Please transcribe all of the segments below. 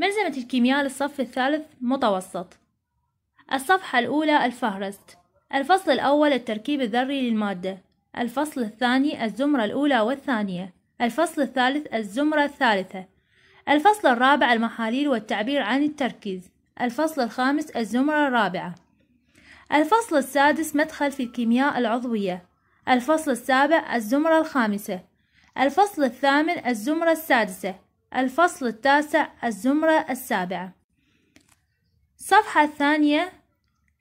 ملزمة الكيمياء للصف الثالث متوسط الصفحة الأولى الفهرست الفصل الأول التركيب الذري للمادة الفصل الثاني الزمرة الأولى والثانية الفصل الثالث الزمرة الثالثة الفصل الرابع المحاليل والتعبير عن التركيز الفصل الخامس الزمرة الرابعة الفصل السادس مدخل في الكيمياء العضوية الفصل السابع الزمرة الخامسة الفصل الثامن الزمرة السادسة الفصل التاسع الزمرة السابعة صفحة الثانية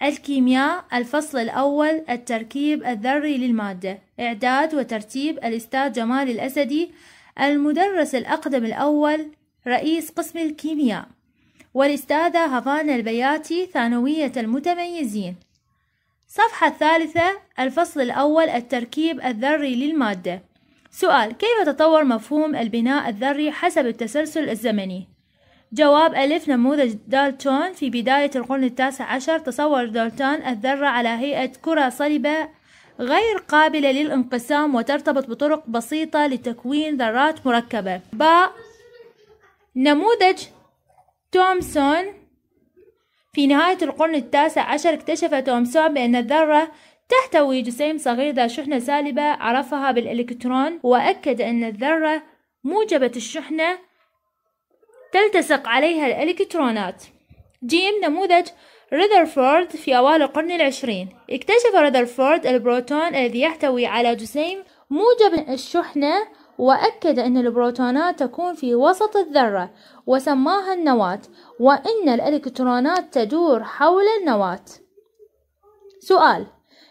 الكيمياء الفصل الأول التركيب الذري للمادة إعداد وترتيب الأستاذ جمال الأسدي المدرس الأقدم الأول رئيس قسم الكيمياء والأستاذة هافانا البياتي ثانوية المتميزين صفحة الثالثة الفصل الأول التركيب الذري للمادة سؤال كيف تطور مفهوم البناء الذري حسب التسلسل الزمني؟ جواب ألف نموذج دالتون في بداية القرن التاسع عشر تصور دالتون الذرة على هيئة كرة صلبة غير قابلة للانقسام وترتبط بطرق بسيطة لتكوين ذرات مركبة باء نموذج تومسون في نهاية القرن التاسع عشر اكتشف تومسون بأن الذرة تحتوي جسيم صغير ذا شحنة سالبة عرفها بالإلكترون وأكد أن الذرة موجبة الشحنة تلتصق عليها الإلكترونات جيم نموذج رذرفورد في أوائل القرن العشرين اكتشف رذرفورد البروتون الذي يحتوي على جسيم موجب الشحنة وأكد أن البروتونات تكون في وسط الذرة وسماها النواة وأن الإلكترونات تدور حول النواة سؤال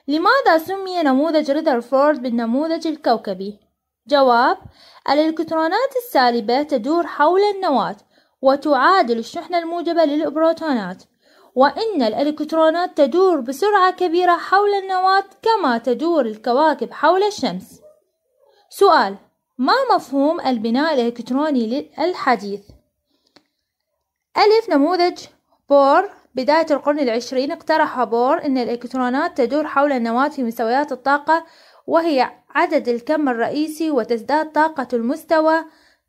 لماذا سمي نموذج رذرفورد بالنموذج الكوكبي؟ جواب الإلكترونات السالبة تدور حول النواة وتعادل الشحنة الموجبة للبروتونات وإن الإلكترونات تدور بسرعة كبيرة حول النواة كما تدور الكواكب حول الشمس سؤال ما مفهوم البناء الإلكتروني الحديث؟ ألف نموذج بور بداية القرن العشرين اقترح بور أن الإلكترونات تدور حول النواة في مستويات الطاقة وهي عدد الكم الرئيسي وتزداد طاقة المستوى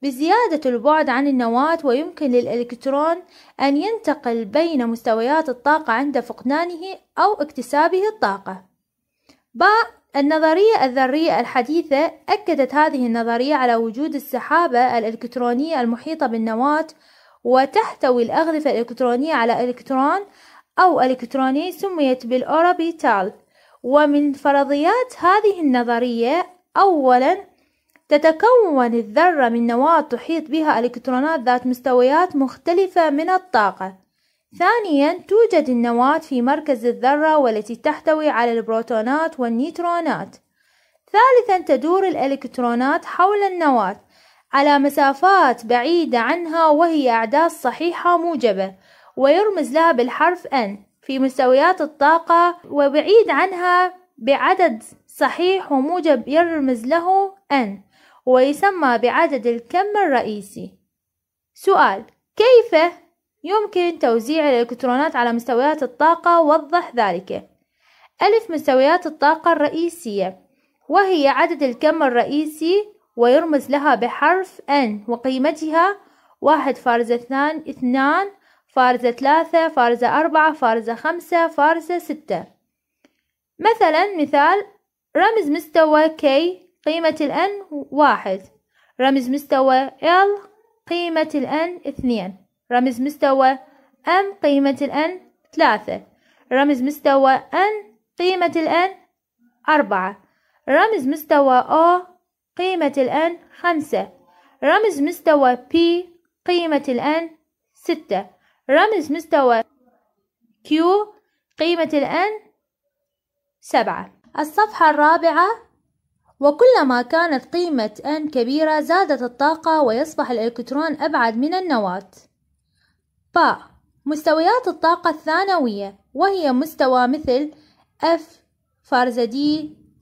بزيادة البعد عن النواة ويمكن للإلكترون أن ينتقل بين مستويات الطاقة عند فقدانه أو اكتسابه الطاقة. باء النظرية الذرية الحديثة أكدت هذه النظرية على وجود السحابة الإلكترونية المحيطة بالنواة وتحتوي الأغلفة الإلكترونية على إلكترون أو إلكتروني سميت بالأوربيتال ومن فرضيات هذه النظرية أولا تتكون الذرة من نواة تحيط بها إلكترونات ذات مستويات مختلفة من الطاقة ثانيا توجد النواة في مركز الذرة والتي تحتوي على البروتونات والنيترونات ثالثا تدور الإلكترونات حول النواة على مسافات بعيدة عنها وهي أعداد صحيحة موجبة ويرمز لها بالحرف N في مستويات الطاقة وبعيد عنها بعدد صحيح وموجب يرمز له N ويسمى بعدد الكم الرئيسي سؤال كيف يمكن توزيع الإلكترونات على مستويات الطاقة وضح ذلك ألف مستويات الطاقة الرئيسية وهي عدد الكم الرئيسي ويرمز لها بحرف N وقيمتها واحد فارزة اثنان اثنان فارزة ثلاثة فارزة أربعة فارزة خمسة فارزة ستة مثلا مثال رمز مستوى K قيمة ال N واحد رمز مستوى L قيمة ال N اثنين رمز مستوى M قيمة ال N ثلاثة رمز مستوى N قيمة ال N أربعة رمز مستوى O قيمة الآن خمسة رمز مستوى P قيمة الآن ستة رمز مستوى Q قيمة الآن سبعة الصفحة الرابعة وكلما كانت قيمة n كبيرة زادت الطاقة ويصبح الإلكترون أبعد من النواة با مستويات الطاقة الثانوية وهي مستوى مثل F فرز D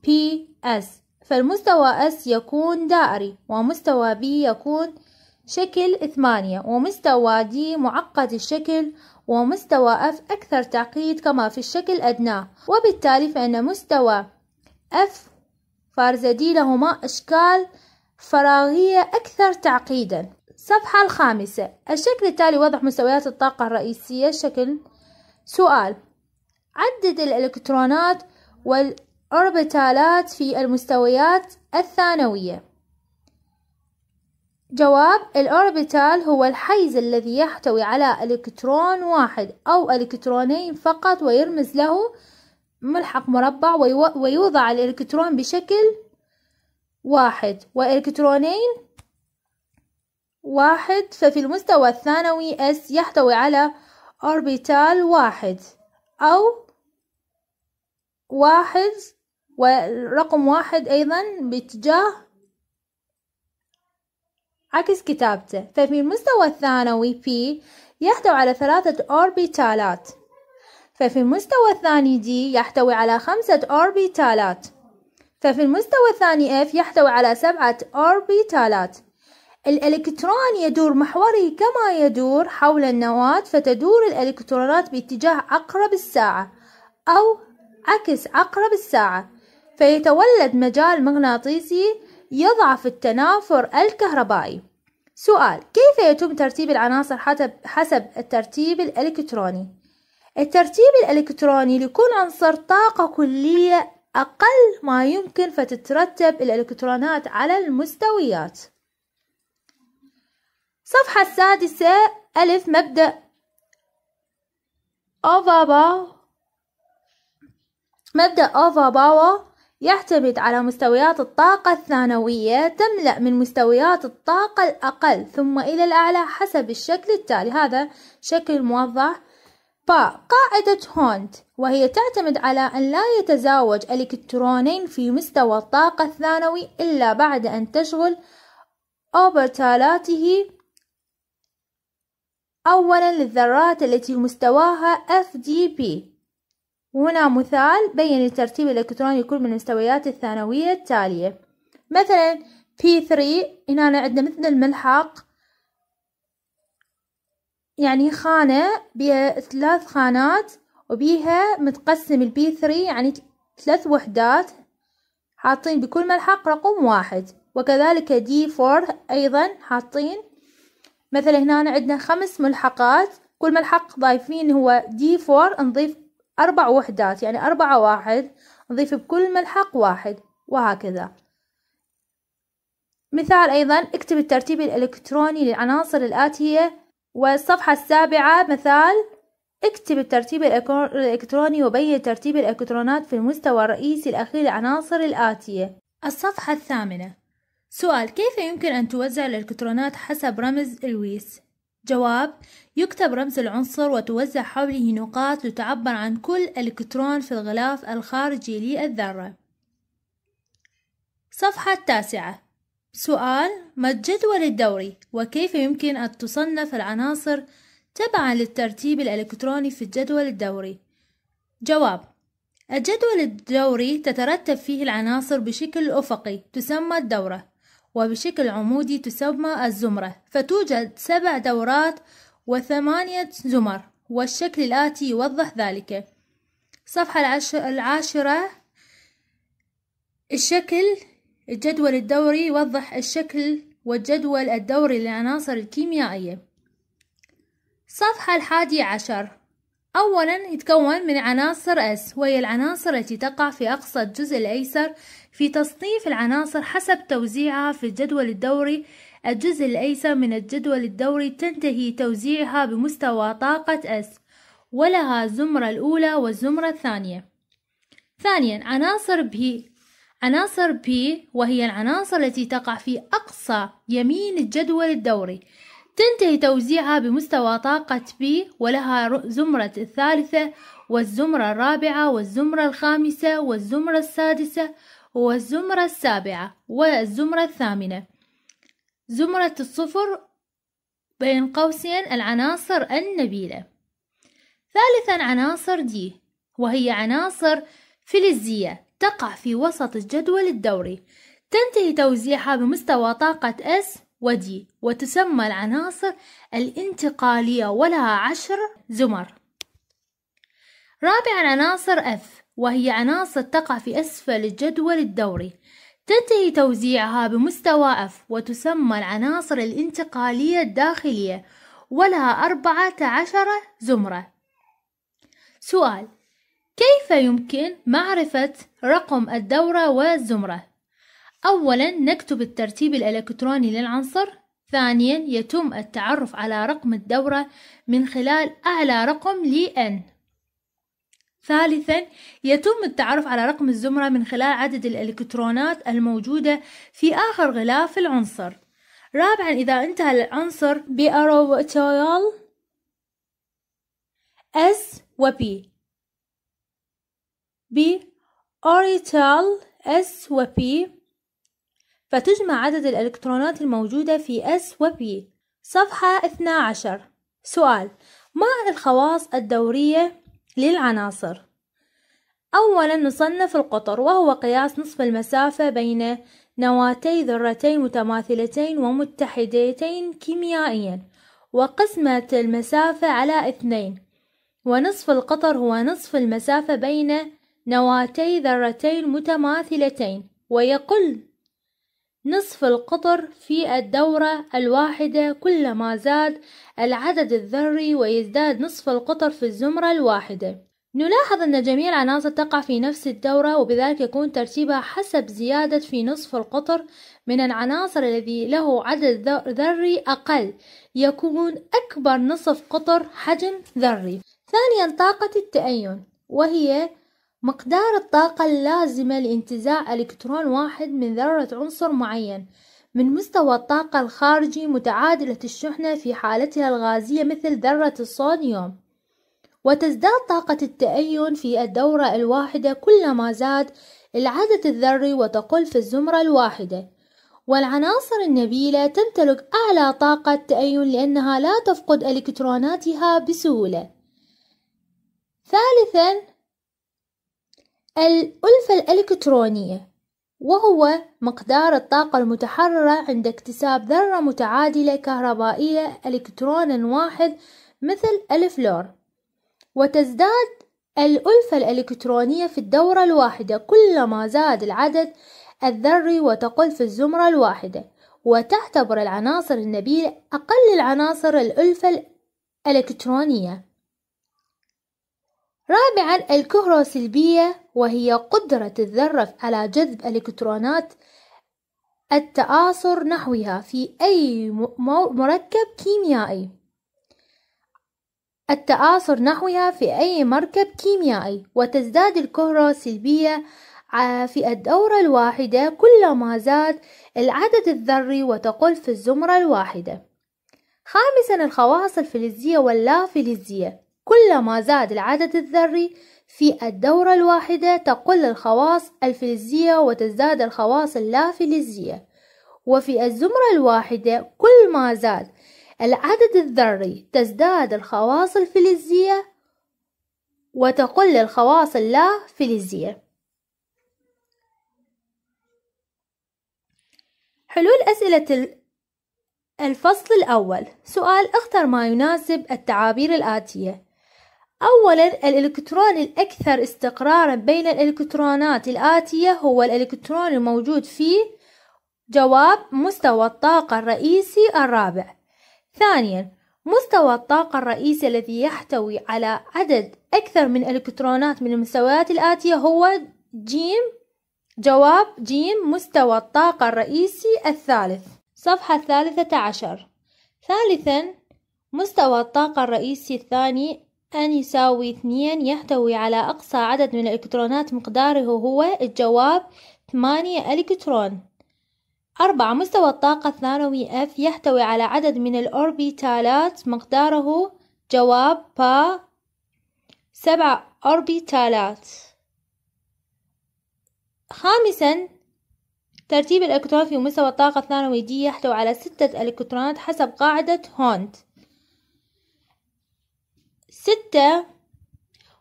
P S فالمستوى S يكون دائري ومستوى B يكون شكل ثمانية ومستوى D معقد الشكل ومستوى F أكثر تعقيد كما في الشكل أدناه وبالتالي فإن مستوى F فارز D لهما أشكال فراغية أكثر تعقيدا الصفحة الخامسة الشكل التالي وضع مستويات الطاقة الرئيسية شكل سؤال عدد الإلكترونات وال أوربيتالات في المستويات الثانوية جواب الأوربيتال هو الحيز الذي يحتوي على إلكترون واحد أو إلكترونين فقط ويرمز له ملحق مربع ويوضع الإلكترون بشكل واحد وإلكترونين واحد ففي المستوى الثانوي S يحتوي على أوربيتال واحد أو واحد ورقم واحد أيضا باتجاه عكس كتابته ففي المستوى الثانوي P يحتوي على ثلاثة أوربيتالات ففي المستوى الثاني D يحتوي على خمسة أوربيتالات ففي المستوى الثاني F يحتوي على سبعة أوربيتالات الإلكترون يدور محوره كما يدور حول النواة فتدور الإلكترونات باتجاه أقرب الساعة أو عكس أقرب الساعة فيتولد مجال مغناطيسي يضعف التنافر الكهربائي سؤال كيف يتم ترتيب العناصر حسب الترتيب الإلكتروني؟ الترتيب الإلكتروني لكل عنصر طاقة كلية أقل ما يمكن فتترتب الإلكترونات على المستويات صفحة السادسة ألف مبدأ أوفابا مبدأ أوفاباوا يعتمد على مستويات الطاقة الثانوية تملأ من مستويات الطاقة الأقل ثم إلى الأعلى حسب الشكل التالي هذا شكل موضح با قاعدة هونت وهي تعتمد على أن لا يتزاوج إلكترونين في مستوى الطاقة الثانوي إلا بعد أن تشغل أوبرتالاته أولا للذرات التي مستواها FDP وهنا مثال بين الترتيب الإلكتروني لكل من المستويات الثانوية التالية مثلا P3 هنا عندنا مثل الملحق يعني خانة بها ثلاث خانات وبيها متقسم البي ثري يعني ثلاث وحدات حاطين بكل ملحق رقم واحد وكذلك دي فور أيضا حاطين مثلا هنا عندنا خمس ملحقات كل ملحق ضايفين هو دي فور نضيف أربع وحدات يعني أربعة واحد نضيف بكل ملحق واحد وهكذا مثال أيضا اكتب الترتيب الإلكتروني للعناصر الآتية والصفحة السابعة مثال اكتب الترتيب الإلكتروني وبين ترتيب الإلكترونات في المستوى الرئيسي الأخير للعناصر الآتية الصفحة الثامنة سؤال كيف يمكن أن توزع الإلكترونات حسب رمز الويس؟ جواب يكتب رمز العنصر وتوزع حوله نقاط لتعبر عن كل إلكترون في الغلاف الخارجي للذرة صفحة التاسعة سؤال ما الجدول الدوري وكيف يمكن أن تصنف العناصر تبعا للترتيب الإلكتروني في الجدول الدوري جواب الجدول الدوري تترتب فيه العناصر بشكل أفقي تسمى الدورة وبشكل عمودي تسمى الزمرة فتوجد سبع دورات وثمانية زمر والشكل الآتي يوضح ذلك صفحة العاشرة الشكل الجدول الدوري يوضح الشكل والجدول الدوري للعناصر الكيميائية صفحة الحادي عشر أولا يتكون من عناصر S وهي العناصر التي تقع في أقصى الجزء الأيسر في تصنيف العناصر حسب توزيعها في الجدول الدوري الجزء الأيسر من الجدول الدوري تنتهي توزيعها بمستوى طاقة S ولها الزمرة الأولى والزمرة الثانية ثانيا عناصر B عناصر B وهي العناصر التي تقع في أقصى يمين الجدول الدوري تنتهي توزيعها بمستوى طاقة B ولها زمرة الثالثة والزمرة الرابعة والزمرة الخامسة والزمرة السادسة والزمرة السابعة والزمرة الثامنة زمرة الصفر بين قوسين العناصر النبيلة ثالثا عناصر دي وهي عناصر فلزية تقع في وسط الجدول الدوري تنتهي توزيعها بمستوى طاقة S ودي وتسمى العناصر الانتقالية ولها عشر زمر رابعا عناصر F وهي عناصر تقع في أسفل الجدول الدوري تنتهي توزيعها بمستوى F وتسمى العناصر الانتقالية الداخلية ولها أربعة عشر زمرة سؤال كيف يمكن معرفة رقم الدورة والزمرة؟ أولا نكتب الترتيب الإلكتروني للعنصر ثانيا يتم التعرف على رقم الدورة من خلال أعلى رقم لي N ثالثا يتم التعرف على رقم الزمرة من خلال عدد الإلكترونات الموجودة في آخر غلاف العنصر رابعا إذا انتهى العنصر بأروتيول S و P بأوريتال S و P فتجمع عدد الإلكترونات الموجودة في S و P صفحة 12 سؤال ما الخواص الدورية للعناصر؟ أولا نصنف القطر وهو قياس نصف المسافة بين نواتي ذرتين متماثلتين ومتحدتين كيميائيا وقسمة المسافة على اثنين ونصف القطر هو نصف المسافة بين نواتي ذرتين متماثلتين ويقل نصف القطر في الدورة الواحدة كلما زاد العدد الذري ويزداد نصف القطر في الزمرة الواحدة نلاحظ أن جميع العناصر تقع في نفس الدورة وبذلك يكون ترتيبها حسب زيادة في نصف القطر من العناصر الذي له عدد ذري أقل يكون أكبر نصف قطر حجم ذري ثانيا طاقة التأين وهي مقدار الطاقة اللازمة لانتزاع إلكترون واحد من ذرة عنصر معين من مستوى الطاقة الخارجي متعادلة الشحنة في حالتها الغازية مثل ذرة الصوديوم وتزداد طاقة التأين في الدورة الواحدة كلما زاد العدد الذري وتقل في الزمرة الواحدة والعناصر النبيلة تمتلك أعلى طاقة تأين لأنها لا تفقد إلكتروناتها بسهولة ثالثا الألفة الإلكترونية وهو مقدار الطاقة المتحررة عند اكتساب ذرة متعادلة كهربائية إلكترون واحد مثل الفلور وتزداد الألفة الإلكترونية في الدورة الواحدة كلما زاد العدد الذري وتقل في الزمرة الواحدة وتعتبر العناصر النبيلة أقل العناصر الألفة الإلكترونية رابعا الكهروسلبية وهي قدرة الذرة على جذب إلكترونات التآصر نحوها في أي مركب كيميائي التآصر نحوها في أي مركب كيميائي وتزداد الكهرة سلبية في الدورة الواحدة كلما زاد العدد الذري وتقل في الزمرة الواحدة خامسا الخواص الفلزية واللافلزية كلما زاد العدد الذري في الدورة الواحدة تقل الخواص الفلزية وتزداد الخواص اللافلزية وفي الزمرة الواحدة كل ما زاد العدد الذري تزداد الخواص الفلزية وتقل الخواص اللافلزية حلول أسئلة الفصل الأول سؤال اختر ما يناسب التعابير الآتية أولاً الإلكترون الأكثر استقراراً بين الإلكترونات الآتية هو الإلكترون الموجود في جواب مستوى الطاقة الرئيسي الرابع ثانياً مستوى الطاقة الرئيسي الذي يحتوي على عدد أكثر من إلكترونات من المستويات الآتية هو جيم جواب جيم مستوى الطاقة الرئيسي الثالث صفحة ثالثة عشر ثالثا مستوى الطاقة الرئيسي الثاني أن يساوي اثنين يحتوي على أقصى عدد من الإلكترونات مقداره هو الجواب ثمانية إلكترون أربعة مستوى الطاقة الثانوي F يحتوي على عدد من الأوربيتالات مقداره جواب با سبع أوربيتالات خامسا ترتيب الإلكترون في مستوى الطاقة الثانوي D يحتوي على ستة إلكترونات حسب قاعدة هوند ستة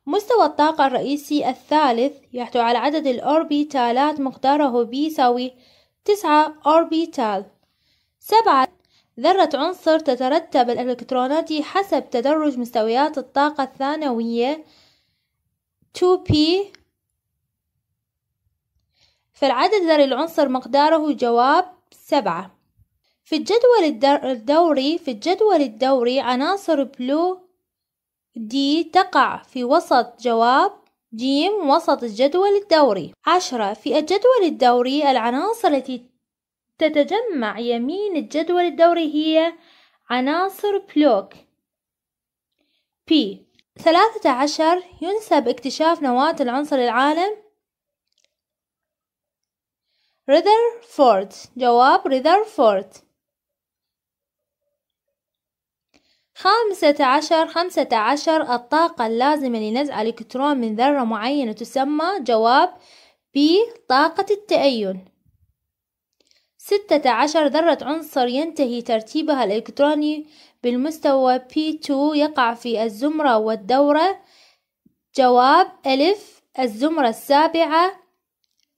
مستوى الطاقة الرئيسي الثالث يحتوي على عدد الأوربيتالات مقداره بي يساوي تسعة أوربيتال سبعة ذرة عنصر تترتب الإلكترونات حسب تدرج مستويات الطاقة الثانوية 2p فالعدد ذري العنصر مقداره جواب سبعة في الجدول الدوري في الجدول الدوري عناصر بلو دي تقع في وسط جواب جيم وسط الجدول الدوري عشرة في الجدول الدوري العناصر التي تتجمع يمين الجدول الدوري هي عناصر بلوك P ثلاثة عشر ينسب اكتشاف نواة العنصر العالم ريذرفورد جواب ريذرفورد خمسة عشر خمسة عشر الطاقة اللازمة لنزع إلكترون من ذرة معينة تسمى جواب ب طاقة التأين ستة عشر ذرة عنصر ينتهي ترتيبها الإلكتروني بالمستوى P2 يقع في الزمرة والدورة جواب ألف الزمرة السابعة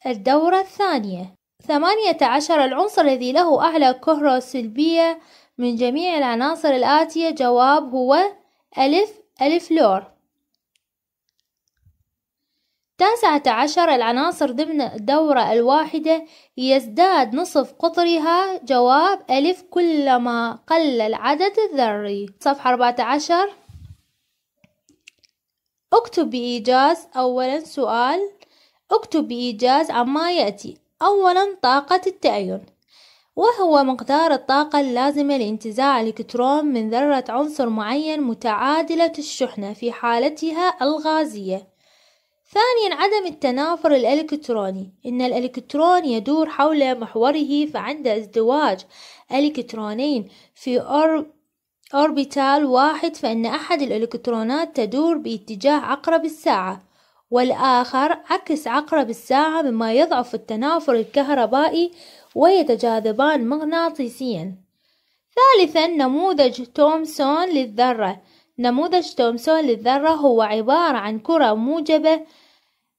الدورة الثانية ثمانية عشر العنصر الذي له أعلى سلبية من جميع العناصر الآتية جواب هو ألف ألف لور تاسعة عشر العناصر ضمن الدورة الواحدة يزداد نصف قطرها جواب ألف كلما قل العدد الذري صفحة 14 اكتب بإيجاز أولا سؤال اكتب بإيجاز عما يأتي أولا طاقة التأين وهو مقدار الطاقة اللازمة لانتزاع الكترون من ذرة عنصر معين متعادلة الشحنة في حالتها الغازية ثانيا عدم التنافر الإلكتروني إن الإلكترون يدور حول محوره فعند ازدواج إلكترونين في أوربيتال واحد فإن أحد الإلكترونات تدور باتجاه عقرب الساعة والآخر عكس عقرب الساعة مما يضعف التنافر الكهربائي ويتجاذبان مغناطيسيًا. ثالثًا نموذج تومسون للذرة نموذج تومسون للذرة هو عبارة عن كرة موجبة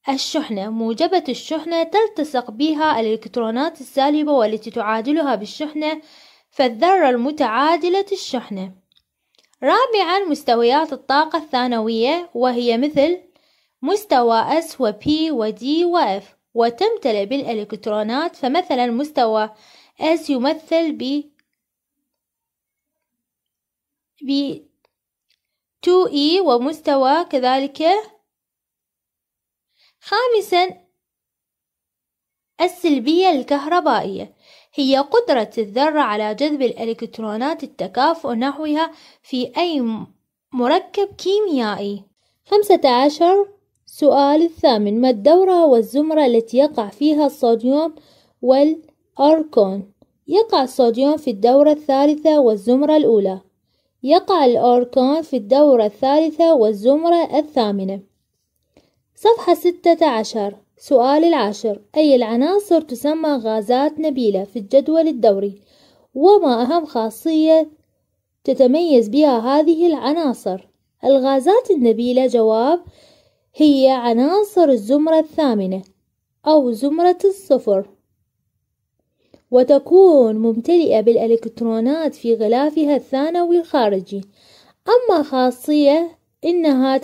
الشحنة موجبة الشحنة تلتصق بها الإلكترونات السالبة والتي تعادلها بالشحنة فالذرة المتعادلة الشحنة رابعا مستويات الطاقة الثانوية وهي مثل مستوى S و P و D و F وتمتلئ بالإلكترونات فمثلا مستوى S يمثل ب ب 2E ومستوى كذلك خامسا السلبية الكهربائية هي قدرة الذرة على جذب الإلكترونات التكافؤ نحوها في أي مركب كيميائي خمسة عشر سؤال الثامن ما الدورة والزمرة التي يقع فيها الصوديوم والأركون يقع الصوديوم في الدورة الثالثة والزمرة الأولى يقع الأركون في الدورة الثالثة والزمرة الثامنة صفحة ستة عشر سؤال العاشر أي العناصر تسمى غازات نبيلة في الجدول الدوري وما أهم خاصية تتميز بها هذه العناصر الغازات النبيلة جواب هي عناصر الزمرة الثامنة أو زمرة الصفر وتكون ممتلئة بالإلكترونات في غلافها الثانوي الخارجي أما خاصية إنها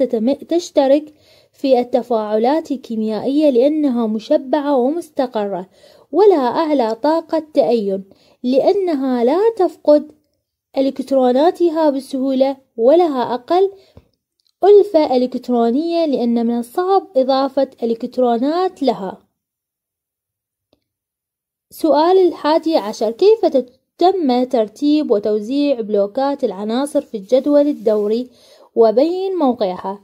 تشترك في التفاعلات الكيميائية لأنها مشبعة ومستقرة ولا أعلى طاقة تأين لأنها لا تفقد إلكتروناتها بسهولة ولها أقل ألفة إلكترونية لأن من الصعب إضافة إلكترونات لها سؤال الحادي عشر كيف تم ترتيب وتوزيع بلوكات العناصر في الجدول الدوري وبين موقعها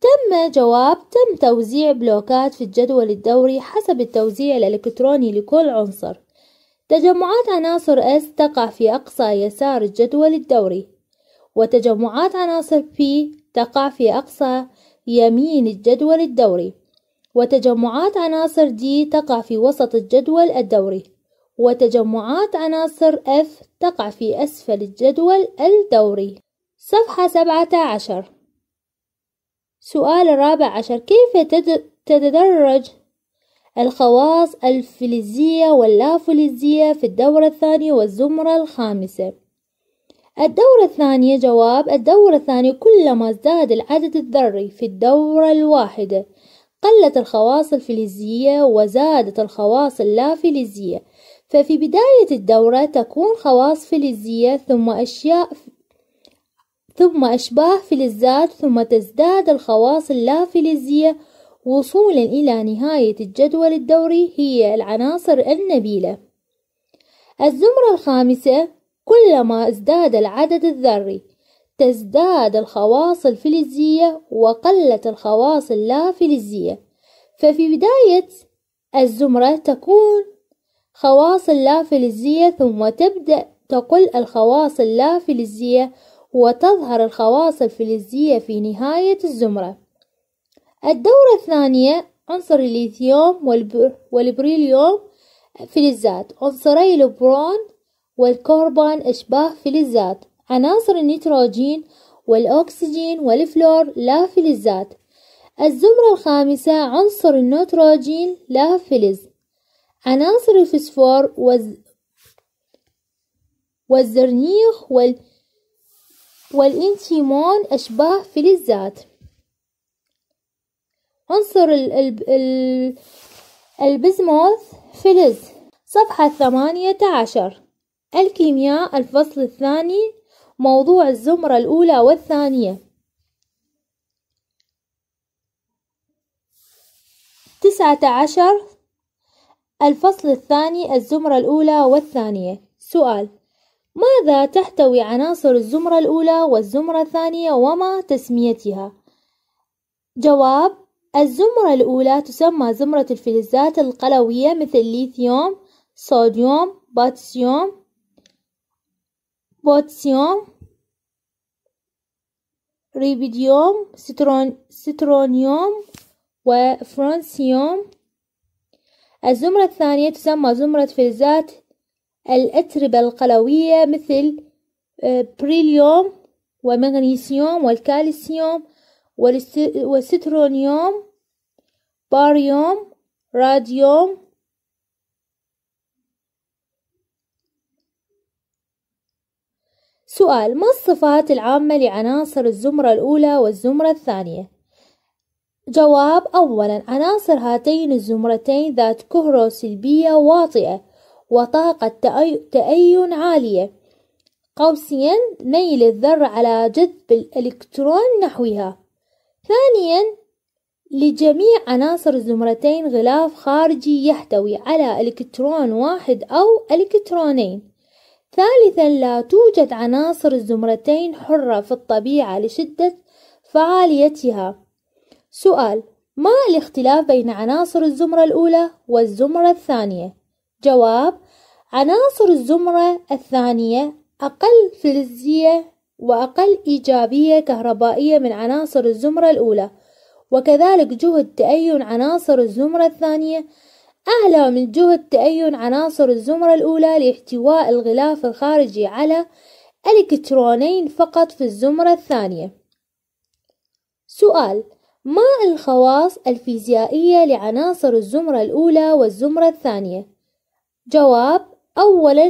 تم جواب تم توزيع بلوكات في الجدول الدوري حسب التوزيع الإلكتروني لكل عنصر تجمعات عناصر S تقع في أقصى يسار الجدول الدوري وتجمعات عناصر P تقع في أقصى يمين الجدول الدوري وتجمعات عناصر D تقع في وسط الجدول الدوري وتجمعات عناصر F تقع في أسفل الجدول الدوري صفحة 17 سؤال الرابع عشر كيف تتدرج الخواص الفلزية واللافلزية في الدورة الثانية والزمرة الخامسة الدورة الثانية جواب الدورة الثانية كلما ازداد العدد الذري في الدورة الواحدة قلت الخواص الفلزية وزادت الخواص اللافلزية ففي بداية الدورة تكون خواص فلزية ثم أشياء ثم أشباه فلزات ثم تزداد الخواص اللافلزية وصولا إلى نهاية الجدول الدوري هي العناصر النبيلة الزمرة الخامسة كلما ازداد العدد الذري تزداد الخواص الفلزية وقلت الخواص اللا فلزية ففي بداية الزمرة تكون خواص اللا فلزية ثم تبدأ تقل الخواص اللا فلزية وتظهر الخواص الفلزية في نهاية الزمرة الدورة الثانية عنصر الليثيوم والبريليوم فلزات عنصري البرون والكربون أشباه فلزات عناصر النيتروجين والأكسجين والفلور لا فلزات الزمرة الخامسة عنصر النيتروجين لا فلز عناصر الفسفور والز... والزرنيخ وال... والإنتيمون أشباه فلزات عنصر ال... ال... ال... البزموث فلز صفحة ثمانية عشر الكيمياء الفصل الثاني موضوع الزمرة الأولى والثانية تسعة عشر الفصل الثاني الزمرة الأولى والثانية سؤال ماذا تحتوي عناصر الزمرة الأولى والزمرة الثانية وما تسميتها؟ جواب الزمرة الأولى تسمى زمرة الفلزات القلوية مثل ليثيوم، صوديوم، باتسيوم بوتسيوم ريبيديوم سترونيوم وفرونسيوم الزمرة الثانية تسمى زمرة فلزات الأتربة القلوية مثل آه، بريليوم ومغنيسيوم والكالسيوم والسترونيوم باريوم راديوم سؤال ما الصفات العامة لعناصر الزمرة الأولى والزمرة الثانية؟ جواب أولا عناصر هاتين الزمرتين ذات كهرو سلبية واطئة وطاقة تأين عالية قوسيا ميل الذرة على جذب الإلكترون نحوها ثانيا لجميع عناصر الزمرتين غلاف خارجي يحتوي على إلكترون واحد أو إلكترونين ثالثا لا توجد عناصر الزمرتين حرة في الطبيعة لشدة فعاليتها سؤال ما الاختلاف بين عناصر الزمرة الأولى والزمرة الثانية؟ جواب عناصر الزمرة الثانية أقل فلزية وأقل إيجابية كهربائية من عناصر الزمرة الأولى وكذلك جهد تأين عناصر الزمرة الثانية أعلى من جهد تأين عناصر الزمرة الأولى لاحتواء الغلاف الخارجي على إلكترونين فقط في الزمرة الثانية سؤال ما الخواص الفيزيائية لعناصر الزمرة الأولى والزمرة الثانية؟ جواب أولا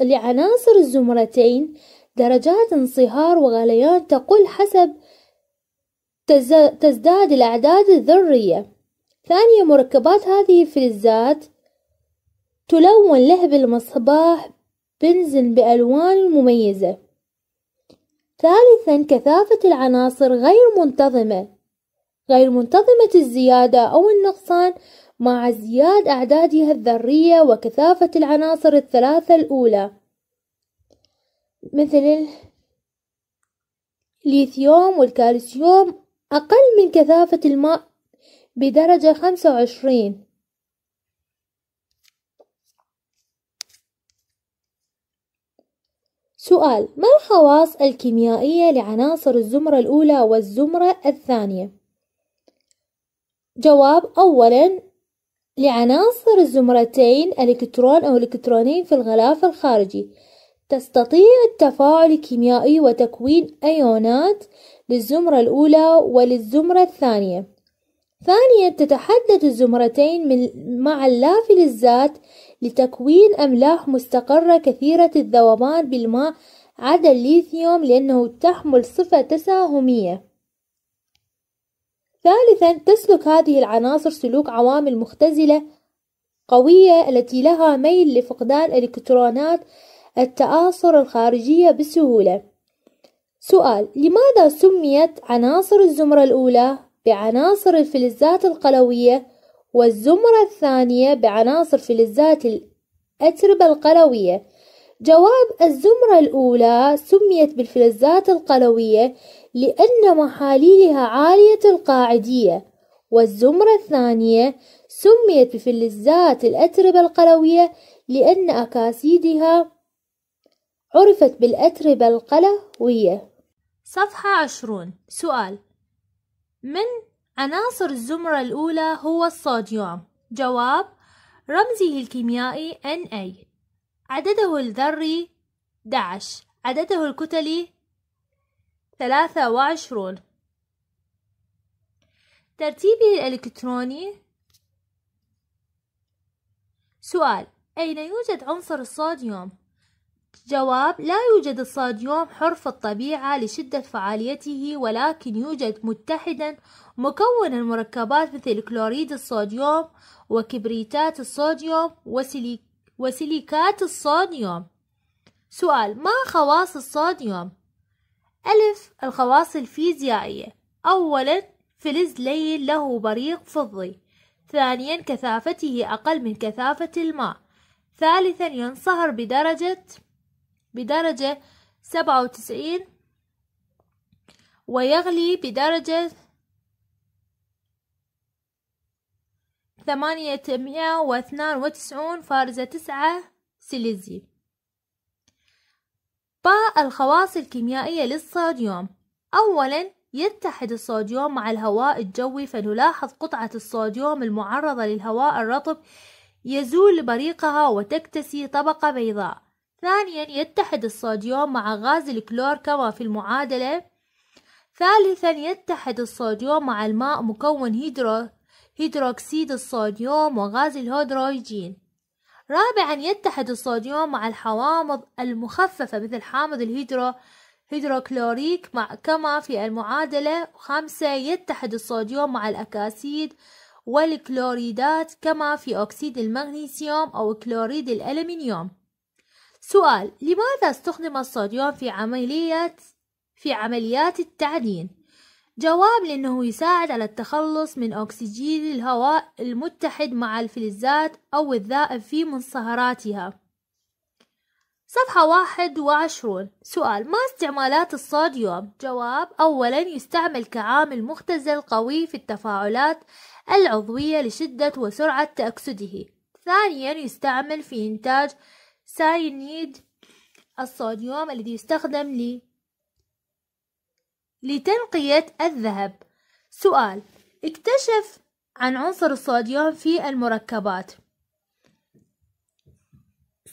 لعناصر الزمرتين درجات انصهار وغليان تقل حسب تزداد الأعداد الذرية ثانيا مركبات هذه الفلزات تلون لهب المصباح بنزن بألوان مميزة ثالثا كثافة العناصر غير منتظمة غير منتظمة الزيادة أو النقصان مع ازدياد أعدادها الذرية وكثافة العناصر الثلاثة الأولى مثل الليثيوم والكالسيوم أقل من كثافة الماء بدرجة خمسة وعشرين سؤال ما الخواص الكيميائية لعناصر الزمرة الأولى والزمرة الثانية؟ جواب أولا لعناصر الزمرتين الكترون أو الكترونين في الغلاف الخارجي تستطيع التفاعل الكيميائي وتكوين أيونات للزمرة الأولى وللزمرة الثانية ثانيا تتحدد الزمرتين من مع اللافل الذات لتكوين أملاح مستقرة كثيرة الذوبان بالماء عدا الليثيوم لأنه تحمل صفة تساهمية ثالثا تسلك هذه العناصر سلوك عوامل مختزلة قوية التي لها ميل لفقدان إلكترونات التآصر الخارجية بسهولة سؤال لماذا سميت عناصر الزمرة الأولى بعناصر الفلزات القلوية والزمرة الثانية بعناصر فلزات الأتربة القلوية جواب الزمرة الأولى سميت بالفلزات القلوية لأن محاليلها عالية القاعدية والزمرة الثانية سميت بفلزات الأتربة القلوية لأن أكاسيدها عرفت بالأتربة القلوية صفحة عشرون سؤال من عناصر الزمرة الأولى هو الصوديوم جواب رمزه الكيميائي Na عدده الذري 11 عدده الكتلي 23 ترتيبه الإلكتروني سؤال أين يوجد عنصر الصوديوم؟ جواب لا يوجد الصوديوم حر في الطبيعة لشدة فعاليته ولكن يوجد متحدا مكونا مركبات مثل كلوريد الصوديوم وكبريتات الصوديوم وسيليك وسيليكات الصوديوم سؤال ما خواص الصوديوم؟ ألف الخواص الفيزيائية أولا فلز لين له بريق فضي ثانيا كثافته أقل من كثافة الماء ثالثا ينصهر بدرجة بدرجة سبعة وتسعين ويغلي بدرجة ثمانية مئة واثنان وتسعون فارزة تسعة سيليزي باء الخواص الكيميائية للصوديوم أولا يتحد الصوديوم مع الهواء الجوي فنلاحظ قطعة الصوديوم المعرضة للهواء الرطب يزول بريقها وتكتسي طبقة بيضاء ثانيا يتحد الصوديوم مع غاز الكلور كما في المعادلة ثالثا يتحد الصوديوم مع الماء مكون هيدرو هيدروكسيد الصوديوم وغاز الهيدروجين رابعا يتحد الصوديوم مع الحوامض المخففة مثل حامض الهيدرو هيدروكلوريك مع كما في المعادلة خمسة يتحد الصوديوم مع الأكاسيد والكلوريدات كما في أكسيد المغنيسيوم أو كلوريد الألمنيوم سؤال لماذا استخدم الصوديوم في عمليات في عمليات التعدين؟ جواب لأنه يساعد على التخلص من أكسجين الهواء المتحد مع الفلزات أو الذائب في منصهراتها صفحة واحد وعشرون سؤال ما استعمالات الصوديوم؟ جواب أولا يستعمل كعامل مختزل قوي في التفاعلات العضوية لشدة وسرعة تأكسده ثانيا يستعمل في إنتاج ساينيد الصوديوم الذي يستخدم لي لتنقية الذهب سؤال اكتشف عن عنصر الصوديوم في المركبات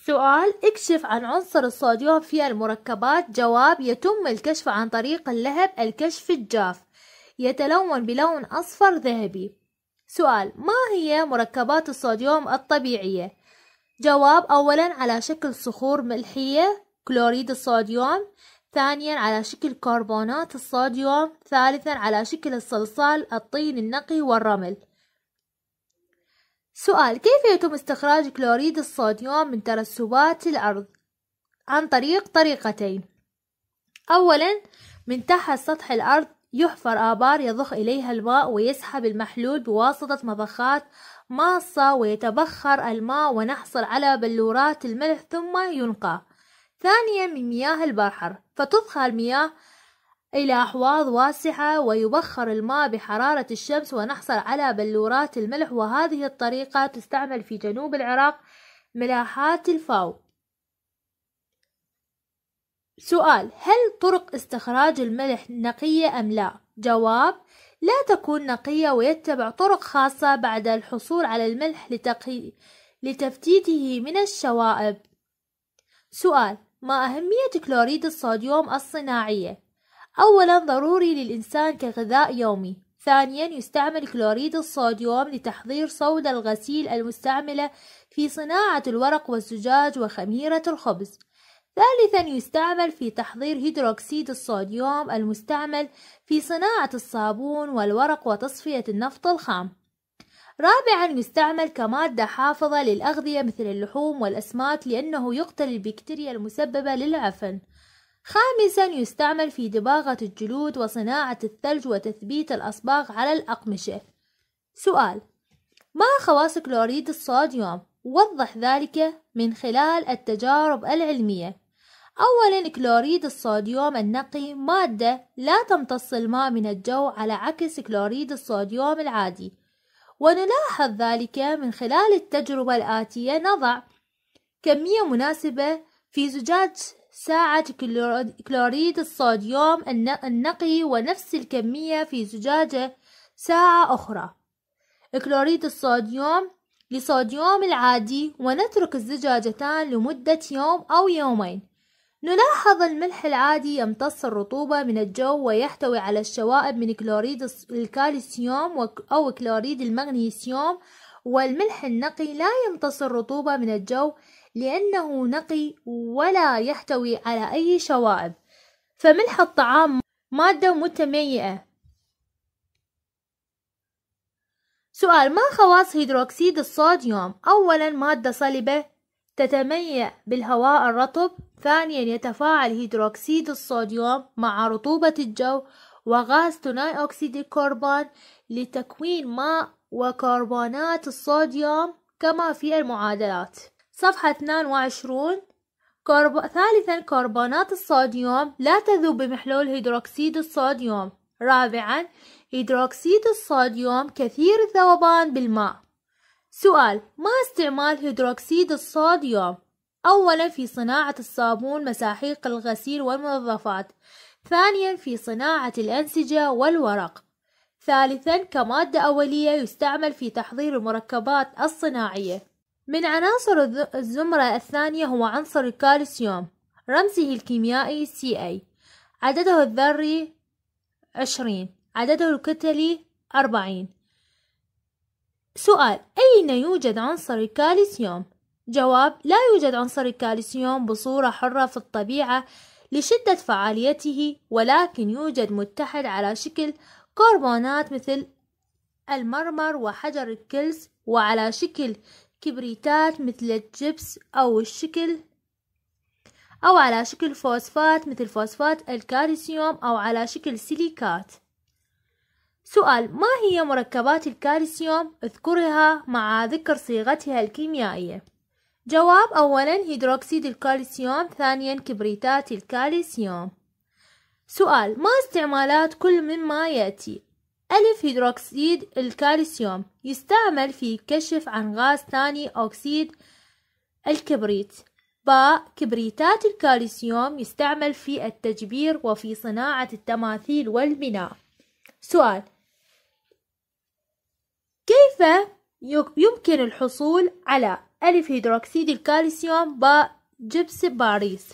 سؤال اكشف عن عنصر الصوديوم في المركبات جواب يتم الكشف عن طريق اللهب الكشف الجاف يتلون بلون أصفر ذهبي سؤال ما هي مركبات الصوديوم الطبيعية؟ جواب أولا على شكل صخور ملحية كلوريد الصوديوم ثانيا على شكل كربونات الصوديوم ثالثا على شكل الصلصال الطين النقي والرمل سؤال كيف يتم استخراج كلوريد الصوديوم من ترسبات الأرض عن طريق طريقتين أولا من تحت سطح الأرض يحفر آبار يضخ إليها الماء ويسحب المحلول بواسطة مضخات ماصة ويتبخر الماء ونحصل على بلورات الملح ثم ينقى ثانيا من مياه البحر فتضخى المياه إلى أحواض واسعة ويبخر الماء بحرارة الشمس ونحصل على بلورات الملح وهذه الطريقة تستعمل في جنوب العراق ملاحات الفاو سؤال هل طرق استخراج الملح نقية أم لا؟ جواب لا تكون نقية ويتبع طرق خاصة بعد الحصول على الملح لتقي... لتفتيته من الشوائب سؤال ما أهمية كلوريد الصوديوم الصناعية؟ أولا ضروري للإنسان كغذاء يومي ثانيا يستعمل كلوريد الصوديوم لتحضير صودا الغسيل المستعملة في صناعة الورق والزجاج وخميرة الخبز ثالثا يستعمل في تحضير هيدروكسيد الصوديوم المستعمل في صناعة الصابون والورق وتصفية النفط الخام رابعا يستعمل كمادة حافظة للأغذية مثل اللحوم والأسماك لأنه يقتل البكتيريا المسببة للعفن خامسا يستعمل في دباغة الجلود وصناعة الثلج وتثبيت الأصباغ على الأقمشة سؤال ما خواص كلوريد الصوديوم؟ وضح ذلك من خلال التجارب العلمية أولا كلوريد الصوديوم النقي مادة لا تمتص الماء من الجو على عكس كلوريد الصوديوم العادي ونلاحظ ذلك من خلال التجربة الآتية نضع كمية مناسبة في زجاج ساعة كلوريد الصوديوم النقي ونفس الكمية في زجاجة ساعة أخرى كلوريد الصوديوم لصوديوم العادي ونترك الزجاجتان لمدة يوم أو يومين نلاحظ الملح العادي يمتص الرطوبة من الجو ويحتوي على الشوائب من كلوريد الكالسيوم أو كلوريد المغنيسيوم والملح النقي لا يمتص الرطوبة من الجو لأنه نقي ولا يحتوي على أي شوائب فملح الطعام مادة متميئة سؤال ما خواص هيدروكسيد الصوديوم؟ أولا مادة صلبة تتميئ بالهواء الرطب ثانيا يتفاعل هيدروكسيد الصوديوم مع رطوبة الجو وغاز ثنائي أكسيد الكربون لتكوين ماء وكربونات الصوديوم كما في المعادلات صفحة 22 كرب... ثالثا كربونات الصوديوم لا تذوب بمحلول هيدروكسيد الصوديوم رابعا هيدروكسيد الصوديوم كثير الذوبان بالماء سؤال ما استعمال هيدروكسيد الصوديوم أولا في صناعة الصابون مساحيق الغسيل والمنظفات ثانيا في صناعة الأنسجة والورق ثالثا كمادة أولية يستعمل في تحضير المركبات الصناعية من عناصر الزمرة الثانية هو عنصر الكالسيوم رمزه الكيميائي Ca عدده الذري عشرين عدده الكتلي أربعين سؤال أين يوجد عنصر الكالسيوم؟ جواب لا يوجد عنصر الكالسيوم بصورة حرة في الطبيعة لشدة فعاليته ولكن يوجد متحد على شكل كربونات مثل المرمر وحجر الكلس وعلى شكل كبريتات مثل الجبس أو الشكل أو على شكل فوسفات مثل فوسفات الكالسيوم أو على شكل سيليكات سؤال ما هي مركبات الكالسيوم؟ اذكرها مع ذكر صيغتها الكيميائية جواب أولا هيدروكسيد الكالسيوم ثانيا كبريتات الكالسيوم سؤال ما استعمالات كل مما يأتي ألف هيدروكسيد الكالسيوم يستعمل في كشف عن غاز ثاني أكسيد الكبريت باء كبريتات الكالسيوم يستعمل في التجبير وفي صناعة التماثيل والبناء سؤال كيف يمكن الحصول على ألف هيدروكسيد الكالسيوم باء جبس باريس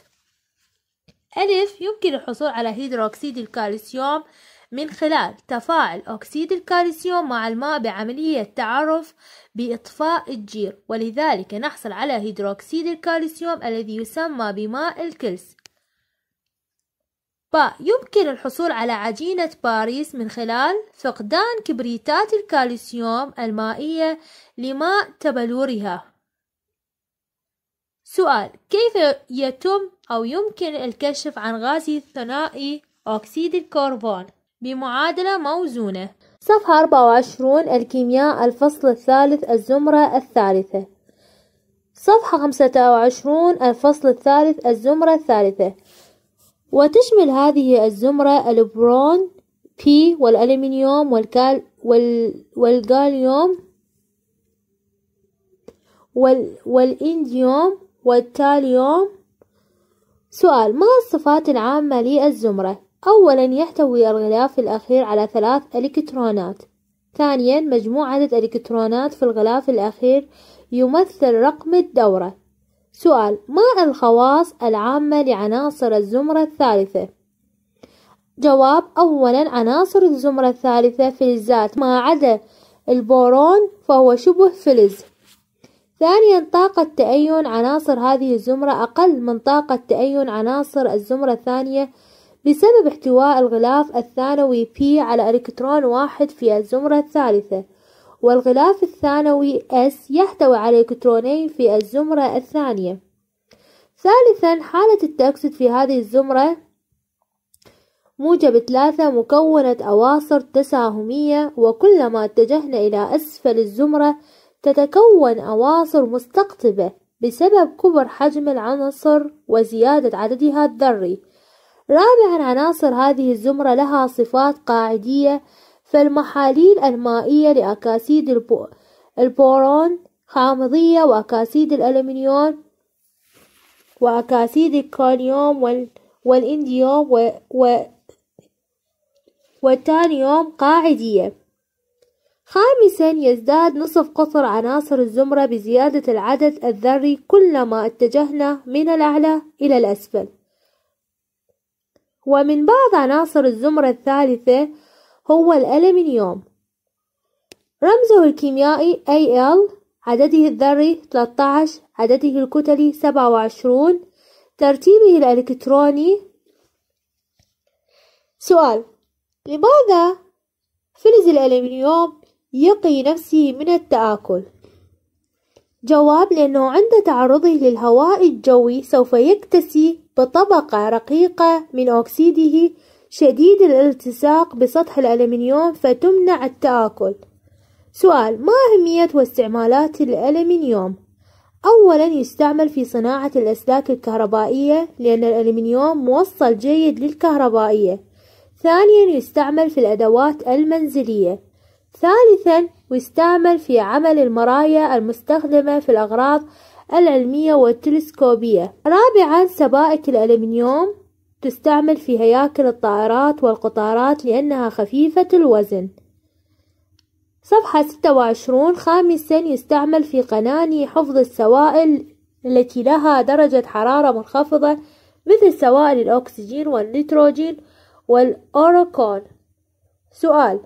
ألف يمكن الحصول على هيدروكسيد الكالسيوم من خلال تفاعل أكسيد الكالسيوم مع الماء بعملية تعرف بإطفاء الجير ولذلك نحصل على هيدروكسيد الكالسيوم الذي يسمى بماء الكلس با يمكن الحصول على عجينة باريس من خلال فقدان كبريتات الكالسيوم المائية لماء تبلورها سؤال كيف يتم أو يمكن الكشف عن غاز ثنائي أكسيد الكربون بمعادلة موزونة صفحة 24 الكيمياء الفصل الثالث الزمرة الثالثة صفحة 25 الفصل الثالث الزمرة الثالثة وتشمل هذه الزمرة البرون بي والألمنيوم والكال وال والغاليوم وال والإنديوم والتالي يوم سؤال ما الصفات العامة للزمرة؟ أولا يحتوي الغلاف الأخير على ثلاث إلكترونات ثانيا مجموع عدد الإلكترونات في الغلاف الأخير يمثل رقم الدورة سؤال ما الخواص العامة لعناصر الزمرة الثالثة؟ جواب أولا عناصر الزمرة الثالثة فلزات ما عدا البورون فهو شبه فلز ثانيا طاقة تأين عناصر هذه الزمرة أقل من طاقة تأين عناصر الزمرة الثانية بسبب احتواء الغلاف الثانوي P على إلكترون واحد في الزمرة الثالثة والغلاف الثانوي S يحتوي على إلكترونين في الزمرة الثانية ثالثا حالة التأكسد في هذه الزمرة موجب ثلاثة مكونة أواصر تساهمية وكلما اتجهنا إلى أسفل الزمرة تتكون أواصر مستقطبة بسبب كبر حجم العناصر وزيادة عددها الذري رابعا عناصر هذه الزمرة لها صفات قاعدية فالمحاليل المائية لأكاسيد البورون خامضية وأكاسيد الألمنيوم وأكاسيد الكرونيوم والإنديوم والتانيوم قاعدية خامسا يزداد نصف قطر عناصر الزمرة بزيادة العدد الذري كلما اتجهنا من الأعلى إلى الأسفل ومن بعض عناصر الزمرة الثالثة هو الألمنيوم رمزه الكيميائي AL عدده الذري 13 عدده الكتلي 27 ترتيبه الإلكتروني سؤال لماذا فلز الألمنيوم يقي نفسه من التآكل جواب لأنه عند تعرضه للهواء الجوي سوف يكتسي بطبقة رقيقة من أكسيده شديد الالتصاق بسطح الألمنيوم فتمنع التآكل سؤال ما أهمية واستعمالات الألمنيوم؟ أولا يستعمل في صناعة الأسلاك الكهربائية لأن الألمنيوم موصل جيد للكهربائية ثانيا يستعمل في الأدوات المنزلية ثالثا ويستعمل في عمل المرايا المستخدمة في الأغراض العلمية والتلسكوبية رابعا سبائك الألمنيوم تستعمل في هياكل الطائرات والقطارات لأنها خفيفة الوزن صفحة 26 خامسا يستعمل في قناني حفظ السوائل التي لها درجة حرارة منخفضة مثل سوائل الأكسجين والنيتروجين والأوروكون سؤال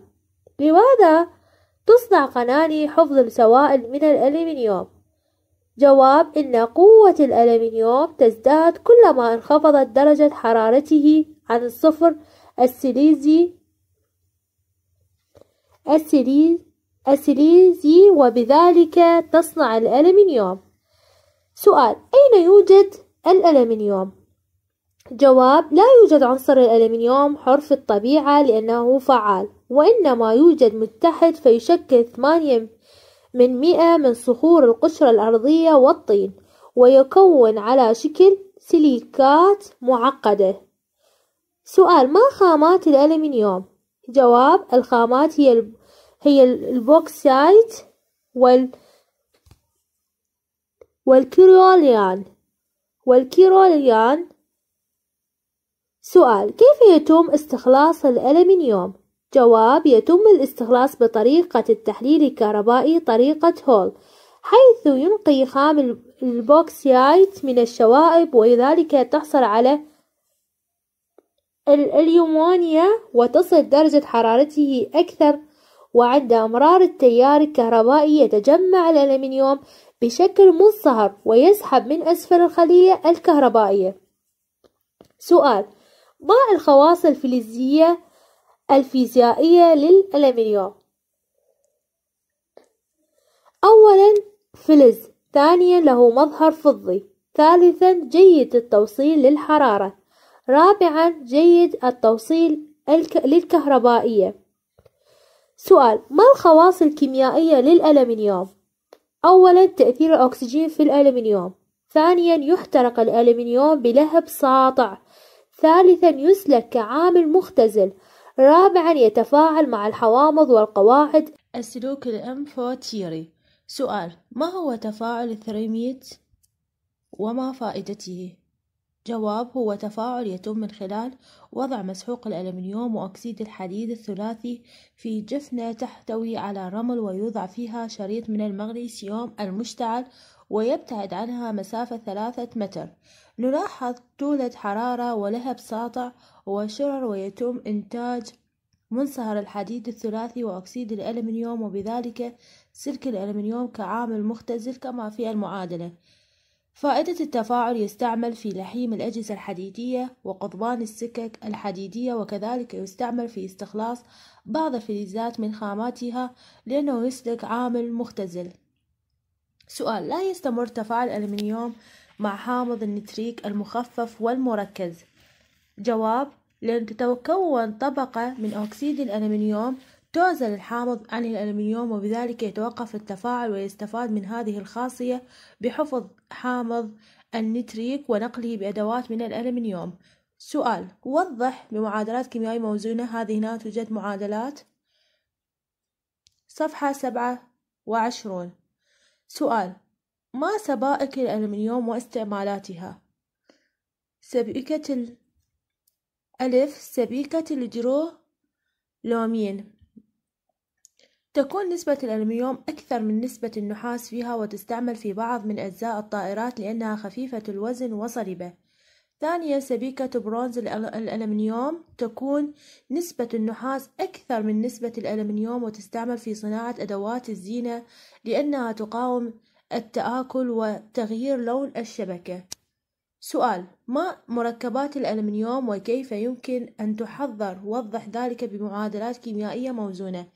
لماذا تصنع قناني حفظ السوائل من الألمنيوم؟ جواب إن قوة الألمنيوم تزداد كلما انخفضت درجة حرارته عن الصفر السليزي, السليزي وبذلك تصنع الألمنيوم سؤال أين يوجد الألمنيوم؟ جواب لا يوجد عنصر الألمنيوم حر في الطبيعة لأنه فعال وإنما يوجد متحد فيشكل ثمانية من مئة من صخور القشرة الأرضية والطين ويكون على شكل سيليكات معقدة سؤال ما خامات الألمنيوم؟ جواب الخامات هي الب... هي البوكسايت وال والكيروليان والكيروليان سؤال كيف يتم استخلاص الألمنيوم؟ جواب يتم الاستخلاص بطريقة التحليل الكهربائي طريقة هول حيث ينقي خام البوكسيايت من الشوائب ولذلك تحصل على الاليومونيا وتصل درجة حرارته أكثر وعند أمرار التيار الكهربائي يتجمع الألمنيوم بشكل منصهر ويسحب من أسفل الخلية الكهربائية سؤال ما الخواص الفلزية الفيزيائية للألمنيوم أولا فلز ثانيا له مظهر فضي ثالثا جيد التوصيل للحرارة رابعا جيد التوصيل للكهربائية سؤال ما الخواص الكيميائية للألمنيوم؟ أولا تأثير الأكسجين في الألمنيوم ثانيا يحترق الألمنيوم بلهب ساطع ثالثا يسلك كعامل مختزل رابعا يتفاعل مع الحوامض والقواعد السلوك الأنفوتيري سؤال ما هو تفاعل الثريميت وما فائدته؟ جواب هو تفاعل يتم من خلال وضع مسحوق الألمنيوم وأكسيد الحديد الثلاثي في جفنة تحتوي على رمل ويوضع فيها شريط من المغنيسيوم المشتعل ويبتعد عنها مسافة ثلاثة متر نلاحظ طولة حرارة ولهب ساطع وشرر ويتم إنتاج منصهر الحديد الثلاثي وأكسيد الألمنيوم وبذلك سلك الألمنيوم كعامل مختزل كما في المعادلة فائدة التفاعل يستعمل في لحيم الأجهزة الحديدية وقضبان السكك الحديدية وكذلك يستعمل في استخلاص بعض الفلزات من خاماتها لأنه يسلك عامل مختزل سؤال لا يستمر تفاعل الألمنيوم مع حامض النتريك المخفف والمركز جواب لأن تتكون طبقة من أكسيد الألمنيوم تعزل الحامض عن الألمنيوم وبذلك يتوقف التفاعل ويستفاد من هذه الخاصية بحفظ حامض النتريك ونقله بأدوات من الألمنيوم سؤال وضح بمعادلات كيميائية موزونة هذه هنا توجد معادلات صفحة سبعة وعشرون سؤال ما سبائك الألمنيوم واستعمالاتها سبيكة الألف سبيكة الجرو لومين تكون نسبة الألمنيوم أكثر من نسبة النحاس فيها وتستعمل في بعض من أجزاء الطائرات لأنها خفيفة الوزن وصلبة ثانيا سبيكة برونز الألمنيوم تكون نسبة النحاس أكثر من نسبة الألمنيوم وتستعمل في صناعة أدوات الزينة لأنها تقاوم التآكل وتغيير لون الشبكة سؤال ما مركبات الألمنيوم وكيف يمكن أن تحضر وضح ذلك بمعادلات كيميائية موزونة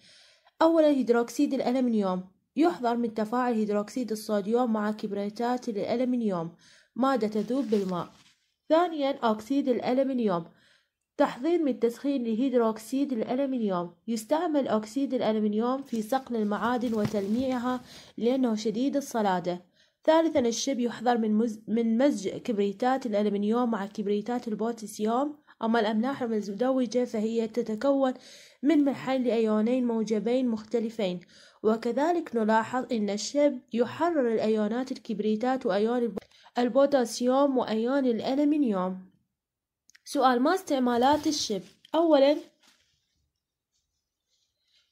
أولا هيدروكسيد الألمنيوم يحضر من تفاعل هيدروكسيد الصوديوم مع كبريتات الألمنيوم مادة تذوب بالماء ثانيا أكسيد الألمنيوم تحضير من تسخين لهيدروكسيد الألمنيوم يستعمل أكسيد الألمنيوم في صقل المعادن وتلميعها لأنه شديد الصلادة ثالثا الشب يحضر من, مز... من مزج كبريتات الألمنيوم مع كبريتات البوتاسيوم أما الأملاح المزدوجة فهي تتكون من محل أيونين موجبين مختلفين وكذلك نلاحظ أن الشب يحرر الأيونات الكبريتات وأيون البوتاسيوم وأيون الألمنيوم سؤال ما استعمالات الشب أولا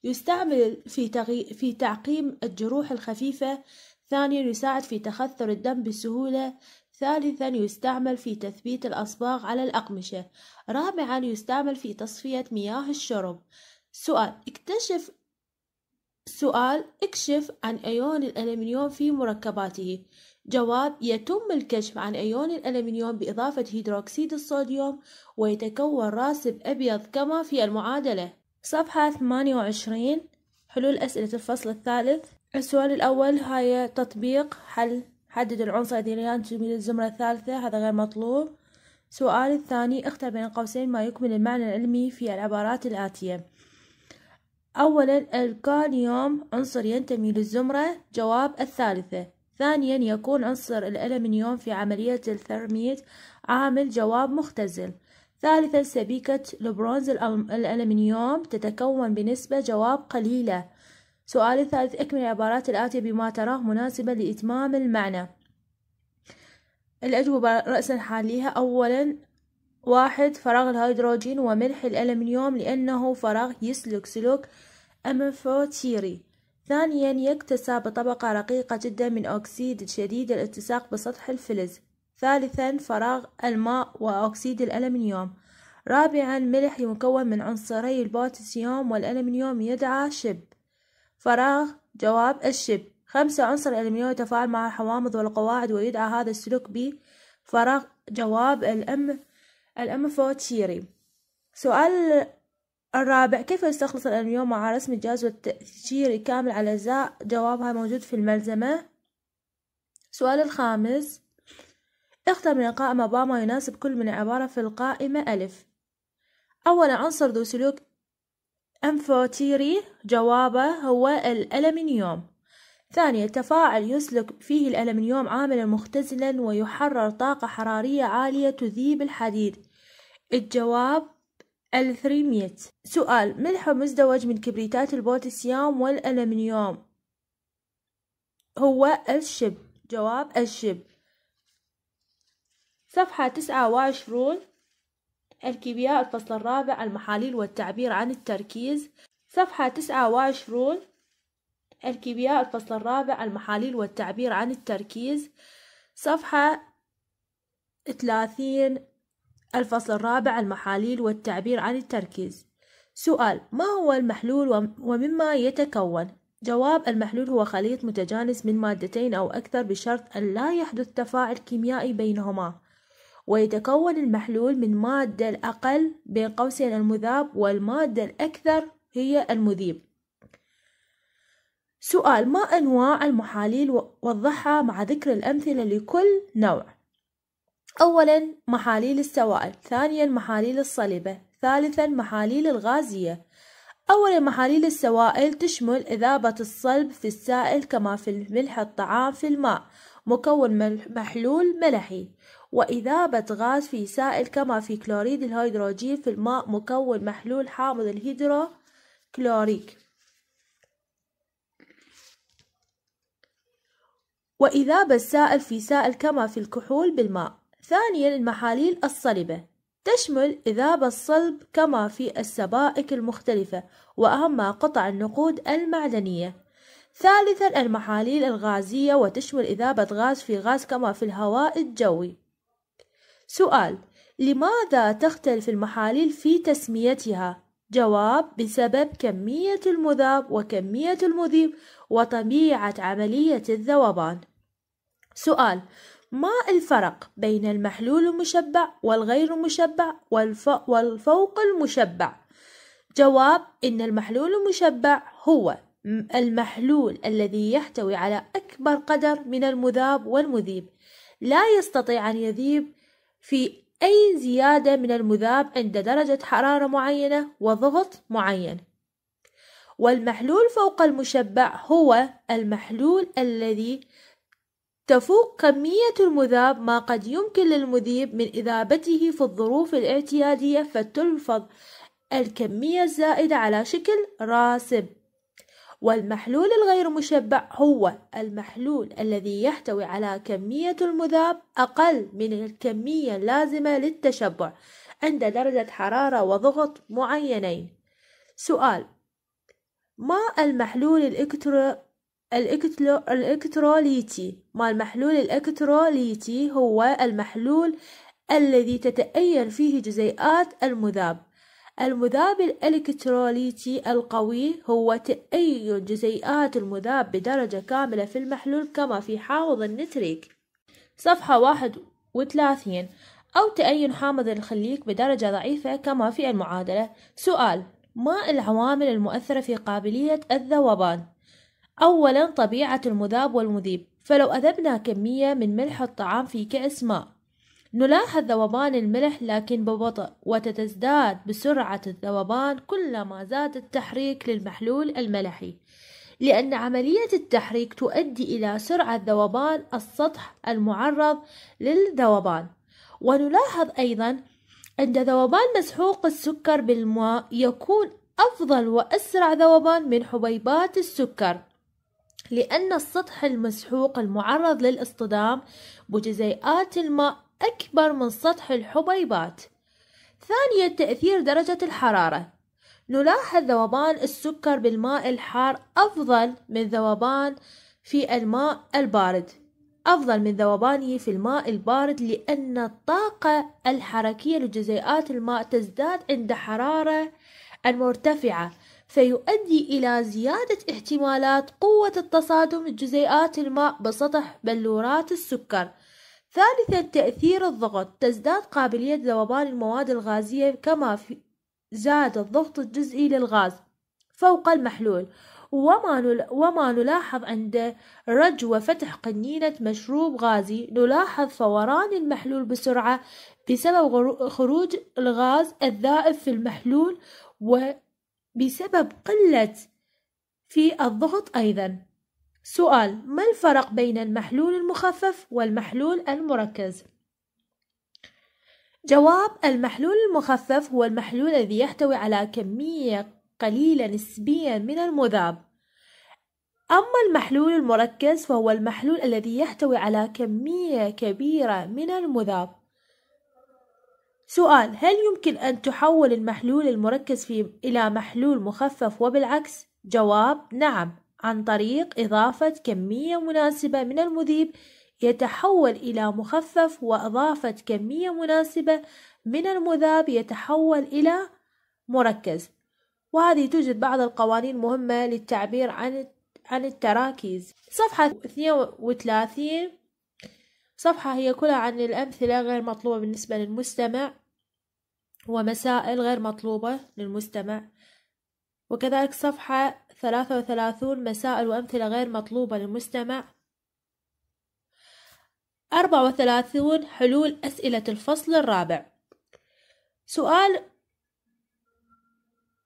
يستعمل في, تغي... في تعقيم الجروح الخفيفة ثانيا يساعد في تخثر الدم بسهولة ثالثا يستعمل في تثبيت الأصباغ على الأقمشة رابعا يستعمل في تصفية مياه الشرب سؤال اكتشف سؤال اكشف عن أيون الألمنيوم في مركباته جواب يتم الكشف عن أيون الألمنيوم بإضافة هيدروكسيد الصوديوم ويتكون راسب أبيض كما في المعادلة صفحة 28 حلول أسئلة الفصل الثالث السؤال الأول هاي تطبيق حل حدد العنصر الذي ينتمي للزمرة الثالثة هذا غير مطلوب سؤال الثاني اختر بين قوسين ما يكمل المعنى العلمي في العبارات الآتية أولا الكاليوم عنصر ينتمي للزمرة جواب الثالثة ثانيا يكون عنصر الألمنيوم في عملية الثرميت عامل جواب مختزل ثالثا سبيكة البرونز الألمنيوم تتكون بنسبة جواب قليلة سؤال الثالث اكمل العبارات الآتية بما تراه مناسبا لإتمام المعنى الأجوبة رأسا حاليها أولا واحد فراغ الهيدروجين وملح الألمنيوم لأنه فراغ يسلك سلوك أمفوتيري ثانيا يكتسى بطبقة رقيقة جدا من أكسيد شديد الاتساق بسطح الفلز ثالثا فراغ الماء وأكسيد الألمنيوم رابعا ملح مكون من عنصري البوتاسيوم والألمنيوم يدعى شب فراغ جواب الشب خمسة عنصر الألمنيوم يتفاعل مع الحوامض والقواعد ويدعى هذا السلوك ب فراغ جواب الأم الأمفوتشيري سؤال الرابع كيف يستخلص الأنويوم مع رسم الجهاز والتأشير الكامل على الأجزاء جوابها موجود في الملزمة سؤال الخامس اختر من القائمة با ما يناسب كل من العبارة في القائمة ألف أولا عنصر ذو سلوك أنفوتيري جوابه هو الألمنيوم ثانيا تفاعل يسلك فيه الألمنيوم عاملا مختزلا ويحرر طاقة حرارية عالية تذيب الحديد الجواب 1300 سؤال ما مزدوج من كبريتات البوتاسيوم والألمنيوم هو الشب جواب الشب صفحة تسعة وعشرون الكيمياء الفصل الرابع المحاليل والتعبير عن التركيز صفحة تسعة وعشرون الكيمياء الفصل الرابع المحاليل والتعبير عن التركيز صفحة ثلاثين الفصل الرابع المحاليل والتعبير عن التركيز سؤال ما هو المحلول ومما يتكون؟ جواب المحلول هو خليط متجانس من مادتين أو أكثر بشرط أن لا يحدث تفاعل كيميائي بينهما ويتكون المحلول من مادة الأقل بين قوسين المذاب والمادة الأكثر هي المذيب سؤال ما أنواع المحاليل وضحها مع ذكر الأمثلة لكل نوع أولا محاليل السوائل ثانيا محاليل الصلبة ثالثا محاليل الغازية أولا محاليل السوائل تشمل إذابة الصلب في السائل كما في ملح الطعام في الماء مكون محلول ملحي وإذابة غاز في سائل كما في كلوريد الهيدروجين في الماء مكون محلول حامض الهيدروكلوريك وإذابة السائل في سائل كما في الكحول بالماء ثانيا المحاليل الصلبة تشمل إذابة الصلب كما في السبائك المختلفة وأهم قطع النقود المعدنية ثالثا المحاليل الغازية وتشمل إذابة غاز في غاز كما في الهواء الجوي سؤال لماذا تختلف المحاليل في تسميتها؟ جواب بسبب كمية المذاب وكمية المذيب وطبيعة عملية الذوبان سؤال ما الفرق بين المحلول المشبع والغير مشبع والفوق المشبع جواب إن المحلول المشبع هو المحلول الذي يحتوي على أكبر قدر من المذاب والمذيب لا يستطيع أن يذيب في أي زيادة من المذاب عند درجة حرارة معينة وضغط معين والمحلول فوق المشبع هو المحلول الذي تفوق كمية المذاب ما قد يمكن للمذيب من إذابته في الظروف الاعتيادية فتلفظ الكمية الزائدة على شكل راسب والمحلول الغير مشبع هو المحلول الذي يحتوي على كمية المذاب أقل من الكمية اللازمة للتشبع عند درجة حرارة وضغط معينين سؤال ما المحلول الإلكترو الإلكتروليتي ما المحلول الإلكتروليتي هو المحلول الذي تتأين فيه جزيئات المذاب المذاب الإلكتروليتي القوي هو تأين جزيئات المذاب بدرجة كاملة في المحلول كما في حامض النتريك صفحة واحد وثلاثين أو تأين حامض الخليك بدرجة ضعيفة كما في المعادلة سؤال ما العوامل المؤثرة في قابلية الذوبان؟ أولا طبيعة المذاب والمذيب فلو أذبنا كمية من ملح الطعام في كأس ماء نلاحظ ذوبان الملح لكن ببطء وتتزداد بسرعة الذوبان كلما زاد التحريك للمحلول الملحي لأن عملية التحريك تؤدي إلى سرعة ذوبان السطح المعرض للذوبان ونلاحظ أيضا عند ذوبان مسحوق السكر بالماء يكون أفضل وأسرع ذوبان من حبيبات السكر لأن السطح المسحوق المعرض للاصطدام بجزيئات الماء أكبر من سطح الحبيبات ثانيا تأثير درجة الحرارة نلاحظ ذوبان السكر بالماء الحار أفضل من ذوبان في الماء البارد أفضل من ذوبانه في الماء البارد لأن الطاقة الحركية لجزيئات الماء تزداد عند حرارة المرتفعة فيؤدي إلى زيادة احتمالات قوة التصادم جزيئات الماء بسطح بلورات السكر ثالثا تأثير الضغط تزداد قابلية ذوبان المواد الغازية كما في زاد الضغط الجزئي للغاز فوق المحلول وما, وما نلاحظ عند رج وفتح قنينة مشروب غازي نلاحظ فوران المحلول بسرعة بسبب خروج الغاز الذائب في المحلول و بسبب قلة في الضغط أيضا سؤال ما الفرق بين المحلول المخفف والمحلول المركز؟ جواب المحلول المخفف هو المحلول الذي يحتوي على كمية قليلة نسبيا من المذاب أما المحلول المركز فهو المحلول الذي يحتوي على كمية كبيرة من المذاب سؤال هل يمكن أن تحول المحلول المركز في إلى محلول مخفف وبالعكس؟ جواب نعم عن طريق إضافة كمية مناسبة من المذيب يتحول إلى مخفف وإضافة كمية مناسبة من المذاب يتحول إلى مركز وهذه توجد بعض القوانين مهمة للتعبير عن عن التراكيز صفحة 32 صفحة هي كلها عن الأمثلة غير مطلوبة بالنسبة للمستمع ومسائل غير مطلوبة للمستمع وكذلك صفحة ثلاثة وثلاثون مسائل وأمثلة غير مطلوبة للمستمع أربعة وثلاثون حلول أسئلة الفصل الرابع سؤال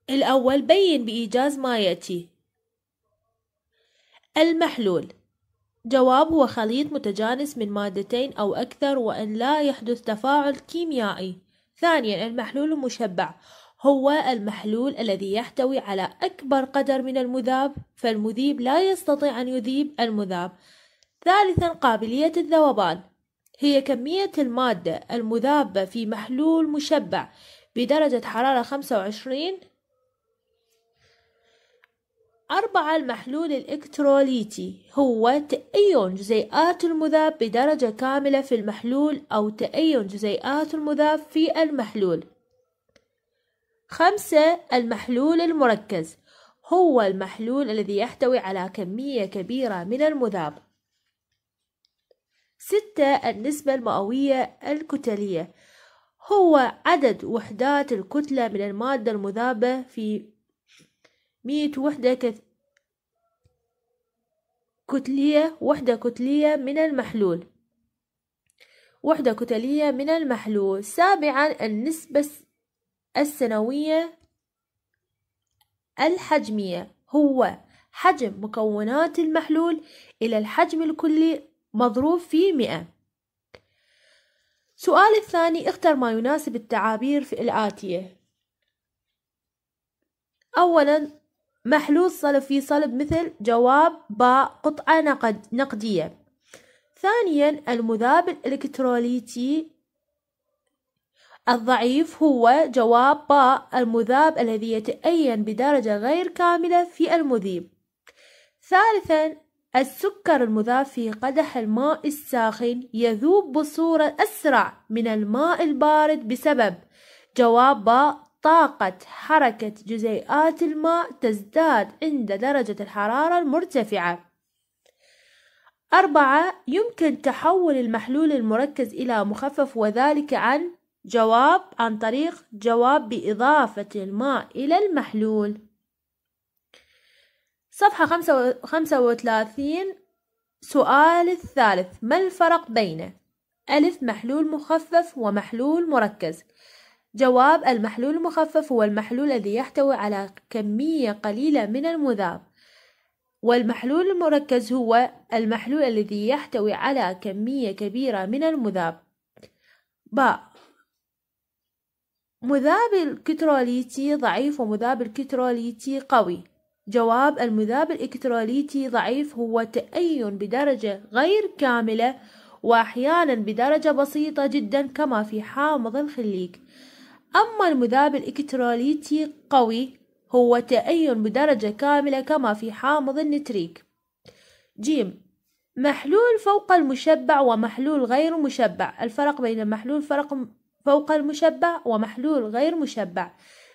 الأول بين بإيجاز ما يأتي المحلول جواب هو خليط متجانس من مادتين أو أكثر وإن لا يحدث تفاعل كيميائي ثانيا المحلول المشبع هو المحلول الذي يحتوي على أكبر قدر من المذاب فالمذيب لا يستطيع أن يذيب المذاب ثالثا قابلية الذوبان هي كمية المادة المذابة في محلول مشبع بدرجة حرارة 25 أربعة المحلول الإلكتروليتي هو تأين جزيئات المذاب بدرجة كاملة في المحلول أو تأين جزيئات المذاب في المحلول خمسة المحلول المركز هو المحلول الذي يحتوي على كمية كبيرة من المذاب ستة النسبة المئوية الكتلية هو عدد وحدات الكتلة من المادة المذابة في مية وحدة كت... كتلية وحدة كتلية من المحلول وحدة كتلية من المحلول سابعا النسبة السنوية الحجمية هو حجم مكونات المحلول إلى الحجم الكلي مضروب في مئة سؤال الثاني اختر ما يناسب التعابير في الآتية أولا محلول صلب في صلب مثل جواب باء قطعة نقد نقدية ثانيا المذاب الإلكتروليتي الضعيف هو جواب باء المذاب الذي يتأين بدرجة غير كاملة في المذيب ثالثا السكر المذاب في قدح الماء الساخن يذوب بصورة أسرع من الماء البارد بسبب جواب باء طاقة حركة جزيئات الماء تزداد عند درجة الحرارة المرتفعة. أربعة يمكن تحول المحلول المركز إلى مخفف وذلك عن جواب عن طريق جواب بإضافة الماء إلى المحلول صفحة خمسة وثلاثين سؤال الثالث ما الفرق بين ألف محلول مخفف ومحلول مركز؟ جواب المحلول المخفف هو المحلول الذي يحتوي على كمية قليلة من المذاب والمحلول المركز هو المحلول الذي يحتوي على كمية كبيرة من المذاب باء مذاب الكتروليتي ضعيف ومذاب الكتروليتي قوي جواب المذاب الإلكتروليتي ضعيف هو تأين بدرجة غير كاملة وأحيانا بدرجة بسيطة جدا كما في حامض الخليج أما المذاب الإلكتروليتي قوي هو تأين بدرجة كاملة كما في حامض النتريك جيم محلول فوق المشبع ومحلول غير مشبع الفرق بين محلول فرق فوق المشبع ومحلول غير مشبع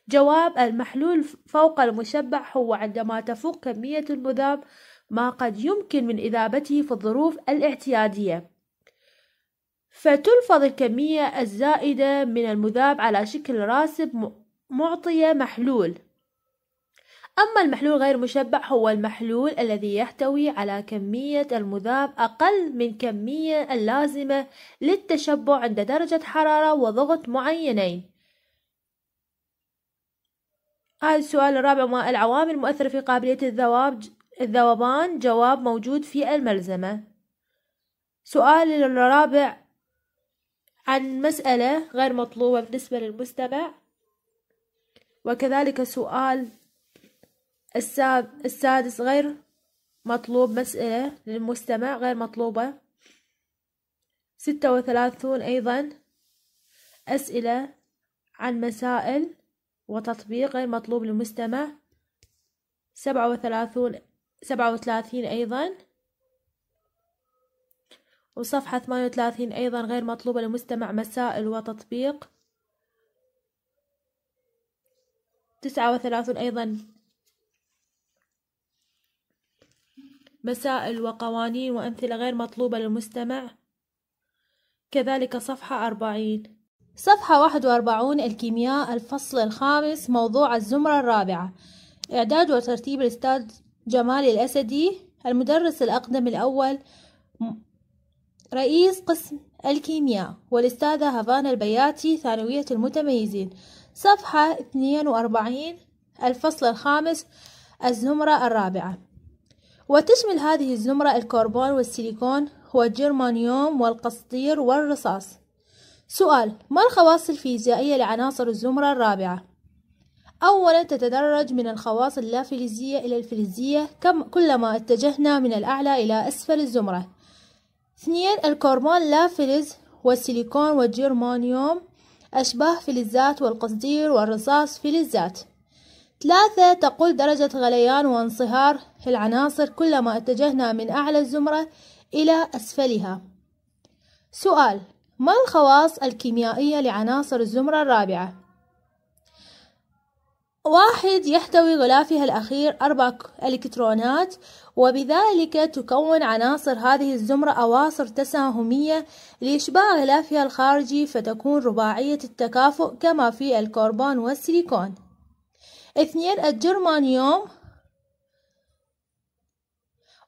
جواب المحلول فوق المشبع هو عندما تفوق كمية المذاب ما قد يمكن من إذابته في الظروف الاعتيادية فتلفظ الكمية الزائدة من المذاب على شكل راسب معطية محلول أما المحلول غير مشبع هو المحلول الذي يحتوي على كمية المذاب أقل من كمية اللازمة للتشبع عند درجة حرارة وضغط معينين هذا السؤال الرابع ما العوامل المؤثرة في قابلية الذواب الذوبان جواب موجود في الملزمة سؤال الرابع عن مسألة غير مطلوبة بالنسبة للمستمع وكذلك سؤال السادس غير مطلوب مسألة للمستمع غير مطلوبة ستة وثلاثون أيضا أسئلة عن مسائل وتطبيق غير مطلوب للمستمع سبعة وثلاثون سبعة وثلاثين أيضا وصفحة 38 أيضا غير مطلوبة لمستمع مسائل وتطبيق تسعة وثلاثون أيضا مسائل وقوانين وأمثلة غير مطلوبة للمستمع كذلك صفحة أربعين صفحة واحد وأربعون الكيمياء الفصل الخامس موضوع الزمرة الرابعة إعداد وترتيب الأستاذ جمال الأسدي المدرس الأقدم الأول رئيس قسم الكيمياء والأستاذة هافانا البياتي ثانوية المتميزين صفحة 42 الفصل الخامس الزمرة الرابعة وتشمل هذه الزمرة الكربون والسيليكون والجرمانيوم والقصدير والرصاص سؤال ما الخواص الفيزيائية لعناصر الزمرة الرابعة؟ أولا تتدرج من الخواص اللافلزية إلى الفلزية كم كلما اتجهنا من الأعلى إلى أسفل الزمرة اثنين الكربون لا فلز والسيليكون والجرمانيوم أشباه فلزات والقصدير والرصاص فلزات ثلاثة تقل درجة غليان وانصهار العناصر كلما اتجهنا من أعلى الزمرة إلى أسفلها سؤال ما الخواص الكيميائية لعناصر الزمرة الرابعة؟ واحد يحتوي غلافها الأخير أربع إلكترونات وبذلك تكون عناصر هذه الزمرة أواصر تساهمية لإشباع غلافها الخارجي فتكون رباعية التكافؤ كما في الكربون والسيليكون اثنين الجرمانيوم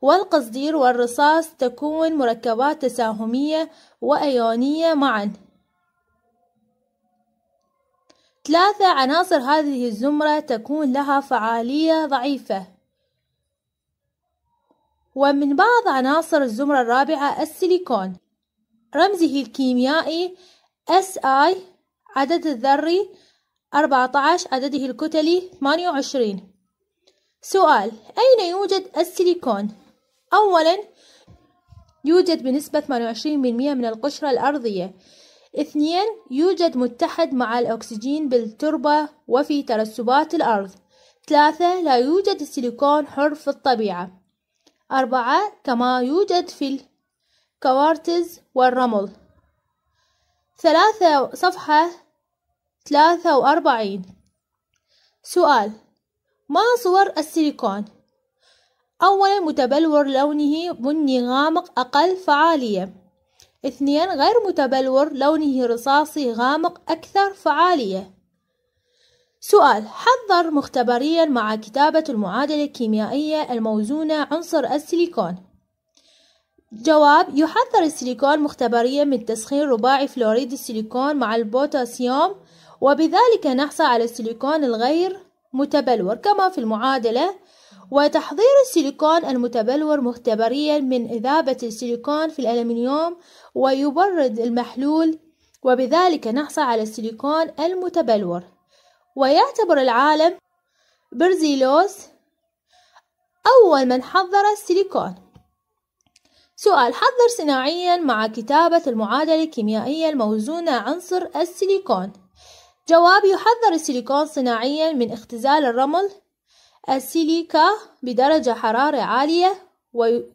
والقصدير والرصاص تكون مركبات تساهمية وأيونية معاً ثلاثة عناصر هذه الزمرة تكون لها فعالية ضعيفة ومن بعض عناصر الزمرة الرابعة السيليكون رمزه الكيميائي SI عدد الذري 14 عدده الكتلي 28 سؤال أين يوجد السيليكون؟ أولا يوجد بنسبة 28% من القشرة الأرضية اثنين يوجد متحد مع الأكسجين بالتربة وفي ترسبات الأرض ثلاثة لا يوجد السيليكون حر في الطبيعة أربعة كما يوجد في الكوارتز والرمل ثلاثة صفحة ثلاثة وأربعين سؤال ما صور السيليكون؟ أولا متبلور لونه بني غامق أقل فعالية اثنين غير متبلور لونه رصاصي غامق أكثر فعالية سؤال حضر مختبريا مع كتابة المعادلة الكيميائية الموزونة عنصر السيليكون جواب يحضر السيليكون مختبريا من تسخين رباعي فلوريد السيليكون مع البوتاسيوم وبذلك نحصل على السيليكون الغير متبلور كما في المعادلة وتحضير السيليكون المتبلور مختبريا من إذابة السيليكون في الألمنيوم ويبرد المحلول وبذلك نحصل على السيليكون المتبلور ويعتبر العالم برزيلوس أول من حضر السيليكون سؤال حضر صناعيا مع كتابة المعادلة الكيميائية الموزونة عنصر السيليكون جواب يحضر السيليكون صناعيا من اختزال الرمل السيليكا بدرجة حرارة عالية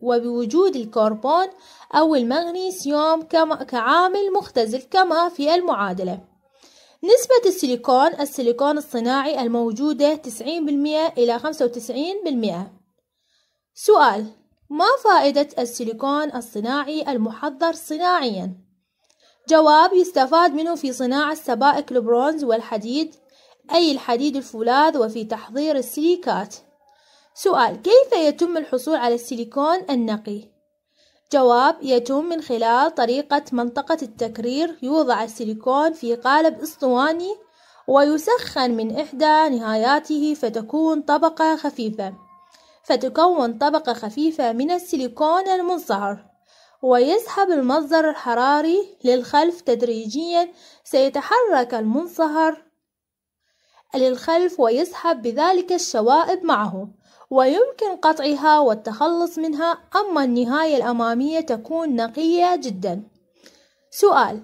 وبوجود الكربون أو المغنيسيوم كعامل مختزل كما في المعادلة نسبة السيليكون السيليكون الصناعي الموجودة 90% إلى 95% سؤال ما فائدة السيليكون الصناعي المحضر صناعيا؟ جواب يستفاد منه في صناعة سبائك البرونز والحديد أي الحديد الفولاذ وفي تحضير السيليكات سؤال كيف يتم الحصول على السيليكون النقي؟ جواب يتم من خلال طريقة منطقة التكرير يوضع السيليكون في قالب اسطواني ويسخن من إحدى نهاياته فتكون طبقة خفيفة فتكون طبقة خفيفة من السيليكون المنصهر ويسحب المصدر الحراري للخلف تدريجيا سيتحرك المنصهر للخلف ويسحب بذلك الشوائب معه ويمكن قطعها والتخلص منها أما النهاية الأمامية تكون نقية جدا سؤال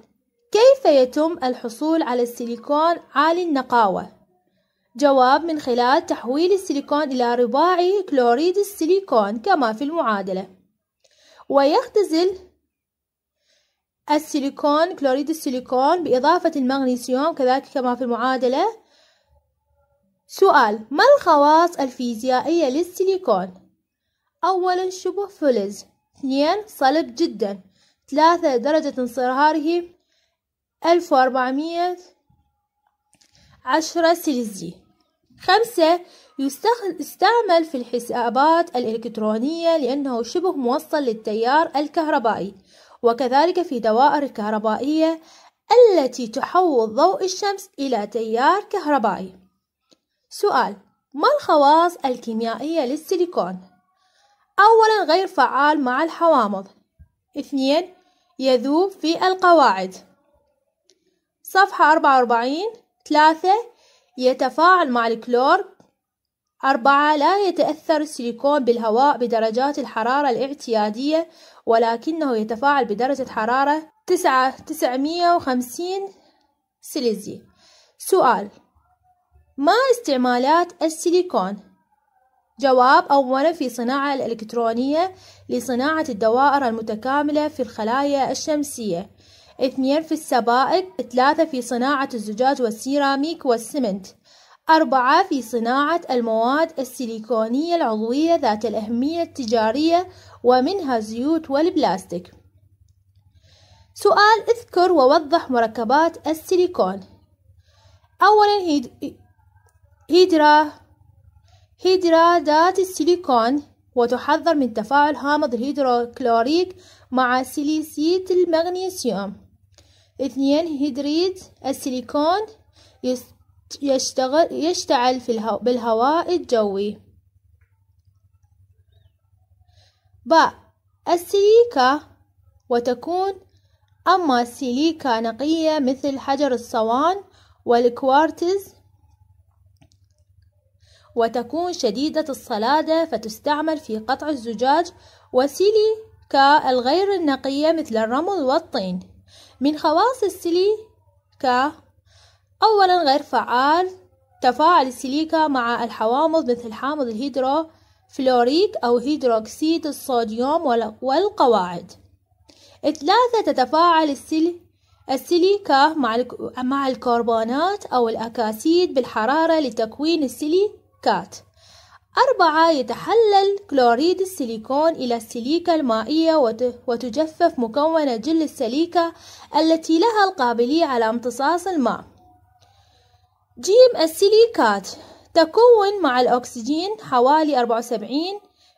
كيف يتم الحصول على السيليكون عالي النقاوة؟ جواب من خلال تحويل السيليكون إلى رباعي كلوريد السيليكون كما في المعادلة ويختزل السيليكون كلوريد السيليكون بإضافة المغنيسيوم كذلك كما في المعادلة سؤال ما الخواص الفيزيائية للسيليكون؟ أولا شبه فلز اثنين صلب جدا ثلاثة درجة انصهاره ألف وأربعمية عشرة سيليزي خمسة يستعمل في الحسابات الإلكترونية لأنه شبه موصل للتيار الكهربائي وكذلك في دوائر الكهربائية التي تحول ضوء الشمس إلى تيار كهربائي سؤال ما الخواص الكيميائية للسيليكون؟ أولا غير فعال مع الحوامض اثنين يذوب في القواعد صفحة 44 ثلاثة يتفاعل مع الكلور أربعة لا يتأثر السيليكون بالهواء بدرجات الحرارة الاعتيادية ولكنه يتفاعل بدرجة حرارة تسعة تسعمية وخمسين سيليزي سؤال ما استعمالات السيليكون؟ جواب أولا في صناعة الإلكترونية لصناعة الدوائر المتكاملة في الخلايا الشمسية اثنين في السبائك ثلاثة في صناعة الزجاج والسيراميك والسمنت أربعة في صناعة المواد السيليكونية العضوية ذات الأهمية التجارية ومنها زيوت والبلاستيك سؤال اذكر ووضح مركبات السيليكون أولا هيدرا هيدرادات السيليكون وتحذر من تفاعل هامض الهيدروكلوريك مع سيليسيت المغنيسيوم اثنين هيدريد السيليكون يشتغل يشتعل في الهو بالهواء الجوي ب السيليكا وتكون أما السيليكا نقية مثل حجر الصوان والكوارتز وتكون شديدة الصلادة فتستعمل في قطع الزجاج وسيليكا الغير النقية مثل الرمل والطين من خواص السيليكا أولا غير فعال تفاعل السيليكا مع الحوامض مثل حامض الهيدرو فلوريك أو هيدروكسيد الصوديوم والقواعد ثلاثة تتفاعل السيليكا السيليكا مع الكربونات أو الأكاسيد بالحرارة لتكوين السيلي كات أربعة يتحلل كلوريد السيليكون إلى السيليكا المائية وتجفف مكونة جل السيليكا التي لها القابلية على امتصاص الماء جيم السيليكات تكون مع الأكسجين حوالي 74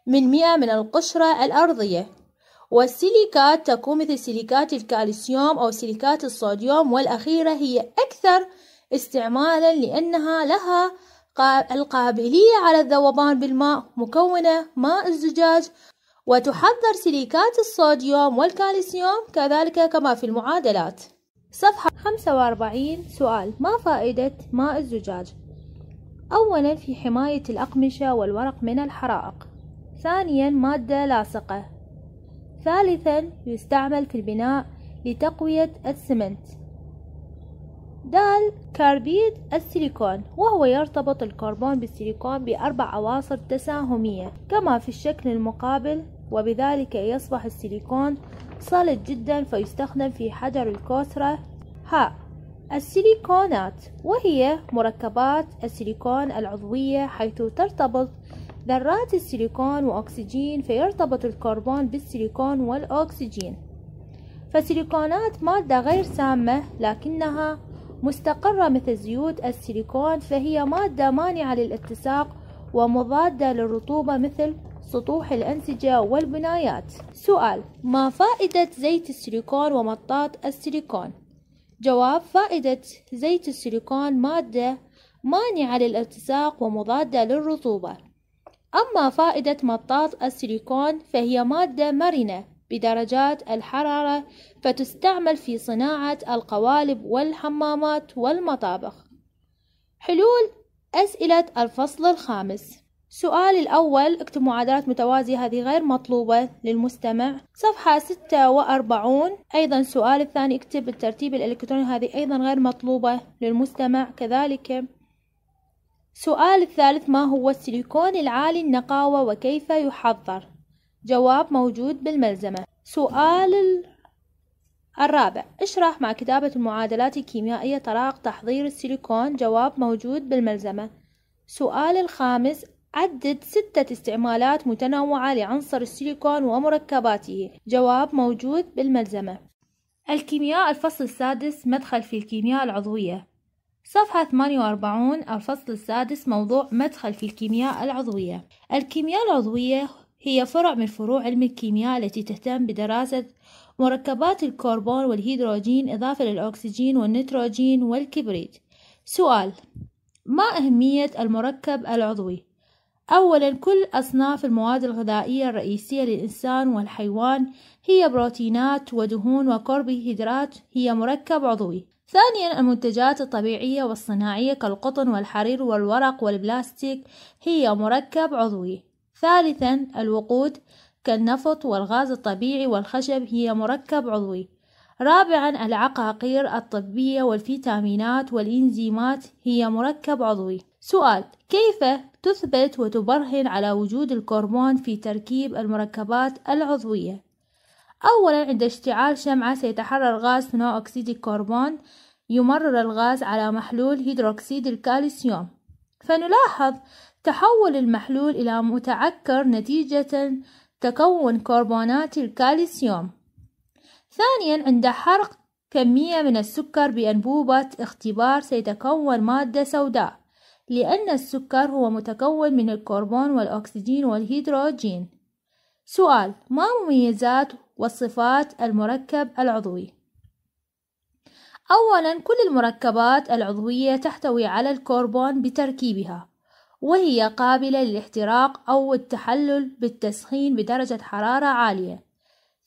من 100 من القشرة الأرضية والسيليكات تكون مثل سيليكات الكالسيوم أو سيليكات الصوديوم والأخيرة هي أكثر استعمالا لأنها لها القابلية على الذوبان بالماء مكونة ماء الزجاج وتحضر سيليكات الصوديوم والكالسيوم كذلك كما في المعادلات صفحة 45 سؤال ما فائدة ماء الزجاج؟ أولا في حماية الأقمشة والورق من الحرائق ثانيا مادة لاصقة ثالثا يستعمل في البناء لتقوية السمنت دال كاربيد السيليكون وهو يرتبط الكربون بالسيليكون بأربع عواصر تساهمية كما في الشكل المقابل وبذلك يصبح السيليكون صلد جدا فيستخدم في حجر الكوثرة ها السيليكونات وهي مركبات السيليكون العضوية حيث ترتبط ذرات السيليكون وأكسجين فيرتبط الكربون بالسيليكون والأكسجين فسيليكونات مادة غير سامة لكنها مستقرة مثل زيوت السيليكون فهي مادة مانعة للاتساق ومضادة للرطوبة مثل سطوح الأنسجة والبنايات سؤال ما فائدة زيت السيليكون ومطاط السيليكون؟ جواب فائدة زيت السيليكون مادة مانعة للالتصاق ومضادة للرطوبة أما فائدة مطاط السيليكون فهي مادة مرنة بدرجات الحرارة فتستعمل في صناعة القوالب والحمامات والمطابخ حلول أسئلة الفصل الخامس سؤال الأول اكتب معادلات متوازية هذه غير مطلوبة للمستمع صفحة 46 أيضا السؤال الثاني اكتب الترتيب الإلكتروني هذه أيضا غير مطلوبة للمستمع كذلك سؤال الثالث ما هو السيليكون العالي النقاوة وكيف يحضر جواب موجود بالملزمة سؤال الرابع اشرح مع كتابة المعادلات الكيميائية طرائق تحضير السيليكون جواب موجود بالملزمة سؤال الخامس عدد ستة استعمالات متنوعة لعنصر السيليكون ومركباته جواب موجود بالملزمة الكيمياء الفصل السادس مدخل في الكيمياء العضوية صفحة 48 الفصل السادس موضوع مدخل في الكيمياء العضوية الكيمياء العضوية هي فرع من فروع علم الكيمياء التي تهتم بدراسة مركبات الكربون والهيدروجين إضافة للأكسجين والنيتروجين والكبريت سؤال ما أهمية المركب العضوي؟ أولا كل أصناف المواد الغذائية الرئيسية للإنسان والحيوان هي بروتينات ودهون وكربوهيدرات هي مركب عضوي ثانيا المنتجات الطبيعية والصناعية كالقطن والحرير والورق والبلاستيك هي مركب عضوي ثالثا الوقود كالنفط والغاز الطبيعي والخشب هي مركب عضوي رابعا العقاقير الطبية والفيتامينات والإنزيمات هي مركب عضوي سؤال كيف تثبت وتبرهن على وجود الكورمون في تركيب المركبات العضوية؟ أولا عند اشتعال شمعة سيتحرر غاز ثنائي أكسيد الكربون يمرر الغاز على محلول هيدروكسيد الكالسيوم فنلاحظ تحول المحلول إلى متعكر نتيجة تكون كربونات الكالسيوم ثانيا عند حرق كمية من السكر بأنبوبة اختبار سيتكون مادة سوداء لأن السكر هو متكون من الكربون والأكسجين والهيدروجين سؤال ما مميزات وصفات المركب العضوي؟ أولا كل المركبات العضوية تحتوي على الكربون بتركيبها وهي قابلة للاحتراق أو التحلل بالتسخين بدرجة حرارة عالية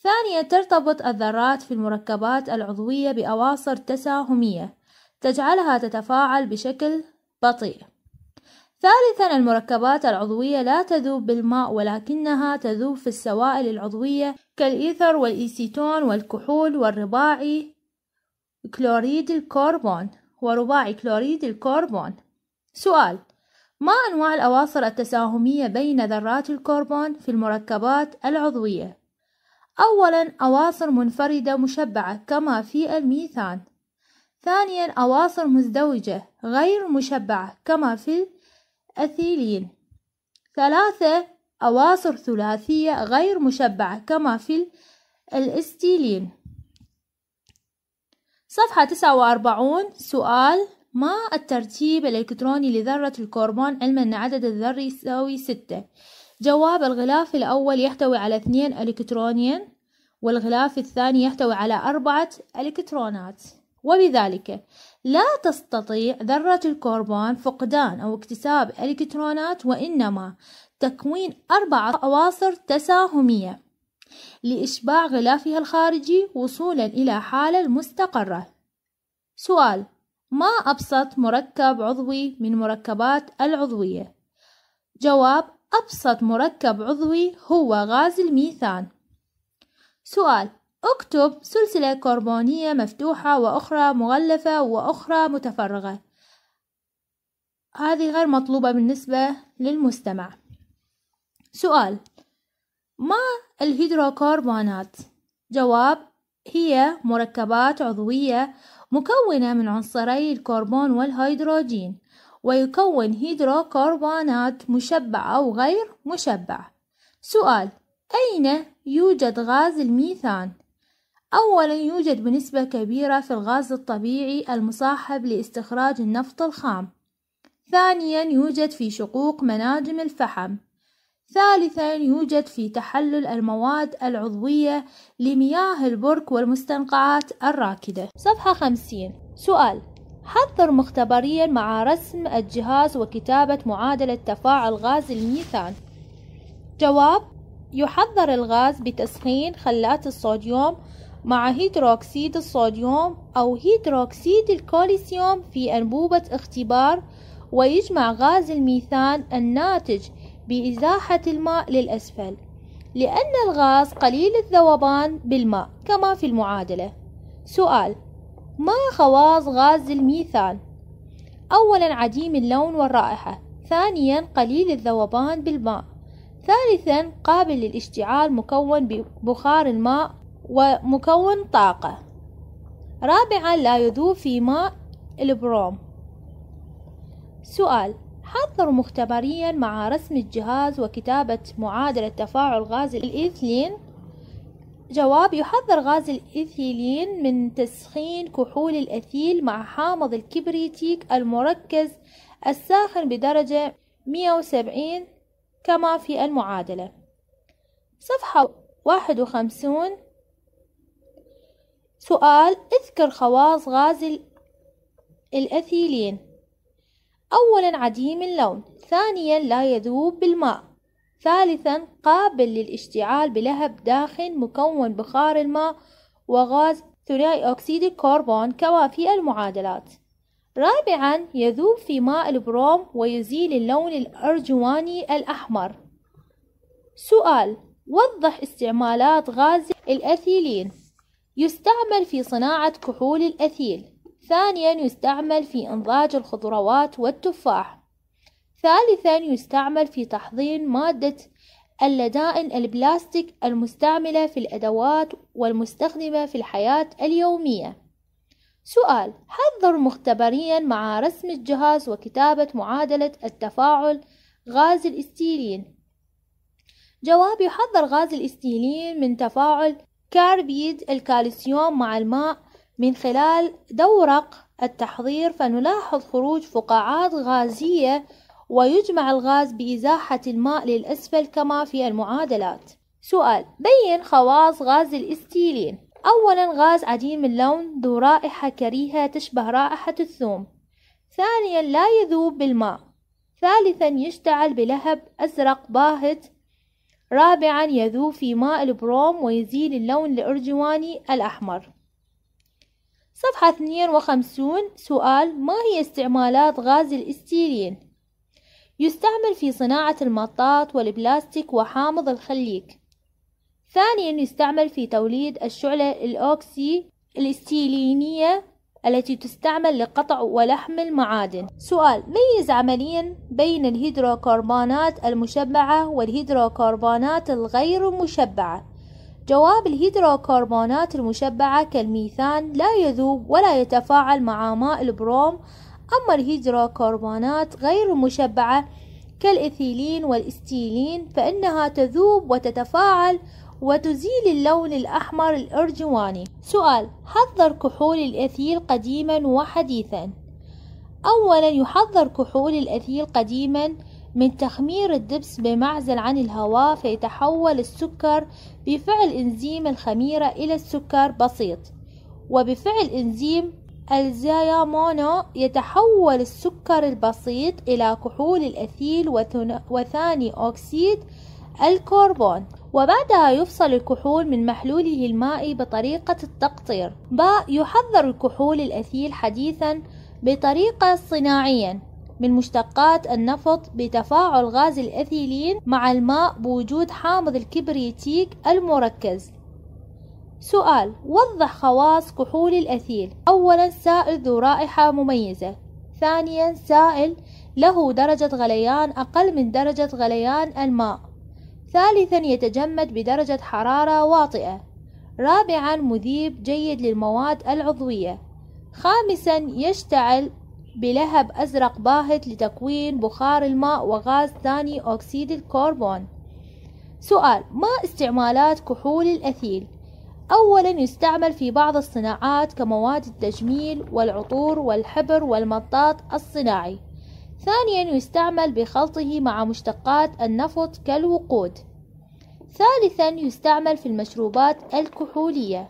ثانيا ترتبط الذرات في المركبات العضوية بأواصر تساهمية تجعلها تتفاعل بشكل بطيء ثالثا المركبات العضوية لا تذوب بالماء ولكنها تذوب في السوائل العضوية كالإيثر والإيسيتون والكحول والرباعي كلوريد الكربون ورباعي كلوريد الكربون سؤال ما أنواع الأواصر التساهمية بين ذرات الكربون في المركبات العضوية؟ أولاً أواصر منفردة مشبعة كما في الميثان ثانياً أواصر مزدوجة غير مشبعة كما في الأثيلين ثلاثة أواصر ثلاثية غير مشبعة كما في الاستيلين صفحة 49 سؤال ما الترتيب الإلكتروني لذرة الكربون علما أن عدد الذر يساوي ستة جواب الغلاف الأول يحتوي على اثنين إلكترونيا والغلاف الثاني يحتوي على أربعة إلكترونات وبذلك لا تستطيع ذرة الكربون فقدان أو اكتساب إلكترونات وإنما تكوين أربع أواصر تساهمية لإشباع غلافها الخارجي وصولا إلى حالة مستقرة سؤال ما أبسط مركب عضوي من مركبات العضوية؟ جواب أبسط مركب عضوي هو غاز الميثان سؤال اكتب سلسلة كربونية مفتوحة وأخرى مغلفة وأخرى متفرغة هذه غير مطلوبة بالنسبة للمستمع سؤال ما الهيدروكربونات؟ جواب هي مركبات عضوية مكونة من عنصري الكربون والهيدروجين ويكون هيدروكربونات مشبع أو غير مشبع سؤال أين يوجد غاز الميثان؟ أولا يوجد بنسبة كبيرة في الغاز الطبيعي المصاحب لاستخراج النفط الخام ثانيا يوجد في شقوق مناجم الفحم ثالثا يوجد في تحلل المواد العضوية لمياه البرك والمستنقعات الراكدة صفحة 50 سؤال حضر مختبريا مع رسم الجهاز وكتابة معادلة تفاعل غاز الميثان جواب يحضر الغاز بتسخين خلات الصوديوم مع هيدروكسيد الصوديوم أو هيدروكسيد الكوليسيوم في أنبوبة اختبار ويجمع غاز الميثان الناتج بإزاحة الماء للأسفل لأن الغاز قليل الذوبان بالماء كما في المعادلة سؤال ما خواص غاز الميثان؟ أولا عديم اللون والرائحة ثانيا قليل الذوبان بالماء ثالثا قابل للاشتعال مكون ببخار الماء ومكون طاقة رابعا لا يذوب في ماء البروم سؤال حضروا مختبريا مع رسم الجهاز وكتابة معادلة تفاعل غاز الإيثيلين جواب يحذر غاز الإيثيلين من تسخين كحول الأثيل مع حامض الكبريتيك المركز الساخن بدرجة 170 كما في المعادلة صفحة 51 سؤال اذكر خواص غاز الأثيلين أولا عديم اللون ثانيا لا يذوب بالماء ثالثا قابل للاشتعال بلهب داخن مكون بخار الماء وغاز ثنائي أكسيد الكربون كوافي المعادلات رابعا يذوب في ماء البروم ويزيل اللون الأرجواني الأحمر سؤال وضح استعمالات غاز الأثيلين يستعمل في صناعة كحول الأثيل ثانيا يستعمل في إنضاج الخضروات والتفاح ثالثا يستعمل في تحضير مادة اللدائن البلاستيك المستعملة في الأدوات والمستخدمة في الحياة اليومية سؤال حضر مختبريا مع رسم الجهاز وكتابة معادلة التفاعل غاز الاستيلين جواب يحضر غاز الاستيلين من تفاعل كاربيد الكالسيوم مع الماء من خلال دورق التحضير فنلاحظ خروج فقاعات غازية ويجمع الغاز بإزاحة الماء للأسفل كما في المعادلات سؤال بين خواص غاز الاستيلين أولا غاز عديم اللون ذو رائحة كريهة تشبه رائحة الثوم ثانيا لا يذوب بالماء ثالثا يشتعل بلهب أزرق باهت رابعا يذوب في ماء البروم ويزيل اللون الأرجواني الأحمر صفحة 52 سؤال ما هي استعمالات غاز الاستيرين؟ يستعمل في صناعة المطاط والبلاستيك وحامض الخليك ثانيا يستعمل في توليد الشعلة الأوكسي الاستيلينية التي تستعمل لقطع ولحم المعادن سؤال ميز عمليا بين الهيدروكربونات المشبعة والهيدروكربونات الغير مشبعة جواب الهيدروكربونات المشبعة كالميثان لا يذوب ولا يتفاعل مع ماء البروم أما الهيدروكربونات غير المشبعة كالإثيلين والاستيلين فإنها تذوب وتتفاعل وتزيل اللون الأحمر الأرجواني سؤال حذر كحول الأثيل قديما وحديثا أولا يحذر كحول الأثيل قديما من تخمير الدبس بمعزل عن الهواء فيتحول السكر بفعل إنزيم الخميرة إلى السكر بسيط وبفعل إنزيم الزيامونو يتحول السكر البسيط إلى كحول الأثيل وثاني أكسيد الكربون وبعدها يفصل الكحول من محلوله المائي بطريقة التقطير ب يحضر الكحول الأثيل حديثا بطريقة صناعيا من مشتقات النفط بتفاعل غاز الأثيلين مع الماء بوجود حامض الكبريتيك المركز سؤال وضح خواص كحول الأثيل أولا سائل ذو رائحة مميزة ثانيا سائل له درجة غليان أقل من درجة غليان الماء ثالثا يتجمد بدرجة حرارة واطئة رابعا مذيب جيد للمواد العضوية خامسا يشتعل بلهب أزرق باهت لتكوين بخار الماء وغاز ثاني أكسيد الكربون سؤال ما استعمالات كحول الأثيل؟ أولا يستعمل في بعض الصناعات كمواد التجميل والعطور والحبر والمطاط الصناعي ثانيا يستعمل بخلطه مع مشتقات النفط كالوقود ثالثا يستعمل في المشروبات الكحولية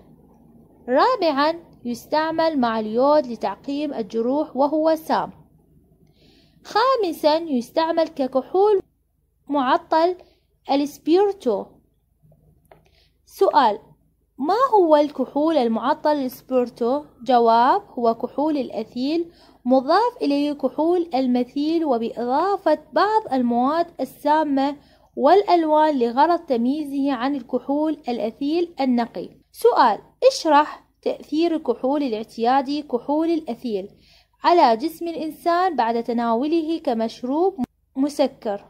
رابعا يستعمل مع اليود لتعقيم الجروح وهو سام خامسا يستعمل ككحول معطل الاسبيرتو سؤال ما هو الكحول المعطل الاسبيرتو جواب هو كحول الأثيل مضاف إليه كحول المثيل وبإضافة بعض المواد السامة والألوان لغرض تمييزه عن الكحول الأثيل النقي سؤال اشرح تأثير الكحول الاعتيادي كحول الأثيل على جسم الإنسان بعد تناوله كمشروب مسكر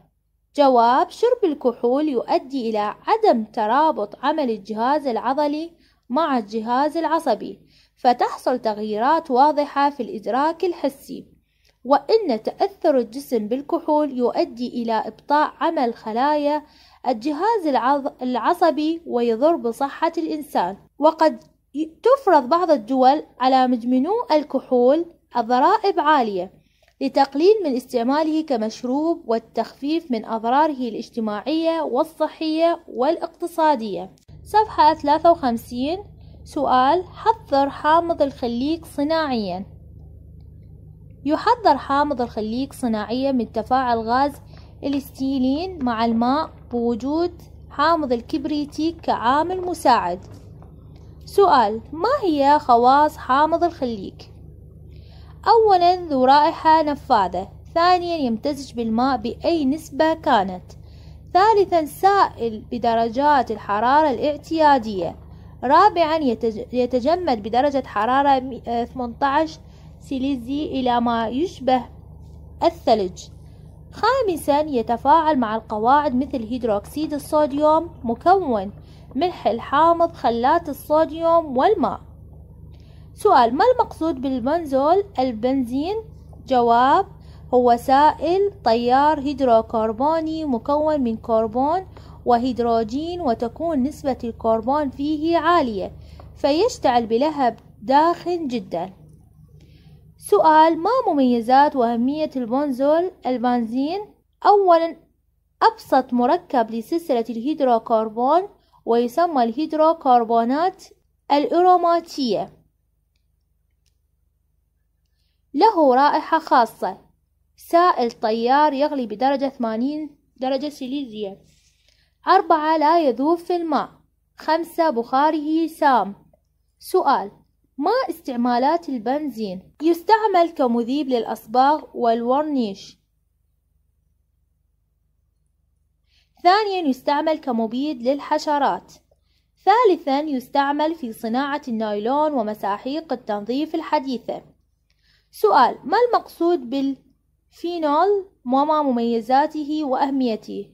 جواب شرب الكحول يؤدي إلى عدم ترابط عمل الجهاز العضلي مع الجهاز العصبي فتحصل تغييرات واضحة في الإدراك الحسي وإن تأثر الجسم بالكحول يؤدي إلى إبطاء عمل خلايا الجهاز العصبي ويضر بصحة الإنسان وقد تفرض بعض الدول على مدمنو الكحول الضرائب عالية لتقليل من استعماله كمشروب والتخفيف من أضراره الاجتماعية والصحية والاقتصادية صفحة 53 سؤال حظر حامض الخليك صناعيا يحضر حامض الخليك صناعيا من تفاعل غاز الاستيلين مع الماء بوجود حامض الكبريتيك كعامل مساعد سؤال ما هي خواص حامض الخليك؟ أولا ذو رائحة نفاذة ثانيا يمتزج بالماء بأي نسبة كانت ثالثا سائل بدرجات الحرارة الاعتيادية رابعا يتجمد بدرجة حرارة 18 آه، سيليزي إلى ما يشبه الثلج خامسا يتفاعل مع القواعد مثل هيدروكسيد الصوديوم مكون ملح الحامض خلات الصوديوم والماء سؤال ما المقصود بالبنزول البنزين جواب هو سائل طيار هيدروكربوني مكون من كربون وهيدروجين وتكون نسبة الكربون فيه عالية فيشتعل بلهب داخن جدا سؤال ما مميزات وأهمية البنزول البنزين أولا أبسط مركب لسلسلة الهيدروكربون ويسمى الهيدروكربونات الأروماتية له رائحة خاصة سائل طيار يغلي بدرجة 80 درجة سيليزية أربعة لا يذوب في الماء خمسة بخاره سام سؤال ما استعمالات البنزين؟ يستعمل كمذيب للأصباغ والورنيش ثانيا يستعمل كمبيد للحشرات ثالثا يستعمل في صناعة النايلون ومساحيق التنظيف الحديثة سؤال ما المقصود بالفينول وما مميزاته وأهميته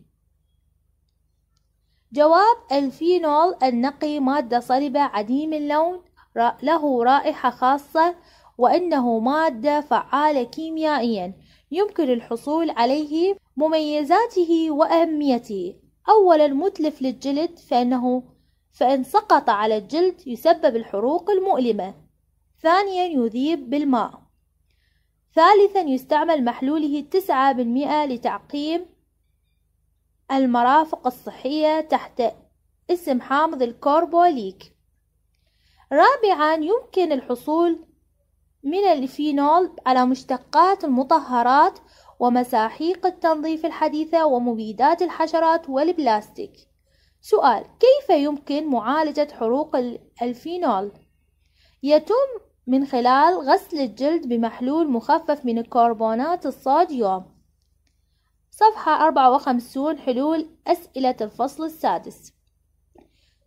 جواب الفينول النقي مادة صلبة عديم اللون له رائحة خاصة وإنه مادة فعالة كيميائيا يمكن الحصول عليه مميزاته وأهميته أولا متلف للجلد فإنه فإن سقط على الجلد يسبب الحروق المؤلمة ثانيا يذيب بالماء ثالثا يستعمل محلوله تسعة لتعقيم المرافق الصحية تحت اسم حامض الكوربوليك رابعا يمكن الحصول من الفينول على مشتقات المطهرات ومساحيق التنظيف الحديثة ومبيدات الحشرات والبلاستيك سؤال كيف يمكن معالجة حروق الفينول؟ يتم من خلال غسل الجلد بمحلول مخفف من كربونات الصوديوم صفحة 54 حلول أسئلة الفصل السادس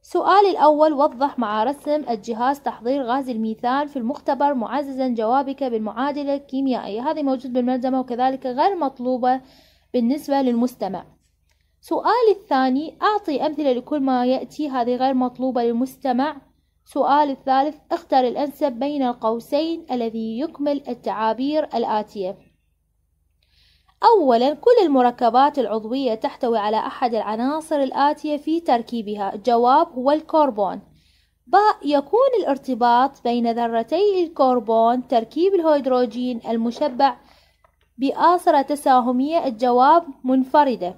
سؤالي الأول وضح مع رسم الجهاز تحضير غاز الميثان في المختبر معززا جوابك بالمعادلة الكيميائية هذه موجود بالملزمة وكذلك غير مطلوبة بالنسبة للمستمع سؤال الثاني أعطي أمثلة لكل ما يأتي هذه غير مطلوبة للمستمع سؤال الثالث اختر الأنسب بين القوسين الذي يكمل التعابير الآتية أولا كل المركبات العضوية تحتوي على أحد العناصر الآتية في تركيبها الجواب هو الكربون ب يكون الارتباط بين ذرتي الكربون تركيب الهيدروجين المشبع بآثرة تساهمية الجواب منفردة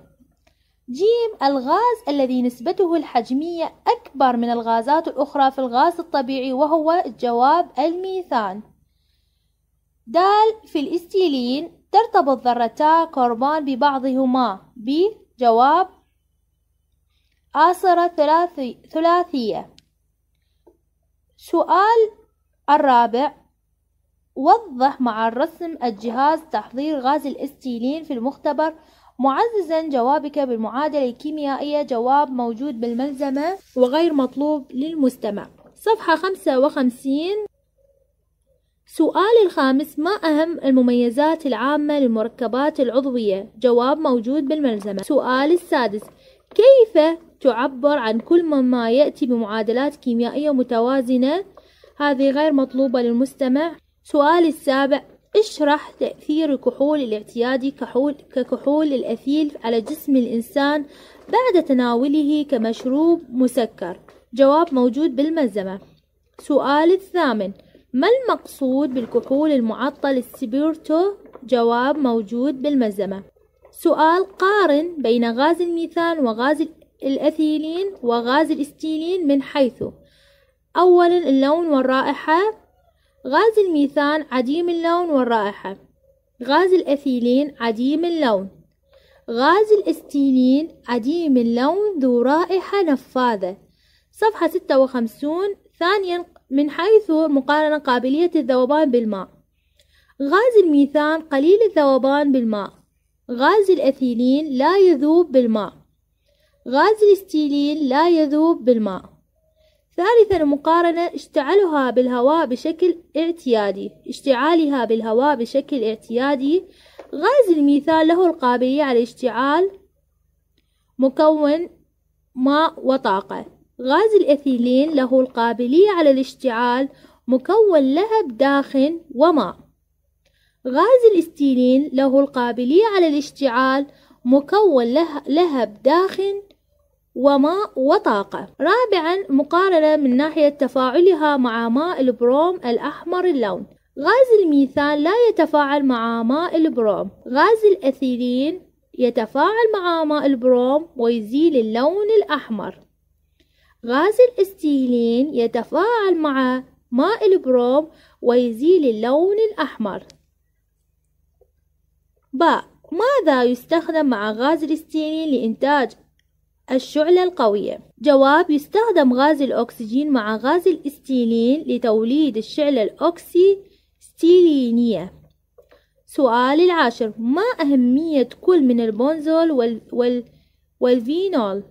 جيم الغاز الذي نسبته الحجمية أكبر من الغازات الأخرى في الغاز الطبيعي وهو الجواب الميثان دال في الاستيلين ترتبط ذرتا كربون ببعضهما بجواب جواب ثلاثي ثلاثية سؤال الرابع وضح مع الرسم الجهاز تحضير غاز الاستيلين في المختبر معززا جوابك بالمعادلة الكيميائية جواب موجود بالملزمة وغير مطلوب للمستمع صفحة 55 سؤال الخامس ما أهم المميزات العامة للمركبات العضوية؟ جواب موجود بالملزمة. سؤال السادس كيف تعبر عن كل ما يأتي بمعادلات كيميائية متوازنة؟ هذه غير مطلوبة للمستمع. سؤال السابع اشرح تأثير الكحول الاعتيادي كحول ككحول الأثيل على جسم الإنسان بعد تناوله كمشروب مسكر. جواب موجود بالملزمة. سؤال الثامن ما المقصود بالكحول المعطل السبيرتو جواب موجود بالملزمة سؤال قارن بين غاز الميثان وغاز الأثيلين وغاز الاستيلين من حيث أولا اللون والرائحة غاز الميثان عديم اللون والرائحة غاز الأثيلين عديم اللون غاز الاستيلين عديم اللون ذو رائحة نفاذة صفحة 56 ثانيا من حيث مقارنة قابلية الذوبان بالماء غاز الميثان قليل الذوبان بالماء غاز الأثيلين لا يذوب بالماء غاز الاستيلين لا يذوب بالماء ثالثا مقارنة اشتعالها بالهواء بشكل اعتيادي اشتعالها بالهواء بشكل اعتيادي غاز الميثان له القابلية على اشتعال مكون ماء وطاقة غاز الإثيلين له القابلية على الاشتعال مكون لهب داخن وماء غاز الاستيلين له القابلية على الاشتعال مكون لهب داخن وماء وطاقة رابعا مقارنة من ناحية تفاعلها مع ماء البروم الأحمر اللون غاز الميثان لا يتفاعل مع ماء البروم غاز الأثيلين يتفاعل مع ماء البروم ويزيل اللون الأحمر غاز الاستيلين يتفاعل مع ماء البروم ويزيل اللون الأحمر ب ماذا يستخدم مع غاز الاستيلين لإنتاج الشعلة القوية جواب يستخدم غاز الأكسجين مع غاز الاستيلين لتوليد الشعلة الأكسي ستيلينية سؤال العاشر ما أهمية كل من البنزول وال... وال... والفينول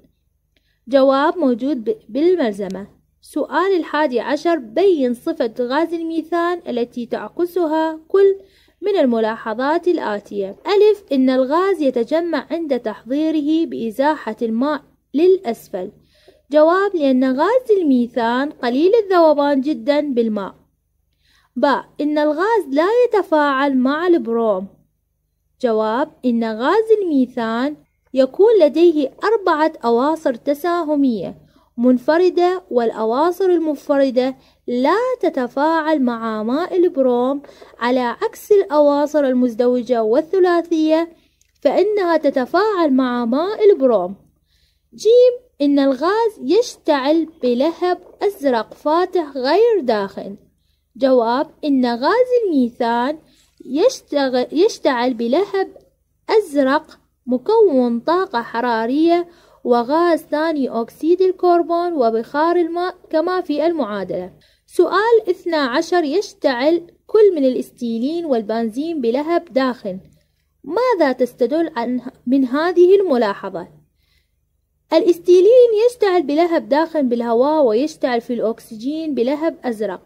جواب موجود بالملزمة سؤال الحادي عشر بين صفة غاز الميثان التي تعكسها كل من الملاحظات الآتية ألف إن الغاز يتجمع عند تحضيره بإزاحة الماء للأسفل جواب لأن غاز الميثان قليل الذوبان جدا بالماء ب إن الغاز لا يتفاعل مع البروم جواب إن غاز الميثان يكون لديه أربعة أواصر تساهمية منفردة والأواصر المنفردة لا تتفاعل مع ماء البروم على عكس الأواصر المزدوجة والثلاثية فإنها تتفاعل مع ماء البروم جيم إن الغاز يشتعل بلهب أزرق فاتح غير داخن جواب إن غاز الميثان يشتغل يشتعل بلهب أزرق مكون طاقة حرارية وغاز ثاني أكسيد الكربون وبخار الماء كما في المعادلة سؤال 12 يشتعل كل من الاستيلين والبنزين بلهب داخن ماذا تستدل من هذه الملاحظة؟ الاستيلين يشتعل بلهب داخن بالهواء ويشتعل في الأكسجين بلهب أزرق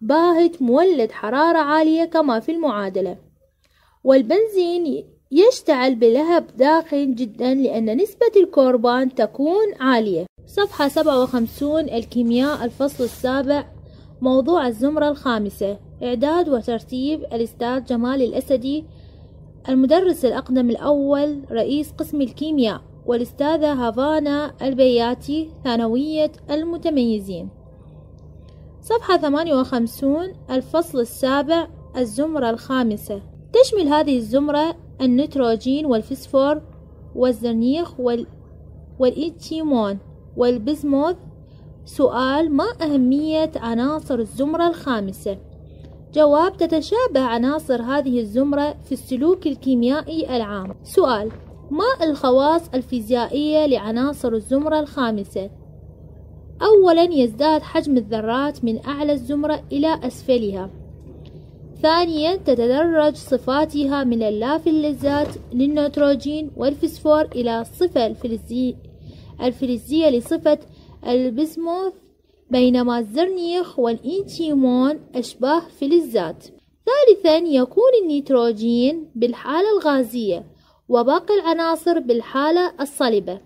باهت مولد حرارة عالية كما في المعادلة والبنزين يشتعل بلهب داخن جدا لأن نسبة الكربان تكون عالية صفحة 57 الكيمياء الفصل السابع موضوع الزمرة الخامسة إعداد وترتيب الأستاذ جمال الأسدي المدرس الأقدم الأول رئيس قسم الكيمياء والأستاذة هافانا البياتي ثانوية المتميزين صفحة 58 الفصل السابع الزمرة الخامسة تشمل هذه الزمرة النيتروجين والفسفور والزنيخ وال... والإيتيمون والبزموث سؤال ما أهمية عناصر الزمرة الخامسة؟ جواب تتشابه عناصر هذه الزمرة في السلوك الكيميائي العام سؤال ما الخواص الفيزيائية لعناصر الزمرة الخامسة؟ أولا يزداد حجم الذرات من أعلى الزمرة إلى أسفلها ثانيا تتدرج صفاتها من اللا للنيتروجين والفسفور إلى صفة الفلزي الفلزية لصفة البسموث بينما الزرنيخ والإنتيمون أشباه فلزات ثالثا يكون النيتروجين بالحالة الغازية وباقي العناصر بالحالة الصلبة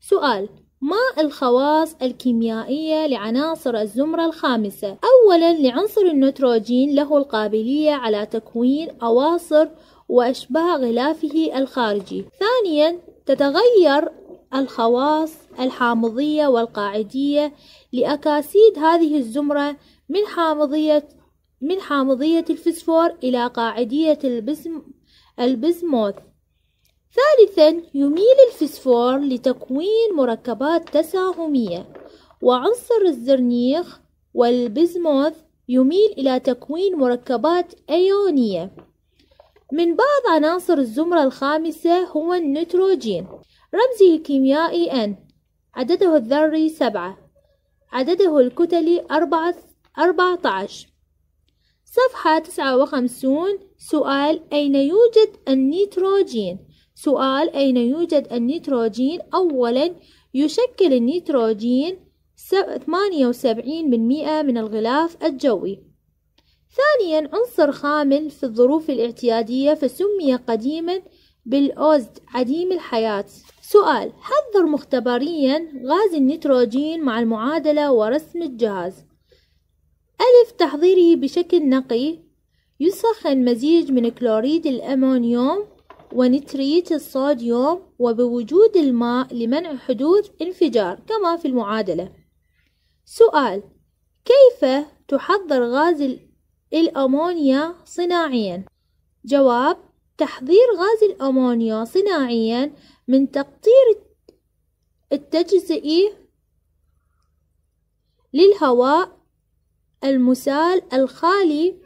سؤال ما الخواص الكيميائية لعناصر الزمرة الخامسة؟ أولاً لعنصر النيتروجين له القابلية على تكوين أواصر وأشباه غلافه الخارجي. ثانياً تتغير الخواص الحامضية والقاعدية لأكاسيد هذه الزمرة من حامضية من حامضية الفسفور إلى قاعدية البسم البسموث ثالثا يميل الفسفور لتكوين مركبات تساهمية وعنصر الزرنيخ والبزموث يميل إلى تكوين مركبات أيونية من بعض عناصر الزمرة الخامسة هو النيتروجين رمزه الكيميائي N عدده الذري سبعة عدده الكتلي أربعة عشر صفحة تسعة وخمسون سؤال أين يوجد النيتروجين؟ سؤال أين يوجد النيتروجين؟ أولا يشكل النيتروجين 78% من الغلاف الجوي ثانيا عنصر خامل في الظروف الاعتيادية فسمي قديما بالأوزد عديم الحياة سؤال حذر مختبريا غاز النيتروجين مع المعادلة ورسم الجهاز ألف تحضيره بشكل نقي يسخن مزيج من كلوريد الأمونيوم ونتريت الصوديوم وبوجود الماء لمنع حدوث انفجار كما في المعادلة سؤال كيف تحضر غاز الأمونيا صناعيا؟ جواب تحضير غاز الأمونيا صناعيا من تقطير التجزئي للهواء المسال الخالي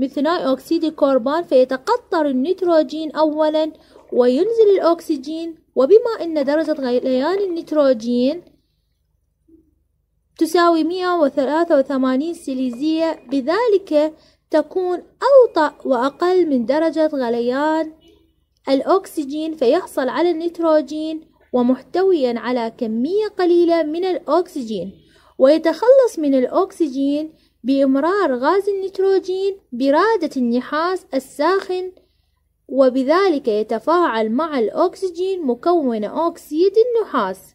ثاني أكسيد الكربون فيتقطر النيتروجين أولا وينزل الأكسجين وبما أن درجة غليان النيتروجين تساوي 183 سيليزية بذلك تكون أوطأ وأقل من درجة غليان الأكسجين فيحصل على النيتروجين ومحتويا على كمية قليلة من الأكسجين ويتخلص من الأكسجين بإمرار غاز النيتروجين برادة النحاس الساخن وبذلك يتفاعل مع الأكسجين مكون أكسيد النحاس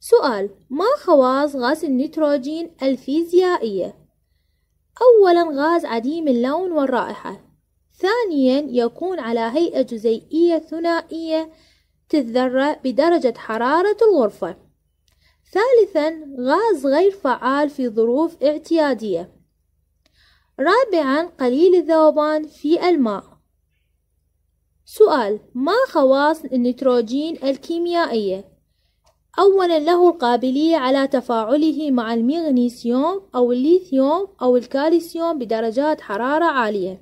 سؤال ما خواص غاز النيتروجين الفيزيائية؟ أولا غاز عديم اللون والرائحة ثانيا يكون على هيئة جزيئية ثنائية تذرة بدرجة حرارة الغرفة ثالثا غاز غير فعال في ظروف اعتيادية رابعا قليل الذوبان في الماء سؤال ما خواص النيتروجين الكيميائية؟ أولا له القابلية على تفاعله مع المغنيسيوم أو الليثيوم أو الكالسيوم بدرجات حرارة عالية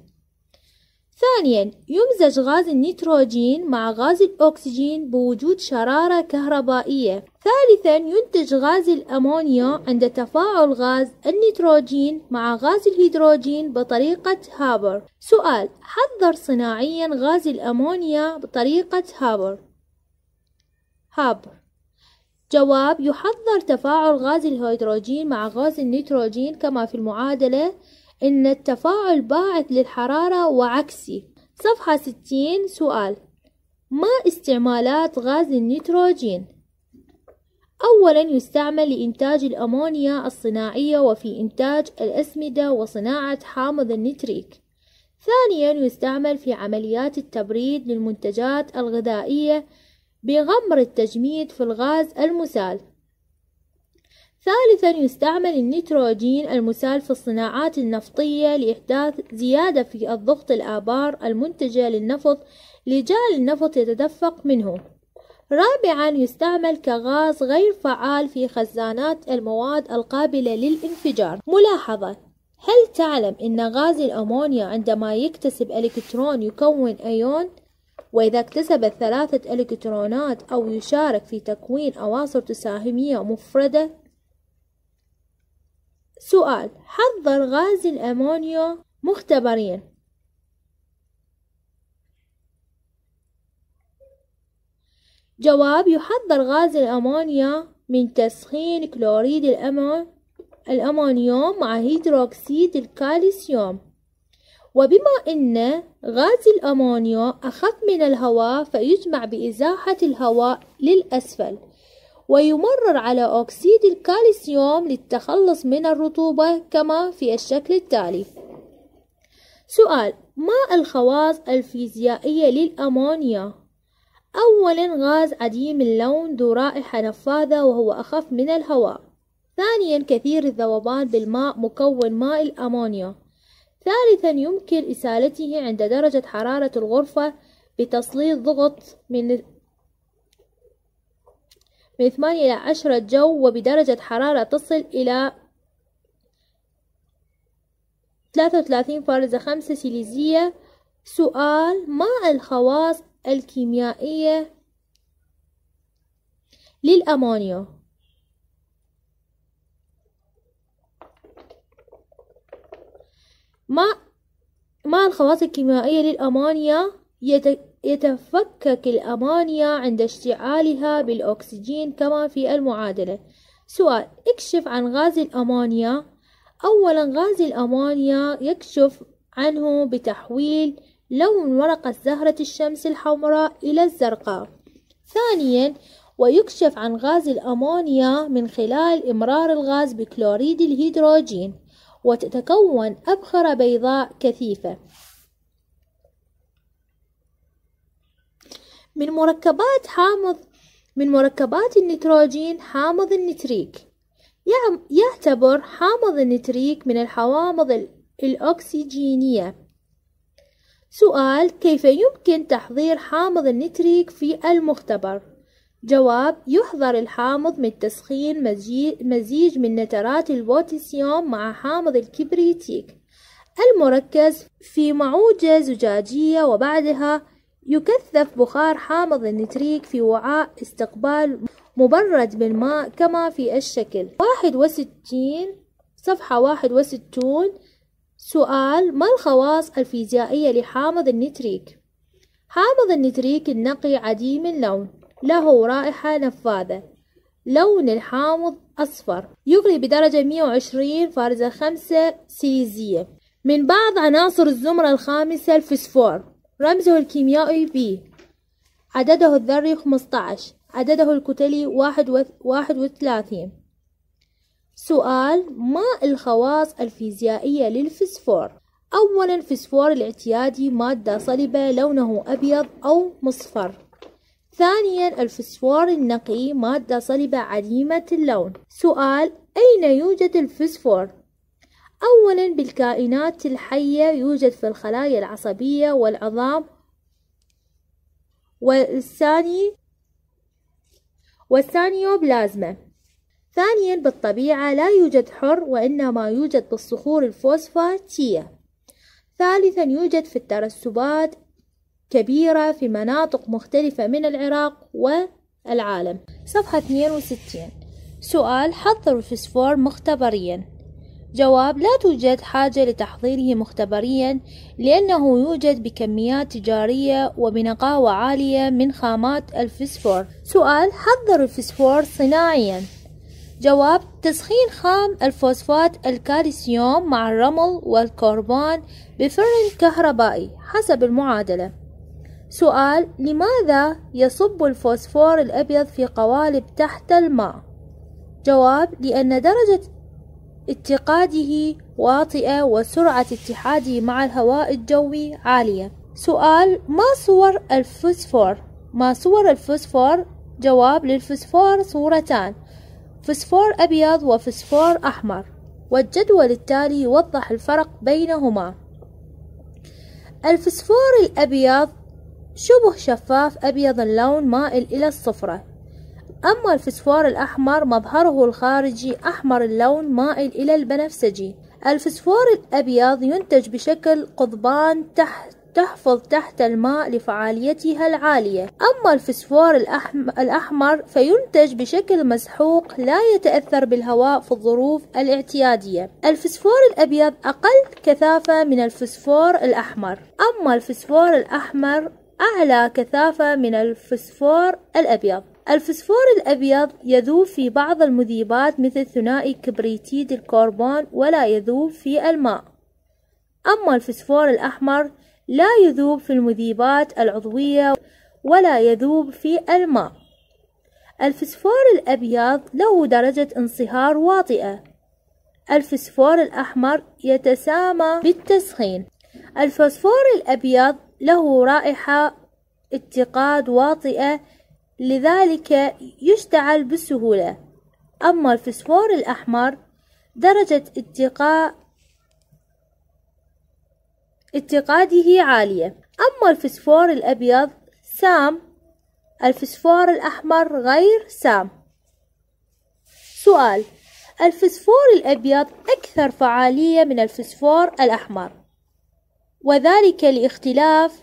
ثانيا يمزج غاز النيتروجين مع غاز الأكسجين بوجود شرارة كهربائية ثالثا ينتج غاز الأمونيا عند تفاعل غاز النيتروجين مع غاز الهيدروجين بطريقة هابر سؤال حضر صناعيا غاز الأمونيا بطريقة هابر هابر جواب يحضر تفاعل غاز الهيدروجين مع غاز النيتروجين كما في المعادلة إن التفاعل باعث للحرارة وعكسي صفحة 60 سؤال ما استعمالات غاز النيتروجين؟ أولا يستعمل لإنتاج الأمونيا الصناعية وفي إنتاج الأسمدة وصناعة حامض النتريك ثانيا يستعمل في عمليات التبريد للمنتجات الغذائية بغمر التجميد في الغاز المسال ثالثا يستعمل النيتروجين المسال في الصناعات النفطية لإحداث زيادة في الضغط الآبار المنتجة للنفط لجعل النفط يتدفق منه رابعا يستعمل كغاز غير فعال في خزانات المواد القابلة للانفجار ملاحظة هل تعلم أن غاز الأمونيا عندما يكتسب إلكترون يكون أيون؟ وإذا اكتسب ثلاثة إلكترونات أو يشارك في تكوين أواصر تساهمية مفردة سؤال حضر غاز الأمونيا مختبرين جواب يحضر غاز الأمونيا من تسخين كلوريد الأمون الأمونيوم مع هيدروكسيد الكالسيوم وبما أن غاز الأمونيا أخف من الهواء فيجمع بإزاحة الهواء للأسفل ويمرر على أكسيد الكالسيوم للتخلص من الرطوبة كما في الشكل التالي سؤال ما الخواص الفيزيائية للأمونيا؟ أولا غاز عديم اللون ذو رائحة نفاذة وهو أخف من الهواء ثانيا كثير الذوبان بالماء مكون ماء الأمونيا ثالثا يمكن إسالته عند درجة حرارة الغرفة بتسليط ضغط من من 8 إلى 10 جو وبدرجة حرارة تصل إلى 33 فارزة 5 سيليزية سؤال ما الخواص الكيميائية للأمونيا مع مع الخواص الكيميائية للأمونيا يتفكك الأمونيا عند اشتعالها بالأكسجين كما في المعادلة سؤال اكشف عن غاز الأمونيا أولا غاز الأمونيا يكشف عنه بتحويل لون ورقة زهرة الشمس الحمراء إلى الزرقاء ثانيا ويكشف عن غاز الأمونيا من خلال إمرار الغاز بكلوريد الهيدروجين وتتكون أبخرة بيضاء كثيفة من مركبات حامض من مركبات النيتروجين حامض النتريك يعتبر حامض النتريك من الحوامض الأكسجينية سؤال كيف يمكن تحضير حامض النتريك في المختبر؟ جواب يحضر الحامض من تسخين مزيج من نترات البوتاسيوم مع حامض الكبريتيك المركز في معوجة زجاجية وبعدها يكثف بخار حامض النتريك في وعاء استقبال مبرد بالماء كما في الشكل 61 صفحة 61 سؤال ما الخواص الفيزيائية لحامض النتريك؟ حامض النتريك النقي عديم اللون له رائحة نفاذة لون الحامض أصفر يغلي بدرجة 120 فارزة 5 سيليزية من بعض عناصر الزمرة الخامسة الفسفور رمزه الكيميائي بي عدده الذري 15 عدده الكتلي 31 سؤال ما الخواص الفيزيائية للفسفور؟ أولا الفسفور الاعتيادي مادة صلبة لونه أبيض أو مصفر ثانيا الفسفور النقي مادة صلبة عديمة اللون سؤال أين يوجد الفسفور؟ أولا بالكائنات الحية يوجد في الخلايا العصبية والعظام والثاني والثانيوبلازما ثانيا بالطبيعة لا يوجد حر وإنما يوجد بالصخور الفوسفاتية ثالثا يوجد في الترسبات كبيرة في مناطق مختلفة من العراق والعالم صفحة 62 سؤال حضر الفسفور مختبريا جواب لا توجد حاجة لتحضيره مختبريا لأنه يوجد بكميات تجارية وبنقاوة عالية من خامات الفسفور سؤال حضر الفسفور صناعيا جواب تسخين خام الفوسفات الكالسيوم مع الرمل والكربون بفرن كهربائي حسب المعادلة سؤال لماذا يصب الفوسفور الأبيض في قوالب تحت الماء؟ جواب لأن درجة اتقاده واطئة وسرعة اتحاده مع الهواء الجوي عالية سؤال ما صور الفوسفور؟ ما صور الفوسفور؟ جواب للفوسفور صورتان فسفور أبيض وفسفور أحمر والجدول التالي يوضح الفرق بينهما الفسفور الأبيض شبه شفاف أبيض اللون مائل إلى الصفرة أما الفسفور الأحمر مظهره الخارجي أحمر اللون مائل إلى البنفسجي الفسفور الأبيض ينتج بشكل قضبان تحت تحفظ تحت الماء لفعاليتها العالية أما الفسفور الأحمر فينتج بشكل مسحوق لا يتأثر بالهواء في الظروف الاعتيادية الفسفور الأبيض أقل كثافة من الفسفور الأحمر أما الفسفور الأحمر أعلى كثافة من الفسفور الأبيض الفسفور الأبيض يذوب في بعض المذيبات مثل ثنائي كبريتيد الكربون ولا يذوب في الماء أما الفسفور الأحمر لا يذوب في المذيبات العضوية ولا يذوب في الماء الفسفور الأبيض له درجة انصهار واطئة الفسفور الأحمر يتسامى بالتسخين الفسفور الأبيض له رائحة اتقاد واطئة لذلك يشتعل بسهولة أما الفسفور الأحمر درجة اتقاء اتقاده عالية أما الفسفور الأبيض سام الفسفور الأحمر غير سام سؤال الفسفور الأبيض أكثر فعالية من الفسفور الأحمر وذلك لاختلاف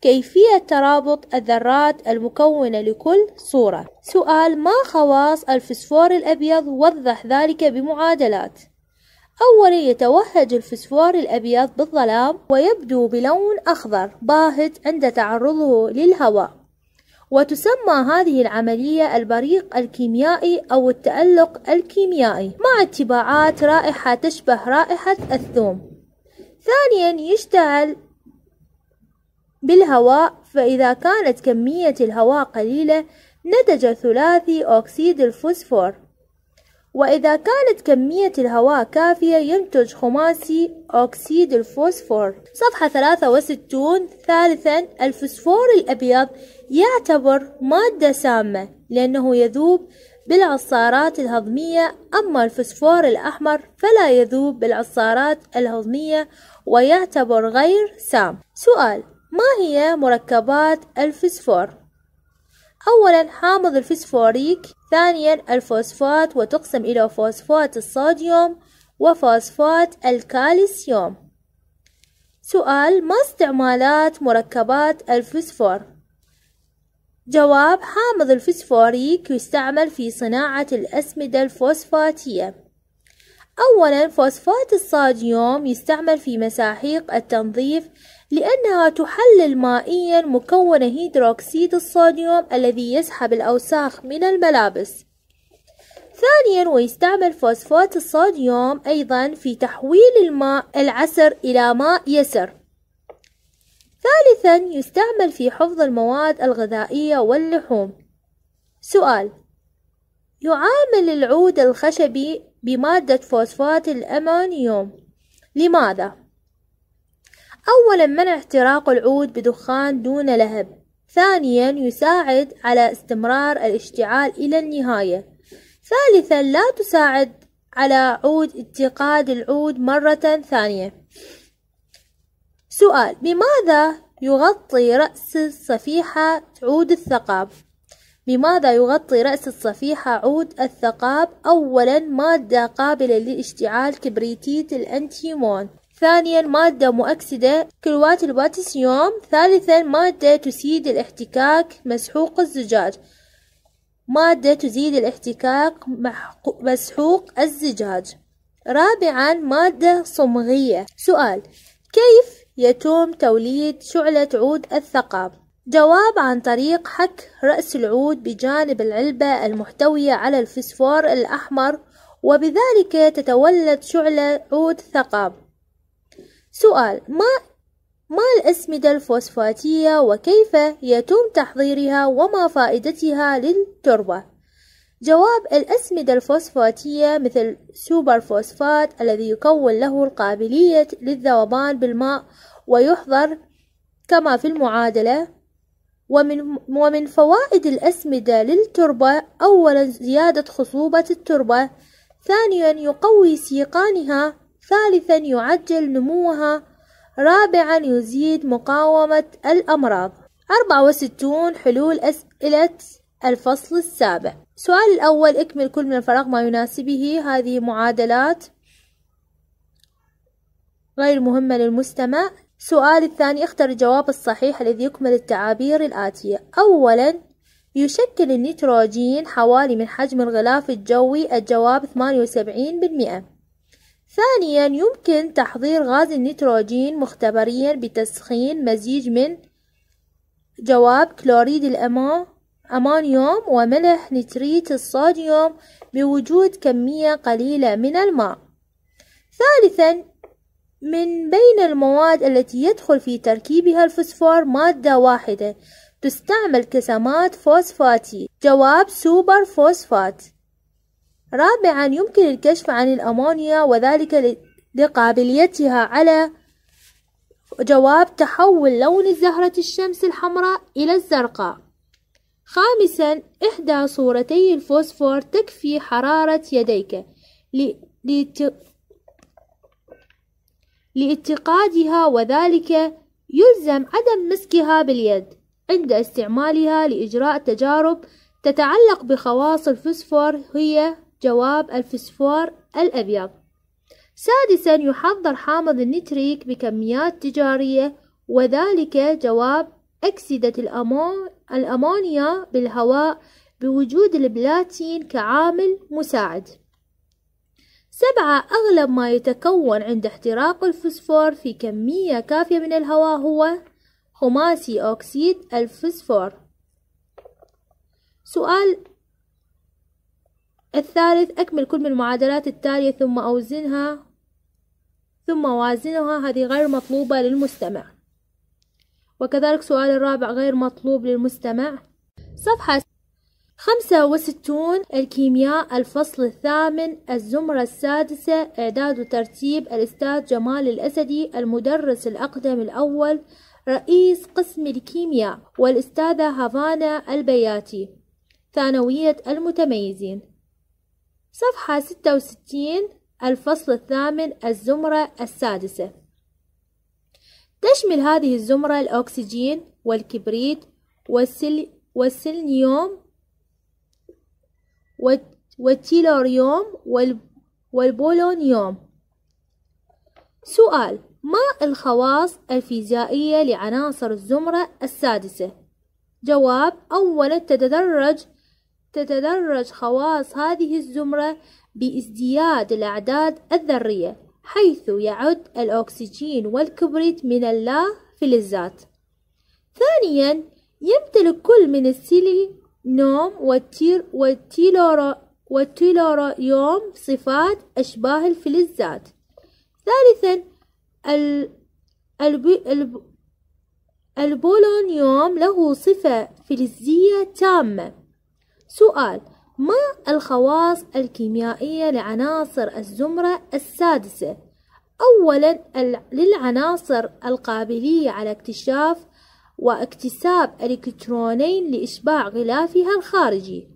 كيفية ترابط الذرات المكونة لكل صورة سؤال ما خواص الفسفور الأبيض وضح ذلك بمعادلات أولا يتوهج الفسفور الأبيض بالظلام ويبدو بلون أخضر باهت عند تعرضه للهواء وتسمى هذه العملية البريق الكيميائي أو التألق الكيميائي مع اتباعات رائحة تشبه رائحة الثوم ثانيا يشتعل بالهواء فإذا كانت كمية الهواء قليلة نتج ثلاثي أكسيد الفوسفور وإذا كانت كمية الهواء كافية ينتج خماسي أكسيد الفوسفور صفحة 63 ثالثا الفوسفور الأبيض يعتبر مادة سامة لأنه يذوب بالعصارات الهضمية أما الفوسفور الأحمر فلا يذوب بالعصارات الهضمية ويعتبر غير سام سؤال ما هي مركبات الفوسفور؟ أولا حامض الفسفوريك ثانيا الفوسفات وتقسم إلى فوسفات الصوديوم وفوسفات الكالسيوم سؤال ما استعمالات مركبات الفسفور؟ جواب حامض الفسفوريك يستعمل في صناعة الأسمدة الفوسفاتية أولا فوسفات الصوديوم يستعمل في مساحيق التنظيف لأنها تحلل مائيا مكون هيدروكسيد الصوديوم الذي يسحب الأوساخ من الملابس ثانيا ويستعمل فوسفات الصوديوم أيضا في تحويل الماء العسر إلى ماء يسر ثالثا يستعمل في حفظ المواد الغذائية واللحوم سؤال يعامل العود الخشبي بمادة فوسفات الأمونيوم لماذا؟ أولا منع احتراق العود بدخان دون لهب ثانيا يساعد على استمرار الاشتعال إلى النهاية ثالثا لا تساعد على عود اتقاد العود مرة ثانية سؤال بماذا يغطي رأس الصفيحة عود الثقاب؟ بماذا يغطي رأس الصفيحة عود الثقاب؟ أولا مادة قابلة للاشتعال كبريتيت الأنتيمون ثانيا مادة مؤكسدة كلوات البوتاسيوم ثالثا مادة تسيد الاحتكاك مسحوق الزجاج مادة تزيد الاحتكاك مسحوق الزجاج رابعا مادة صمغية سؤال كيف يتم توليد شعلة عود الثقاب؟ جواب عن طريق حك رأس العود بجانب العلبة المحتوية على الفسفور الأحمر وبذلك تتولد شعلة عود ثقب سؤال ما ما الأسمدة الفوسفاتية وكيف يتم تحضيرها وما فائدتها للتربة؟ جواب الأسمدة الفوسفاتية مثل سوبر فوسفات الذي يكون له القابلية للذوبان بالماء ويحضر كما في المعادلة ومن, ومن فوائد الأسمدة للتربة أولا زيادة خصوبة التربة ثانيا يقوي سيقانها ثالثا يعجل نموها رابعا يزيد مقاومة الأمراض 64 حلول أسئلة الفصل السابع السؤال الأول اكمل كل من الفراغ ما يناسبه هذه معادلات غير مهمة للمستمع السؤال الثاني اختر الجواب الصحيح الذي يكمل التعابير الآتية أولا يشكل النيتروجين حوالي من حجم الغلاف الجوي الجواب 78% ثانيا يمكن تحضير غاز النيتروجين مختبريا بتسخين مزيج من جواب كلوريد الأمونيوم وملح نتريت الصوديوم بوجود كمية قليلة من الماء ثالثا من بين المواد التي يدخل في تركيبها الفوسفور مادة واحدة تستعمل كسمات فوسفاتي جواب سوبر فوسفات رابعا يمكن الكشف عن الأمونيا وذلك لقابليتها على جواب تحول لون الزهرة الشمس الحمراء إلى الزرقاء خامسا إحدى صورتي الفوسفور تكفي حرارة يديك لاتقادها وذلك يلزم عدم مسكها باليد عند استعمالها لإجراء تجارب تتعلق بخواص الفوسفور هي جواب الفسفور الأبيض سادسا يحضر حامض النتريك بكميات تجارية وذلك جواب أكسدة الأمونيا بالهواء بوجود البلاتين كعامل مساعد سبعة أغلب ما يتكون عند احتراق الفسفور في كمية كافية من الهواء هو خماسي أكسيد الفسفور سؤال الثالث أكمل كل من المعادلات التالية ثم أوزنها ثم وازنها هذه غير مطلوبة للمستمع وكذلك سؤال الرابع غير مطلوب للمستمع صفحة خمسة وستون الكيمياء الفصل الثامن الزمرة السادسة إعداد وترتيب الأستاذ جمال الأسدي المدرس الأقدم الأول رئيس قسم الكيمياء والأستاذة هافانا البياتي ثانوية المتميزين صفحة ستة وستين الفصل الثامن الزمرة السادسة تشمل هذه الزمرة الأكسجين والكبريت والسل... والسلنيوم والتيلوريوم وال... والبولونيوم سؤال ما الخواص الفيزيائية لعناصر الزمرة السادسة؟ جواب أولا تتدرج تتدرج خواص هذه الزمرة بازدياد الأعداد الذرية حيث يعد الأكسجين والكبريت من اللا فلزات ثانيا يمتلك كل من السيلي نوم والتير والتيلورا يوم صفات أشباه الفلزات ثالثا ال... الب... الب... البولونيوم له صفة فلزية تامة سؤال ما الخواص الكيميائية لعناصر الزمرة السادسة؟ أولا للعناصر القابلية على اكتشاف واكتساب إلكترونين لإشباع غلافها الخارجي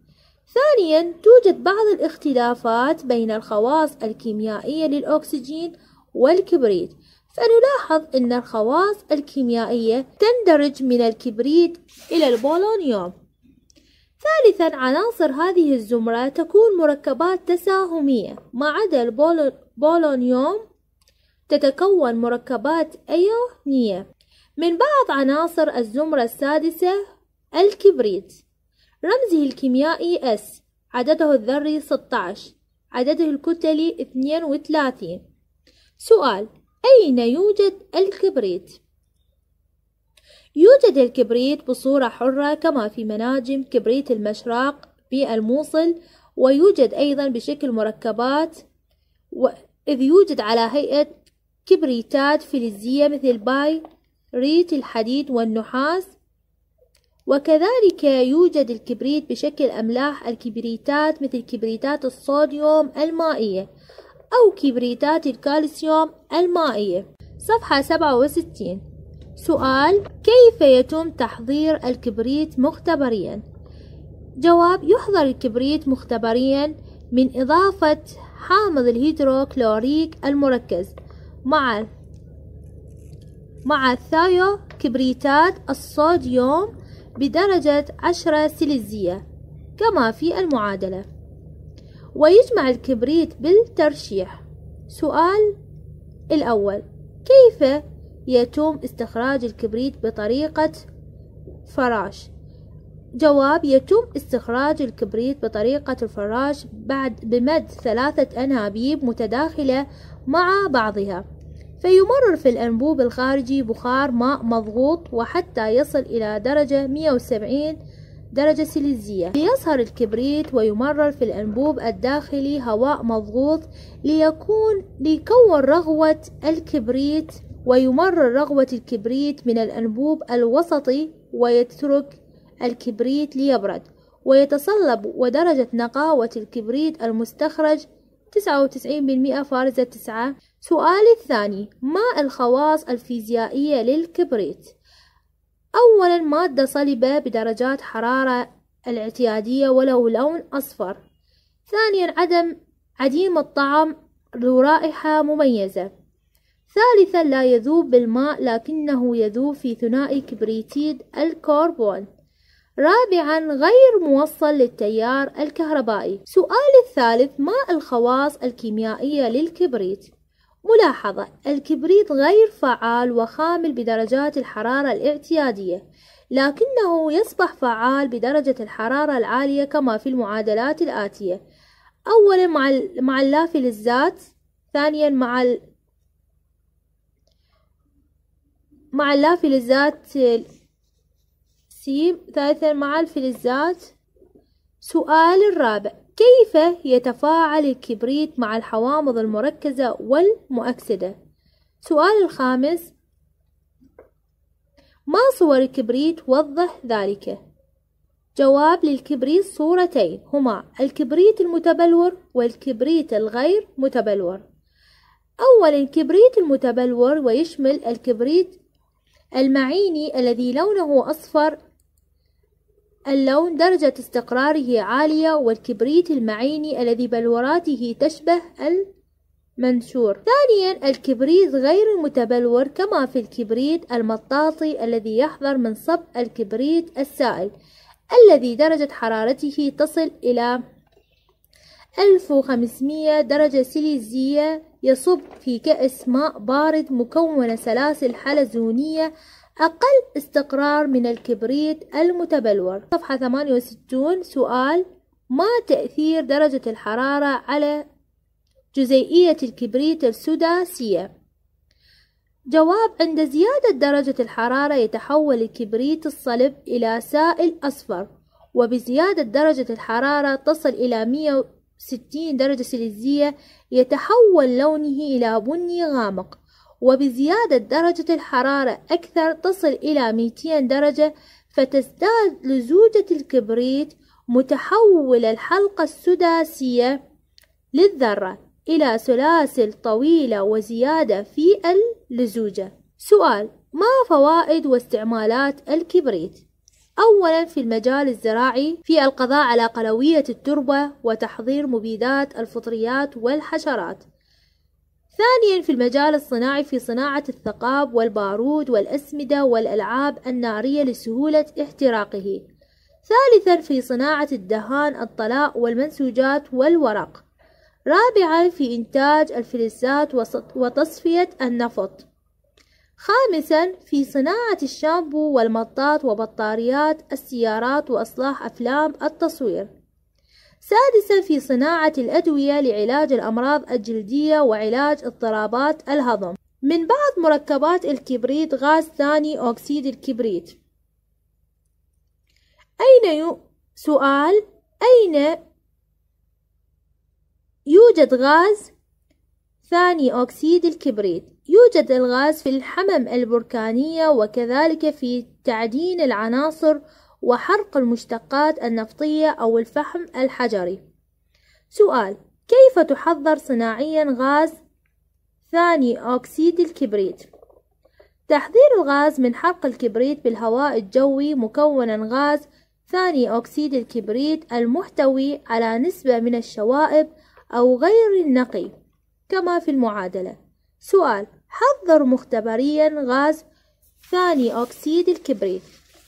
ثانيا توجد بعض الاختلافات بين الخواص الكيميائية للأكسجين والكبريت فنلاحظ أن الخواص الكيميائية تندرج من الكبريت إلى البولونيوم ثالثا عناصر هذه الزمرة تكون مركبات تساهمية ما عدا البولونيوم تتكون مركبات أيونية من بعض عناصر الزمرة السادسة الكبريت رمزه الكيميائي S عدده الذري 16 عدده الكتلي 32 سؤال أين يوجد الكبريت؟ يوجد الكبريت بصورة حرة كما في مناجم كبريت المشراق الموصل ويوجد أيضا بشكل مركبات إذ يوجد على هيئة كبريتات فلزية مثل باي ريت الحديد والنحاس وكذلك يوجد الكبريت بشكل أملاح الكبريتات مثل كبريتات الصوديوم المائية أو كبريتات الكالسيوم المائية صفحة 67 سؤال كيف يتم تحضير الكبريت مختبريا؟ جواب يحضر الكبريت مختبريا من إضافة حامض الهيدروكلوريك المركز مع مع الثايو كبريتات الصوديوم بدرجة عشرة سيليزية كما في المعادلة ويجمع الكبريت بالترشيح سؤال الأول كيف يتم استخراج الكبريت بطريقة فراش جواب يتم استخراج الكبريت بطريقة الفراش بعد بمد ثلاثة أنابيب متداخلة مع بعضها فيمرر في الأنبوب الخارجي بخار ماء مضغوط وحتى يصل إلى درجة 170 درجة سيليزية ليصهر الكبريت ويمرر في الأنبوب الداخلي هواء مضغوط ليكون ليكون رغوة الكبريت ويمرر رغوة الكبريت من الأنبوب الوسطي ويترك الكبريت ليبرد ويتصلب ودرجة نقاوة الكبريت المستخرج 99% فارزة 9 سؤال الثاني ما الخواص الفيزيائية للكبريت؟ أولا مادة صلبة بدرجات حرارة الاعتيادية ولو لون أصفر ثانيا عدم عديم الطعم ذو رائحة مميزة ثالثا لا يذوب بالماء لكنه يذوب في ثنائي كبريتيد الكربون رابعا غير موصل للتيار الكهربائي سؤال الثالث ما الخواص الكيميائية للكبريت؟ ملاحظة الكبريت غير فعال وخامل بدرجات الحرارة الاعتيادية لكنه يصبح فعال بدرجة الحرارة العالية كما في المعادلات الآتية أولا مع اللافل الزات ثانيا مع مع اللافلزات فلزات ثالثا مع الفلزات سؤال الرابع كيف يتفاعل الكبريت مع الحوامض المركزة والمؤكسدة سؤال الخامس ما صور الكبريت وضح ذلك جواب للكبريت صورتين هما الكبريت المتبلور والكبريت الغير متبلور أولا الكبريت المتبلور ويشمل الكبريت المعيني الذي لونه أصفر اللون درجة استقراره عالية والكبريت المعيني الذي بلوراته تشبه المنشور ثانيا الكبريت غير المتبلور كما في الكبريت المطاطي الذي يحضر من صب الكبريت السائل الذي درجة حرارته تصل إلى 1500 درجة سيليزية يصب في كأس ماء بارد مكون سلاسل حلزونية أقل استقرار من الكبريت المتبلور صفحة 68 سؤال ما تأثير درجة الحرارة على جزيئية الكبريت السداسية؟ جواب عند زيادة درجة الحرارة يتحول الكبريت الصلب إلى سائل أصفر وبزيادة درجة الحرارة تصل إلى 60 درجة سيليزية يتحول لونه إلى بني غامق وبزيادة درجة الحرارة أكثر تصل إلى 200 درجة فتزداد لزوجة الكبريت متحول الحلقة السداسية للذرة إلى سلاسل طويلة وزيادة في اللزوجة سؤال ما فوائد واستعمالات الكبريت؟ أولا في المجال الزراعي في القضاء على قلوية التربة وتحضير مبيدات الفطريات والحشرات ثانيا في المجال الصناعي في صناعة الثقاب والبارود والأسمدة والألعاب النارية لسهولة احتراقه ثالثا في صناعة الدهان الطلاء والمنسوجات والورق رابعا في إنتاج الفلزات وتصفية النفط خامسا في صناعة الشامبو والمطاط وبطاريات السيارات وإصلاح أفلام التصوير سادسا في صناعة الأدوية لعلاج الأمراض الجلدية وعلاج اضطرابات الهضم من بعض مركبات الكبريت غاز ثاني أكسيد الكبريت أين ي... سؤال أين يوجد غاز ثاني أكسيد الكبريت يوجد الغاز في الحمم البركانية وكذلك في تعدين العناصر وحرق المشتقات النفطية أو الفحم الحجري. سؤال: كيف تحضر صناعيًا غاز ثاني أكسيد الكبريت؟ تحضير الغاز من حرق الكبريت بالهواء الجوي مكونًا غاز ثاني أكسيد الكبريت المحتوي على نسبة من الشوائب أو غير النقي كما في المعادلة. سؤال: حذر مختبريا غاز ثاني أكسيد الكبريت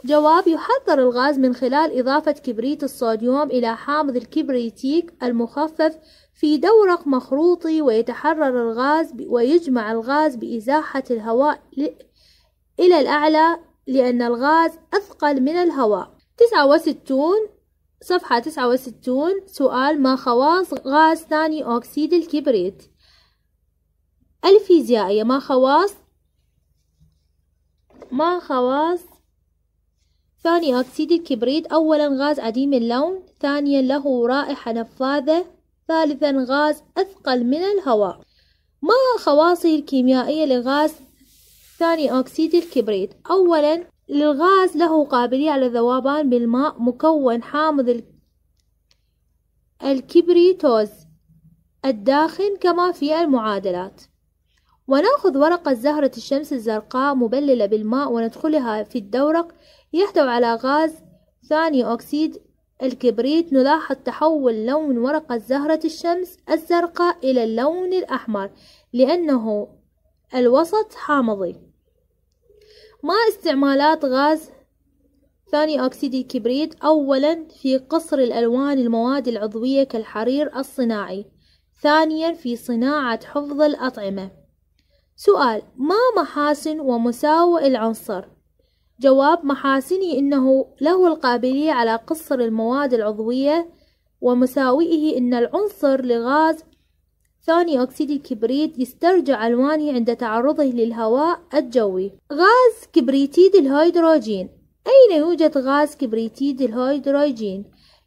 جواب يحذر الغاز من خلال إضافة كبريت الصوديوم إلى حامض الكبريتيك المخفف في دورق مخروطي ويتحرر الغاز ويجمع الغاز بإزاحة الهواء إلى الأعلى لأن الغاز أثقل من الهواء 69 صفحة 69 سؤال ما خواص غاز ثاني أكسيد الكبريت الفيزيائية ما خواص ما خواص ثاني أكسيد الكبريت أولا غاز عديم اللون ثانيا له رائحة نفاذة ثالثا غاز أثقل من الهواء ما خواصه الكيميائية لغاز ثاني أكسيد الكبريت أولا الغاز له قابلية على الذوبان بالماء مكون حامض الكبريتوز الداخن كما في المعادلات ونأخذ ورقة زهرة الشمس الزرقاء مبللة بالماء وندخلها في الدورق يحتوي على غاز ثاني أكسيد الكبريت نلاحظ تحول لون ورقة زهرة الشمس الزرقاء إلى اللون الأحمر لأنه الوسط حامضي ما استعمالات غاز ثاني أكسيد الكبريت أولا في قصر الألوان المواد العضوية كالحرير الصناعي ثانيا في صناعة حفظ الأطعمة سؤال ما محاسن ومساوئ العنصر؟ جواب محاسني إنه له القابلية على قصر المواد العضوية ومساوئه إن العنصر لغاز ثاني أكسيد الكبريت يسترجع ألوانه عند تعرضه للهواء الجوي غاز كبريتيد الهيدروجين أين يوجد غاز كبريتيد الهيدروجين؟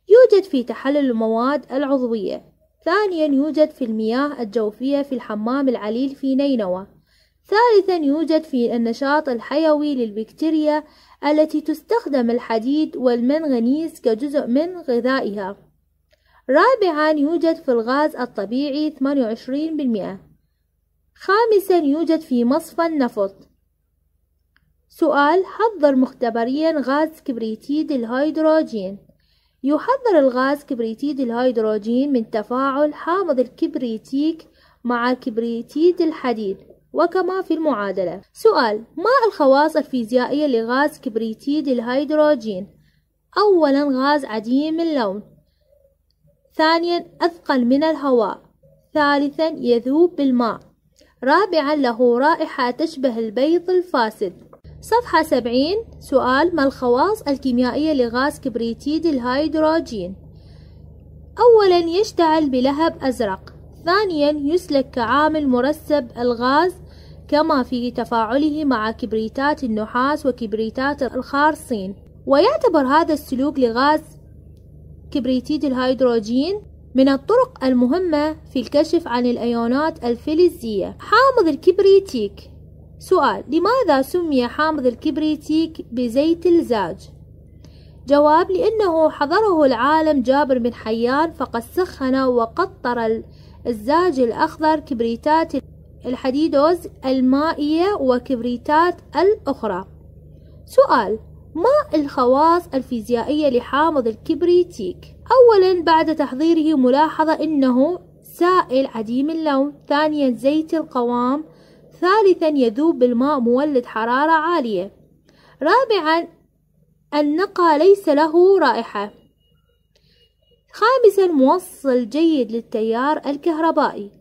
يوجد في تحلل المواد العضوية ثانيا يوجد في المياه الجوفية في الحمام العليل في نينوى ثالثا يوجد في النشاط الحيوي للبكتيريا التي تستخدم الحديد والمنغنيز كجزء من غذائها رابعا يوجد في الغاز الطبيعي 28% خامسا يوجد في مصفى النفط سؤال حضر مختبريا غاز كبريتيد الهيدروجين يحضر الغاز كبريتيد الهيدروجين من تفاعل حامض الكبريتيك مع كبريتيد الحديد وكما في المعادلة سؤال ما الخواص الفيزيائية لغاز كبريتيد الهيدروجين؟ أولا غاز عديم اللون ثانيا أثقل من الهواء ثالثا يذوب بالماء رابعا له رائحة تشبه البيض الفاسد صفحة سبعين سؤال ما الخواص الكيميائية لغاز كبريتيد الهيدروجين؟ أولا يشتعل بلهب أزرق ثانيا يسلك كعامل مرسب الغاز كما في تفاعله مع كبريتات النحاس وكبريتات الخارصين ويعتبر هذا السلوك لغاز كبريتيد الهيدروجين من الطرق المهمة في الكشف عن الأيونات الفلزية حامض الكبريتيك سؤال لماذا سمي حامض الكبريتيك بزيت الزاج؟ جواب لأنه حضره العالم جابر بن حيان فقد سخن وقطر الزاج الأخضر كبريتات الحديدوز المائية وكبريتات الأخرى سؤال ما الخواص الفيزيائية لحامض الكبريتيك؟ أولا بعد تحضيره ملاحظة أنه سائل عديم اللون ثانيا زيت القوام ثالثا يذوب بالماء مولد حرارة عالية رابعا النقى ليس له رائحة خامسا موصل جيد للتيار الكهربائي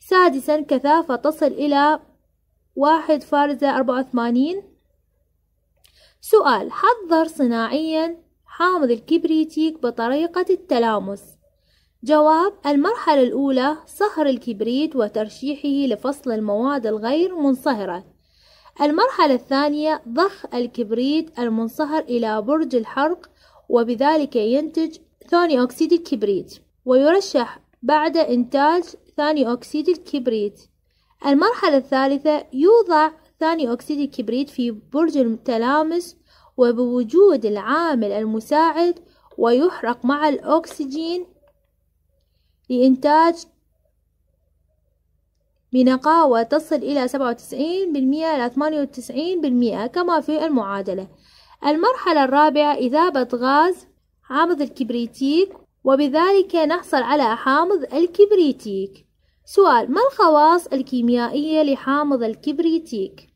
سادسا كثافة تصل إلى واحد فارزة أربعة وثمانين سؤال حضر صناعيا حامض الكبريتيك بطريقة التلامس جواب المرحلة الأولى صهر الكبريت وترشيحه لفصل المواد الغير منصهرة المرحلة الثانية ضخ الكبريت المنصهر إلى برج الحرق وبذلك ينتج ثاني أكسيد الكبريت ويرشح بعد إنتاج ثاني أكسيد الكبريت المرحلة الثالثة يوضع ثاني أكسيد الكبريت في برج التلامس وبوجود العامل المساعد ويحرق مع الأكسجين لإنتاج بنقاوة تصل إلى 97% إلى 98% كما في المعادلة المرحلة الرابعة إذابة غاز حامض الكبريتيك وبذلك نحصل على حامض الكبريتيك سؤال ما الخواص الكيميائية لحامض الكبريتيك؟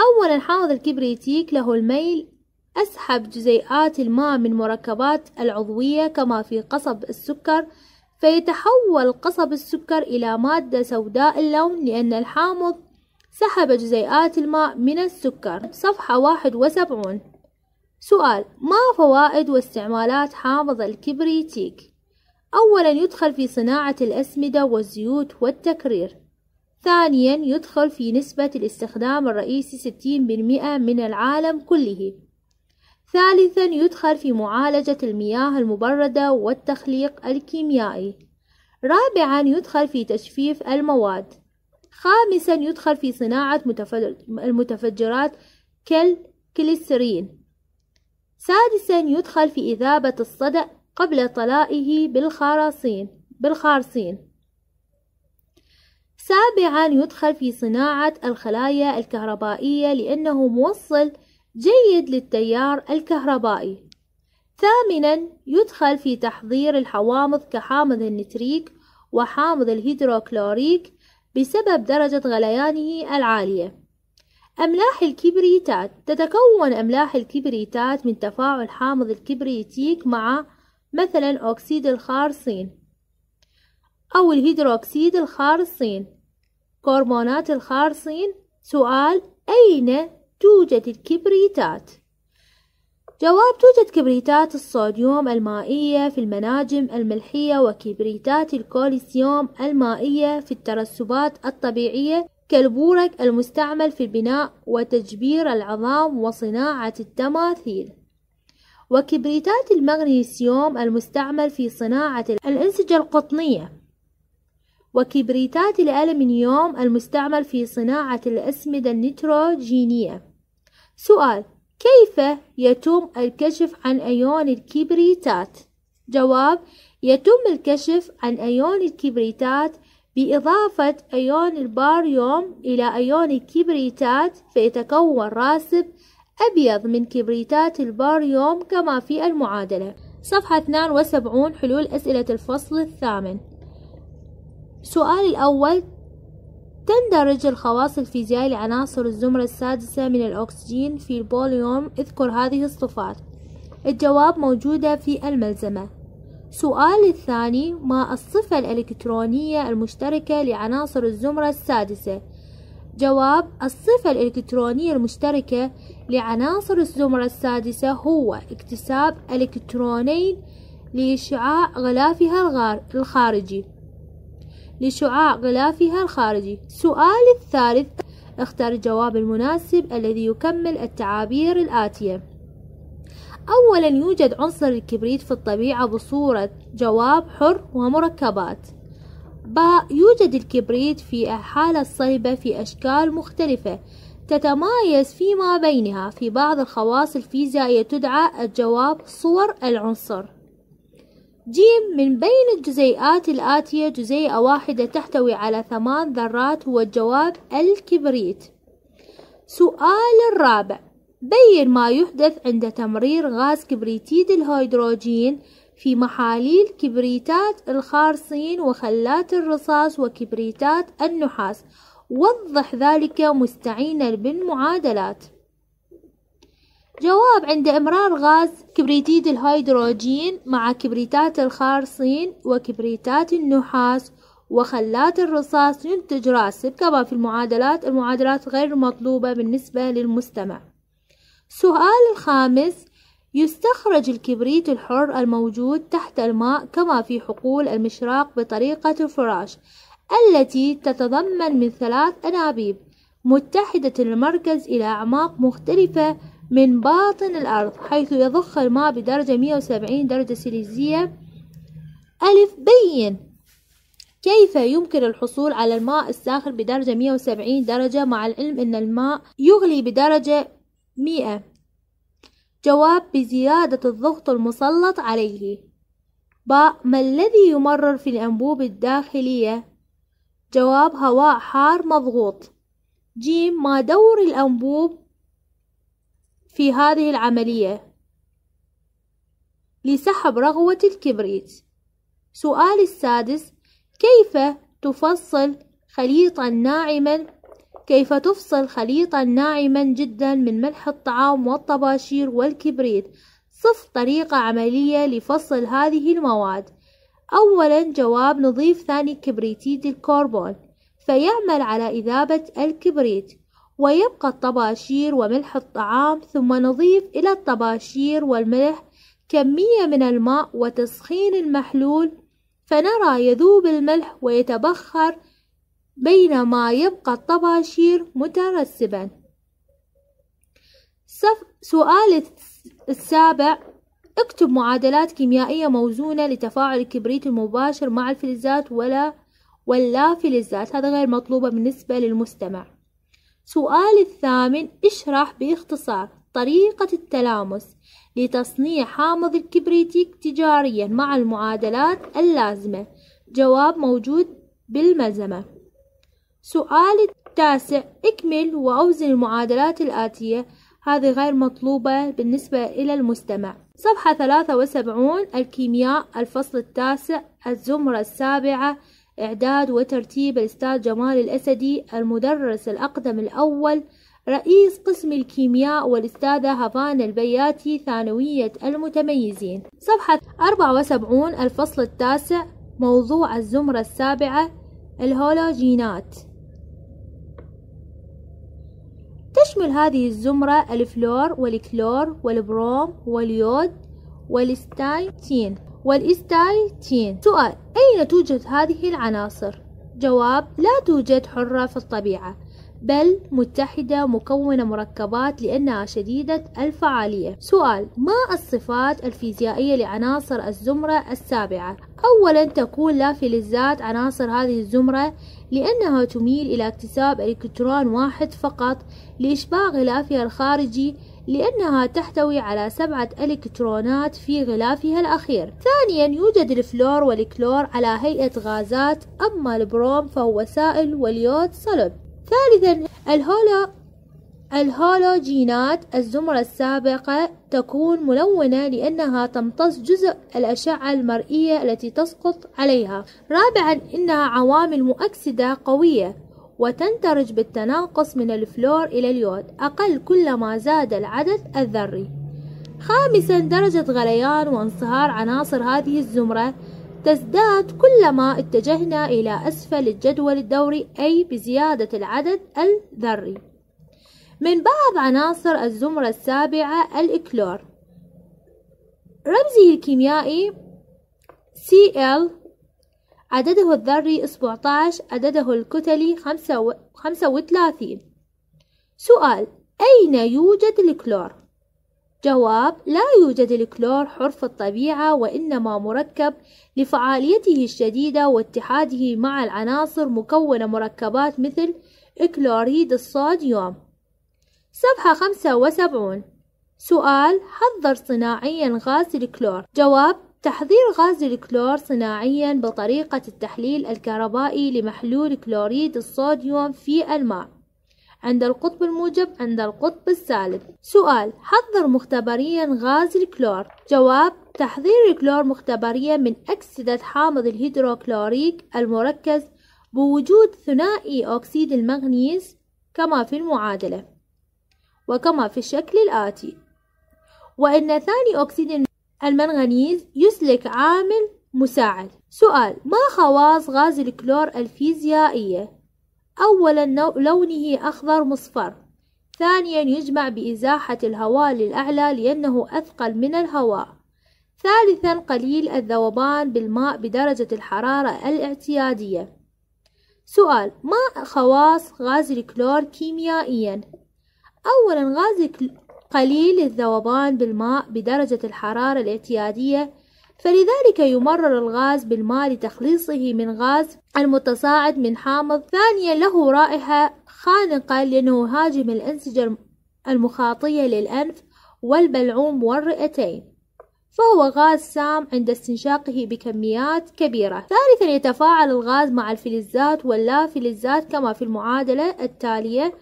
أولا حامض الكبريتيك له الميل أسحب جزيئات الماء من مركبات العضوية كما في قصب السكر فيتحول قصب السكر إلى مادة سوداء اللون لأن الحامض سحب جزيئات الماء من السكر صفحة واحد وسبعون سؤال ما فوائد واستعمالات حامض الكبريتيك؟ أولا يدخل في صناعة الأسمدة والزيوت والتكرير ثانيا يدخل في نسبة الاستخدام الرئيسي 60% من العالم كله ثالثا يدخل في معالجة المياه المبردة والتخليق الكيميائي رابعا يدخل في تجفيف المواد خامسا يدخل في صناعة المتفجرات كالكليسرين سادسا يدخل في إذابة الصدأ قبل طلائه بالخارصين بالخارصين سابعا يدخل في صناعة الخلايا الكهربائية لأنه موصل جيد للتيار الكهربائي ثامنا يدخل في تحضير الحوامض كحامض النتريك وحامض الهيدروكلوريك بسبب درجة غليانه العالية أملاح الكبريتات تتكون أملاح الكبريتات من تفاعل حامض الكبريتيك مع مثلا أكسيد الخارصين أو الهيدروكسيد الخارصين هرمونات الخارصين سؤال أين توجد الكبريتات؟ جواب توجد كبريتات الصوديوم المائية في المناجم الملحية وكبريتات الكوليسيوم المائية في الترسبات الطبيعية كالبورك المستعمل في البناء وتجبير العظام وصناعة التماثيل وكبريتات المغنيسيوم المستعمل في صناعة الأنسجة القطنية وكبريتات الألمنيوم المستعمل في صناعة الأسمدة النيتروجينية سؤال كيف يتم الكشف عن أيون الكبريتات؟ جواب يتم الكشف عن أيون الكبريتات بإضافة أيون الباريوم إلى أيون الكبريتات فيتكون راسب أبيض من كبريتات الباريوم كما في المعادلة صفحة 72 حلول أسئلة الفصل الثامن سؤال الأول تندرج الخواص الفيزيائية لعناصر الزمرة السادسة من الأكسجين في البوليوم اذكر هذه الصفات الجواب موجودة في الملزمة سؤال الثاني ما الصفة الإلكترونية المشتركة لعناصر الزمرة السادسة؟ جواب الصفة الإلكترونية المشتركة لعناصر الزمرة السادسة هو اكتساب إلكترونين لشعاع غلافها الخارجي لشعاع غلافها الخارجي سؤال الثالث اختر الجواب المناسب الذي يكمل التعابير الآتية أولا يوجد عنصر الكبريت في الطبيعة بصورة جواب حر ومركبات ب يوجد الكبريت في الحالة الصلبة في أشكال مختلفة تتمايز فيما بينها في بعض الخواص الفيزيائية تدعى الجواب صور العنصر جيم من بين الجزيئات الآتية جزيئة واحدة تحتوي على ثمان ذرات هو الجواب الكبريت سؤال الرابع بين ما يحدث عند تمرير غاز كبريتيد الهيدروجين في محاليل كبريتات الخارصين وخلات الرصاص وكبريتات النحاس وضح ذلك مستعينا بالمعادلات جواب عند إمرار غاز كبريتيد الهيدروجين مع كبريتات الخارصين وكبريتات النحاس وخلات الرصاص ينتج راسب كما في المعادلات المعادلات غير مطلوبة بالنسبة للمستمع سؤال الخامس يستخرج الكبريت الحر الموجود تحت الماء كما في حقول المشراق بطريقة الفراش التي تتضمن من ثلاث أنابيب متحدة المركز إلى أعماق مختلفة من باطن الأرض حيث يضخ الماء بدرجة 170 درجة سليزية ألف بين كيف يمكن الحصول على الماء الساخن بدرجة 170 درجة مع العلم أن الماء يغلي بدرجة مئة جواب بزيادة الضغط المسلط عليه ب ما الذي يمرر في الأنبوب الداخلية؟ جواب هواء حار مضغوط ج ما دور الأنبوب في هذه العملية؟ لسحب رغوة الكبريت سؤال السادس كيف تفصل خليطا ناعما كيف تفصل خليطا ناعما جدا من ملح الطعام والطباشير والكبريت صف طريقة عملية لفصل هذه المواد أولا جواب نضيف ثاني كبريتيد الكربون فيعمل على إذابة الكبريت ويبقى الطباشير وملح الطعام ثم نضيف إلى الطباشير والملح كمية من الماء وتسخين المحلول فنرى يذوب الملح ويتبخر بينما يبقى الطباشير مترسبا سؤال السابع اكتب معادلات كيميائية موزونة لتفاعل الكبريت المباشر مع الفلزات ولا ولا فلزات هذا غير مطلوبة بالنسبة للمستمع سؤال الثامن اشرح باختصار طريقة التلامس لتصنيع حامض الكبريتيك تجاريا مع المعادلات اللازمة جواب موجود بالمزمة سؤال التاسع اكمل وأوزن المعادلات الآتية هذه غير مطلوبة بالنسبة إلى المستمع صفحة 73 الكيمياء الفصل التاسع الزمرة السابعة إعداد وترتيب الأستاذ جمال الأسدي المدرس الأقدم الأول رئيس قسم الكيمياء والأستاذة هافانا البياتي ثانوية المتميزين صفحة 74 الفصل التاسع موضوع الزمرة السابعة الهولوجينات تشمل هذه الزمرة الفلور والكلور والبروم واليود والاستايتين والاستايتين سؤال أين توجد هذه العناصر؟ جواب لا توجد حرة في الطبيعة بل متحدة مكونة مركبات لأنها شديدة الفعالية سؤال ما الصفات الفيزيائية لعناصر الزمرة السابعة؟ أولا تكون لا فلزات عناصر هذه الزمرة لأنها تميل إلى اكتساب إلكترون واحد فقط لإشباع غلافها الخارجي لأنها تحتوي على سبعة إلكترونات في غلافها الأخير ثانيا يوجد الفلور والكلور على هيئة غازات أما البروم فهو سائل واليود صلب ثالثا الهولا الهالوجينات الزمرة السابقة تكون ملونة لأنها تمتص جزء الأشعة المرئية التي تسقط عليها رابعا إنها عوامل مؤكسدة قوية وتندرج بالتناقص من الفلور إلى اليود أقل كلما زاد العدد الذري خامسا درجة غليان وانصهار عناصر هذه الزمرة تزداد كلما اتجهنا إلى أسفل الجدول الدوري أي بزيادة العدد الذري من بعض عناصر الزمرة السابعة الإكلور رمزه الكيميائي Cl عدده الذري 17 عدده الكتلي 35 سؤال أين يوجد الكلور؟ جواب لا يوجد الكلور حرف الطبيعة وإنما مركب لفعاليته الشديدة واتحاده مع العناصر مكونة مركبات مثل كلوريد الصوديوم صفحة خمسة وسبعون سؤال حضر صناعيا غاز الكلور جواب تحضير غاز الكلور صناعيا بطريقة التحليل الكهربائي لمحلول كلوريد الصوديوم في الماء عند القطب الموجب عند القطب السالب سؤال حضر مختبريا غاز الكلور جواب تحضير الكلور مختبريا من أكسدة حامض الهيدروكلوريك المركز بوجود ثنائي أكسيد المغنيز كما في المعادلة وكما في الشكل الآتي وإن ثاني أكسيد المنغنيز يسلك عامل مساعد سؤال ما خواص غاز الكلور الفيزيائية؟ أولا لونه أخضر مصفر ثانيا يجمع بإزاحة الهواء للأعلى لأنه أثقل من الهواء ثالثا قليل الذوبان بالماء بدرجة الحرارة الاعتيادية سؤال ما خواص غاز الكلور كيميائيا؟ أولا غاز قليل الذوبان بالماء بدرجة الحرارة الاعتيادية فلذلك يمرر الغاز بالماء لتخليصه من غاز المتصاعد من حامض ثانيا له رائحة خانقة لأنه هاجم الأنسجة المخاطية للأنف والبلعوم والرئتين فهو غاز سام عند استنشاقه بكميات كبيرة ثالثا يتفاعل الغاز مع الفلزات واللا فلزات كما في المعادلة التالية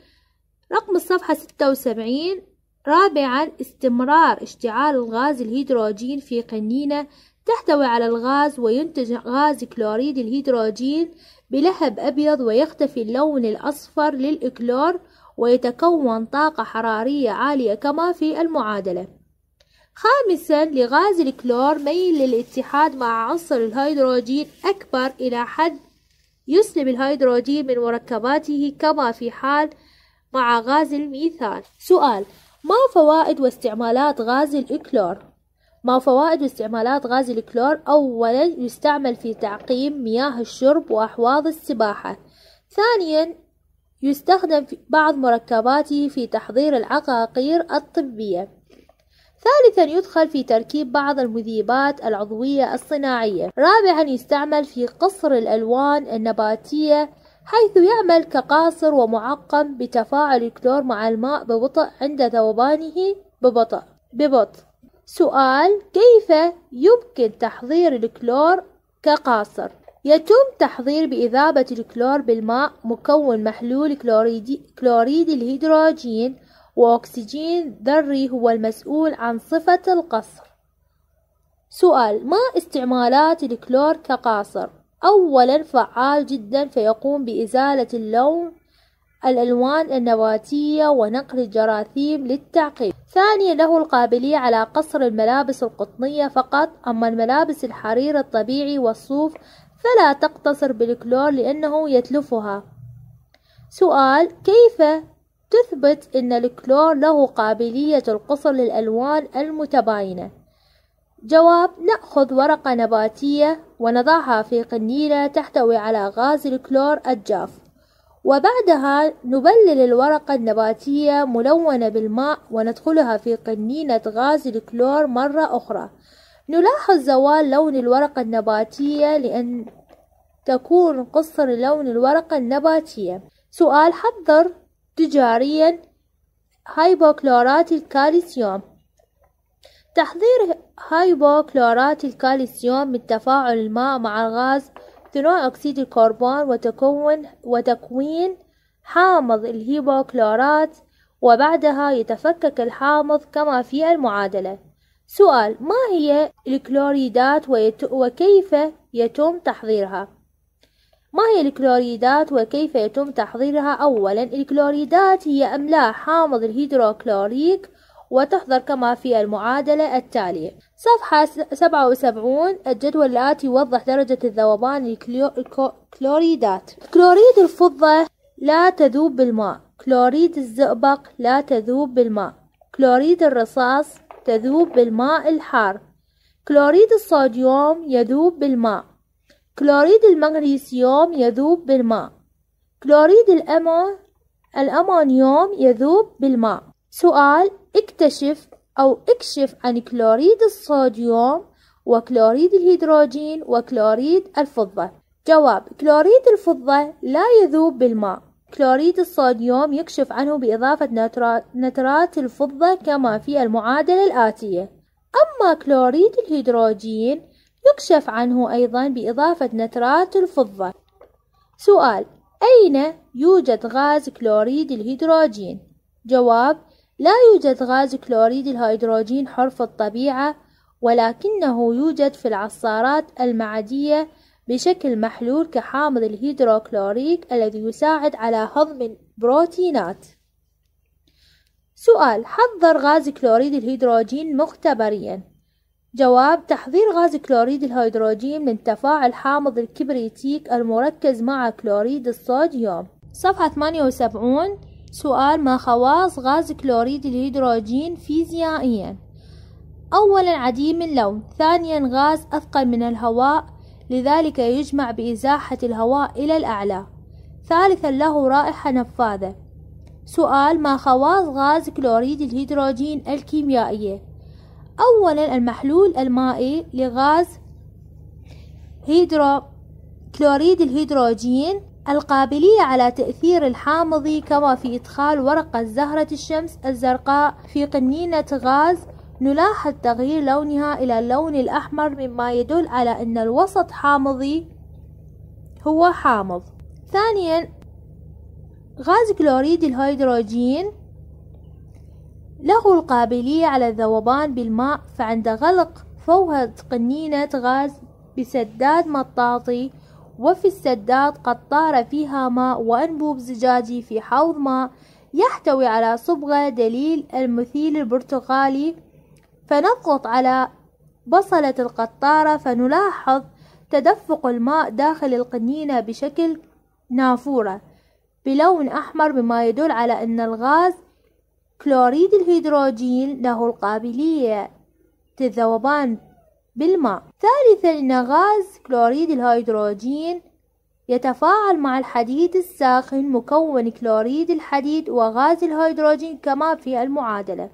رقم الصفحة ستة وسبعين رابعا استمرار اشتعال الغاز الهيدروجين في قنينة تحتوي على الغاز وينتج غاز كلوريد الهيدروجين بلهب أبيض ويختفي اللون الأصفر للإكلور ويتكون طاقة حرارية عالية كما في المعادلة خامسا لغاز الكلور ميل للاتحاد مع عنصر الهيدروجين أكبر إلى حد يسلب الهيدروجين من مركباته كما في حال غاز الميثان سؤال ما فوائد واستعمالات غاز الكلور ما فوائد واستعمالات غاز الكلور؟ أولا يستعمل في تعقيم مياه الشرب وأحواض السباحة ثانيا يستخدم في بعض مركباته في تحضير العقاقير الطبية ثالثا يدخل في تركيب بعض المذيبات العضوية الصناعية رابعا يستعمل في قصر الألوان النباتية حيث يعمل كقاصر ومعقم بتفاعل الكلور مع الماء ببطء عند ذوبانه ببطء ببطء سؤال كيف يمكن تحضير الكلور كقاصر؟ يتم تحضير بإذابة الكلور بالماء مكون محلول كلوريدي كلوريد الهيدروجين وأكسجين ذري هو المسؤول عن صفة القصر سؤال ما استعمالات الكلور كقاصر؟ أولا فعال جدا فيقوم بإزالة اللون الألوان النباتية ونقل الجراثيم للتعقيم ثانيا له القابلية على قصر الملابس القطنية فقط أما الملابس الحرير الطبيعي والصوف فلا تقتصر بالكلور لأنه يتلفها سؤال كيف تثبت أن الكلور له قابلية القصر للألوان المتباينة جواب نأخذ ورقة نباتية ونضعها في قنينة تحتوي على غاز الكلور الجاف وبعدها نبلل الورقة النباتية ملونة بالماء وندخلها في قنينة غاز الكلور مرة أخرى نلاحظ زوال لون الورقة النباتية لأن تكون قصر لون الورقة النباتية سؤال حضر تجاريا هايبوكلورات الكالسيوم تحضير هايبوكلورات الكالسيوم من تفاعل الماء مع الغاز ثنائي أكسيد الكربون وتكون وتكوين حامض الهيبوكلورات وبعدها يتفكك الحامض كما في المعادلة سؤال ما هي الكلوريدات ويت وكيف يتم تحضيرها؟ ما هي الكلوريدات وكيف يتم تحضيرها؟ أولا الكلوريدات هي أملاح حامض الهيدروكلوريك وتحضر كما في المعادلة التالية صفحة 77 الجدول الآتي يوضح درجة الذوبان الكلوريدات كلوريد الفضة لا تذوب بالماء كلوريد الزئبق لا تذوب بالماء كلوريد الرصاص تذوب بالماء الحار كلوريد الصوديوم يذوب بالماء كلوريد المغنيسيوم يذوب بالماء كلوريد الأمو الأمونيوم يذوب بالماء سؤال اكتشف أو اكشف عن كلوريد الصوديوم وكلوريد الهيدروجين وكلوريد الفضة جواب كلوريد الفضة لا يذوب بالماء كلوريد الصوديوم يكشف عنه بإضافة نترات الفضة كما في المعادلة الآتية أما كلوريد الهيدروجين يكشف عنه أيضا بإضافة نترات الفضة سؤال أين يوجد غاز كلوريد الهيدروجين؟ جواب لا يوجد غاز كلوريد الهيدروجين حر في الطبيعة ولكنه يوجد في العصارات المعدية بشكل محلول كحامض الهيدروكلوريك الذي يساعد على هضم البروتينات سؤال حضر غاز كلوريد الهيدروجين مختبريا جواب تحضير غاز كلوريد الهيدروجين من تفاعل حامض الكبريتيك المركز مع كلوريد الصوديوم صفحة 78 سؤال ما خواص غاز كلوريد الهيدروجين فيزيائيا أولا عديم اللون ثانيا غاز أثقل من الهواء لذلك يجمع بإزاحة الهواء إلى الأعلى ثالثا له رائحة نفاذة سؤال ما خواص غاز كلوريد الهيدروجين الكيميائية أولا المحلول المائي لغاز هيدرو كلوريد الهيدروجين القابلية على تأثير الحامض كما في إدخال ورقة زهرة الشمس الزرقاء في قنينة غاز نلاحظ تغيير لونها إلى اللون الأحمر مما يدل على أن الوسط حامضي هو حامض ثانيا غاز كلوريد الهيدروجين له القابلية على الذوبان بالماء فعند غلق فوهة قنينة غاز بسداد مطاطي وفي السداد قد طار فيها ماء وأنبوب زجاجي في حوض ماء يحتوي على صبغة دليل المثيل البرتقالي فنضغط على بصلة القطارة فنلاحظ تدفق الماء داخل القنينة بشكل نافورة بلون أحمر بما يدل على أن الغاز كلوريد الهيدروجين له القابلية للذوبان بالماء ثالثا أن غاز كلوريد الهيدروجين يتفاعل مع الحديد الساخن مكون كلوريد الحديد وغاز الهيدروجين كما في المعادلة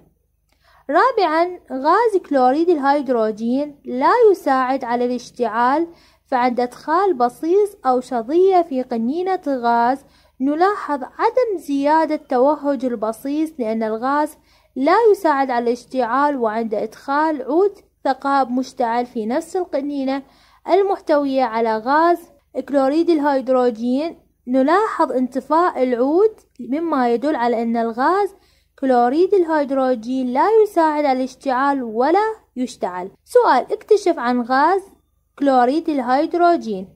رابعا غاز كلوريد الهيدروجين لا يساعد على الاشتعال فعند ادخال بصيص او شظية في قنينة غاز نلاحظ عدم زيادة توهج البصيص لأن الغاز لا يساعد على الاشتعال وعند إدخال عود ثقاب مشتعل في نفس القنينة المحتوية على غاز كلوريد الهيدروجين نلاحظ انطفاء العود مما يدل على أن الغاز كلوريد الهيدروجين لا يساعد على الاشتعال ولا يشتعل سؤال اكتشف عن غاز كلوريد الهيدروجين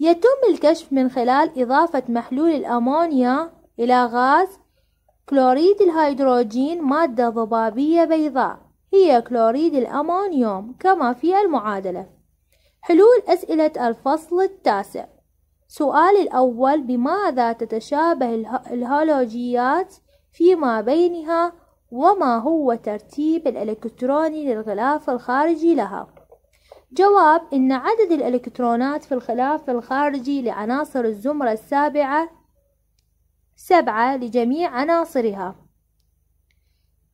يتم الكشف من خلال إضافة محلول الأمونيا إلى غاز كلوريد الهيدروجين مادة ضبابية بيضاء هي كلوريد الأمونيوم كما في المعادلة حلول أسئلة الفصل التاسع سؤال الأول بماذا تتشابه الهالوجيات فيما بينها وما هو ترتيب الإلكتروني للغلاف الخارجي لها جواب إن عدد الإلكترونات في الغلاف الخارجي لعناصر الزمرة السابعة سبعة لجميع عناصرها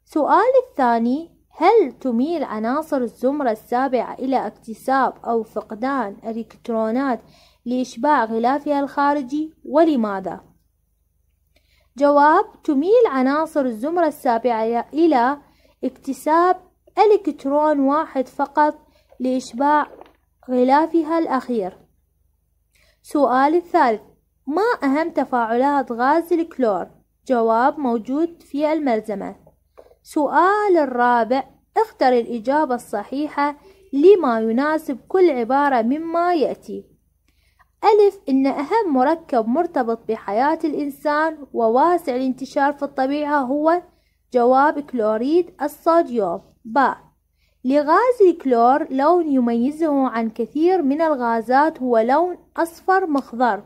سؤال الثاني هل تميل عناصر الزمرة السابعة إلى اكتساب أو فقدان إلكترونات لإشباع غلافها الخارجي ولماذا؟ جواب تميل عناصر الزمرة السابعة إلى اكتساب إلكترون واحد فقط لإشباع غلافها الأخير سؤال الثالث ما أهم تفاعلات غاز الكلور؟ جواب موجود في الملزمة سؤال الرابع اختر الإجابة الصحيحة لما يناسب كل عبارة مما يأتي ألف إن أهم مركب مرتبط بحياة الإنسان وواسع الانتشار في الطبيعة هو جواب كلوريد الصوديوم باء لغاز الكلور لون يميزه عن كثير من الغازات هو لون أصفر مخضر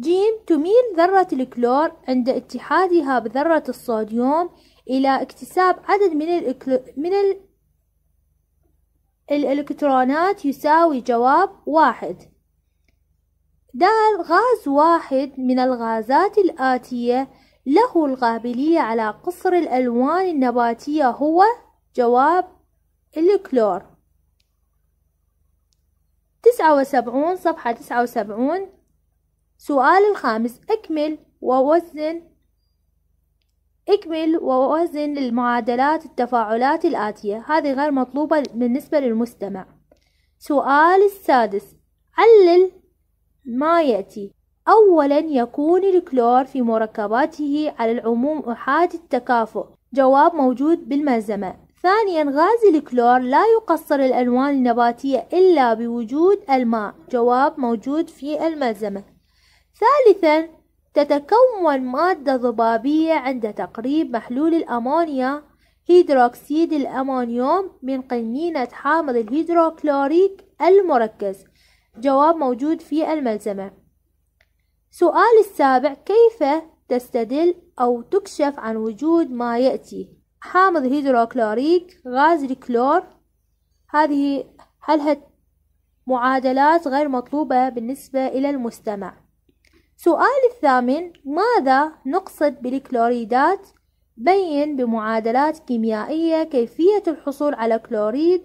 جيم تميل ذرة الكلور عند اتحادها بذرة الصوديوم إلى اكتساب عدد من, الإكل... من ال... الإلكترونات يساوي جواب واحد دال غاز واحد من الغازات الآتية له القابلية على قصر الألوان النباتية هو جواب الكلور تسعة وسبعون صفحة تسعة وسبعون سؤال الخامس أكمل ووزن اكمل ووزن المعادلات التفاعلات الآتية هذه غير مطلوبة بالنسبة للمستمع سؤال السادس علل ما يأتي أولا يكون الكلور في مركباته على العموم أحاد التكافؤ جواب موجود بالملزمة ثانيا غاز الكلور لا يقصر الألوان النباتية إلا بوجود الماء جواب موجود في الملزمة ثالثا تتكون مادة ضبابية عند تقريب محلول الأمونيا هيدروكسيد الأمونيوم من قنينة حامض الهيدروكلوريك المركز جواب موجود في الملزمة سؤال السابع كيف تستدل أو تكشف عن وجود ما يأتي حامض هيدروكلوريك غاز الكلور هذه هل معادلات غير مطلوبة بالنسبة إلى المستمع سؤال الثامن ماذا نقصد بالكلوريدات؟ بين بمعادلات كيميائية كيفية الحصول على كلوريد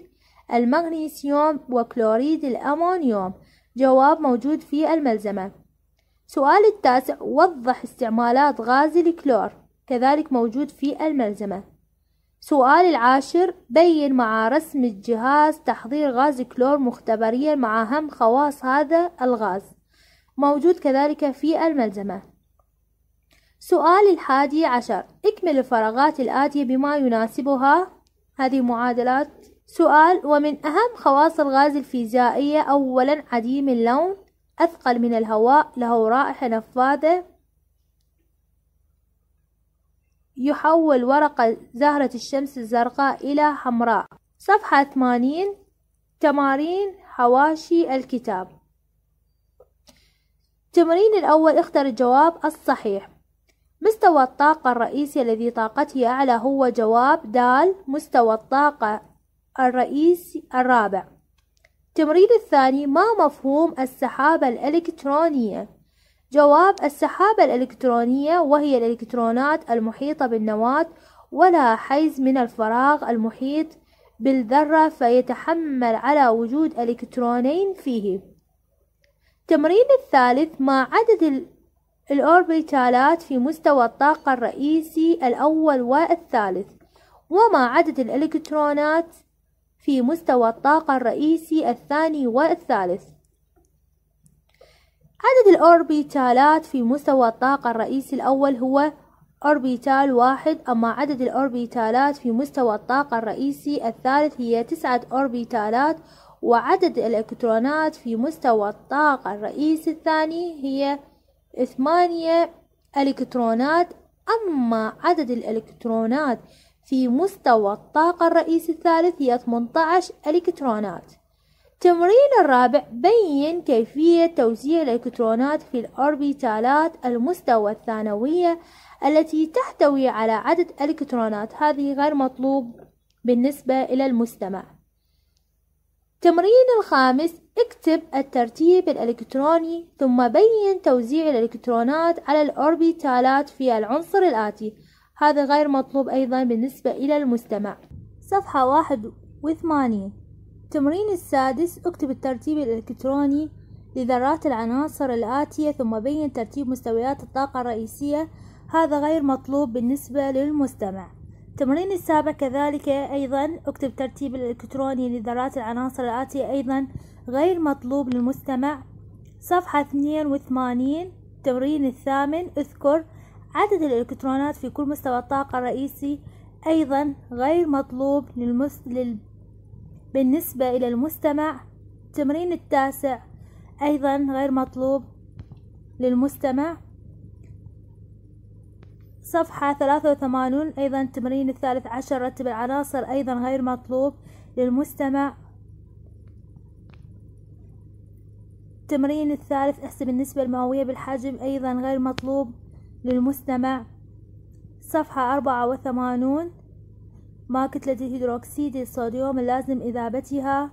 المغنيسيوم وكلوريد الأمونيوم جواب موجود في الملزمة سؤال التاسع وضح استعمالات غاز الكلور كذلك موجود في الملزمة سؤال العاشر بين مع رسم الجهاز تحضير غاز كلور مختبريا مع أهم خواص هذا الغاز موجود كذلك في الملزمة سؤال الحادي عشر اكمل الفراغات الآتية بما يناسبها هذه معادلات سؤال ومن أهم خواص الغاز الفيزيائية أولا عديم اللون أثقل من الهواء له رائحة نفاذة يحول ورقة زهرة الشمس الزرقاء إلى حمراء صفحة 80 تمارين حواشي الكتاب التمرين الأول اختر الجواب الصحيح مستوى الطاقة الرئيسي الذي طاقته أعلى هو جواب دال مستوى الطاقة الرئيسي الرابع التمرين الثاني ما مفهوم السحابة الإلكترونية؟ جواب السحابة الإلكترونية وهي الإلكترونات المحيطة بالنواة ولا حيز من الفراغ المحيط بالذرة فيتحمل على وجود إلكترونين فيه التمرين الثالث ما عدد الأوربيتالات في مستوى الطاقة الرئيسي الأول والثالث وما عدد الإلكترونات في مستوى الطاقة الرئيسي الثاني والثالث عدد الأوربيتالات في مستوى الطاقة الرئيسي الأول هو أوربيتال واحد أما عدد الأوربيتالات في مستوى الطاقة الرئيسي الثالث هي تسعة أوربيتالات وعدد الإلكترونات في مستوى الطاقة الرئيسي الثاني هي ثمانية إلكترونات أما عدد الإلكترونات في مستوى الطاقة الرئيسي الثالث هي 18 إلكترونات تمرين الرابع بين كيفية توزيع الإلكترونات في الأوربيتالات المستوى الثانوية التي تحتوي على عدد إلكترونات هذه غير مطلوب بالنسبة إلى المستمع تمرين الخامس اكتب الترتيب الإلكتروني ثم بين توزيع الإلكترونات على الأوربيتالات في العنصر الآتي هذا غير مطلوب أيضا بالنسبة إلى المستمع صفحة واحد وثمانين التمرين السادس اكتب الترتيب الإلكتروني لذرات العناصر الآتية ثم بين ترتيب مستويات الطاقة الرئيسية هذا غير مطلوب بالنسبة للمستمع تمرين السابع كذلك أيضا اكتب ترتيب الإلكتروني لذرات العناصر الآتية أيضا غير مطلوب للمستمع صفحة 82 تمرين الثامن اذكر عدد الإلكترونات في كل مستوى الطاقة الرئيسي أيضا غير مطلوب للمس... لل... بالنسبة إلى المستمع تمرين التاسع أيضا غير مطلوب للمستمع صفحة ثلاثة وثمانون أيضا التمرين الثالث عشر رتب العناصر أيضا غير مطلوب للمستمع التمرين الثالث احسب النسبة المئوية بالحجم أيضا غير مطلوب للمستمع صفحة أربعة وثمانون ما كتلة الهيدروكسيد الصوديوم اللازم إذابتها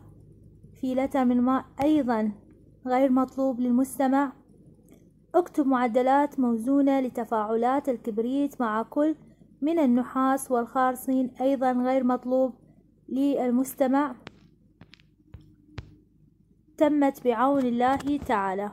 في لتر من ماء أيضا غير مطلوب للمستمع اكتب معدلات موزونة لتفاعلات الكبريت مع كل من النحاس والخارصين أيضا غير مطلوب للمستمع تمت بعون الله تعالى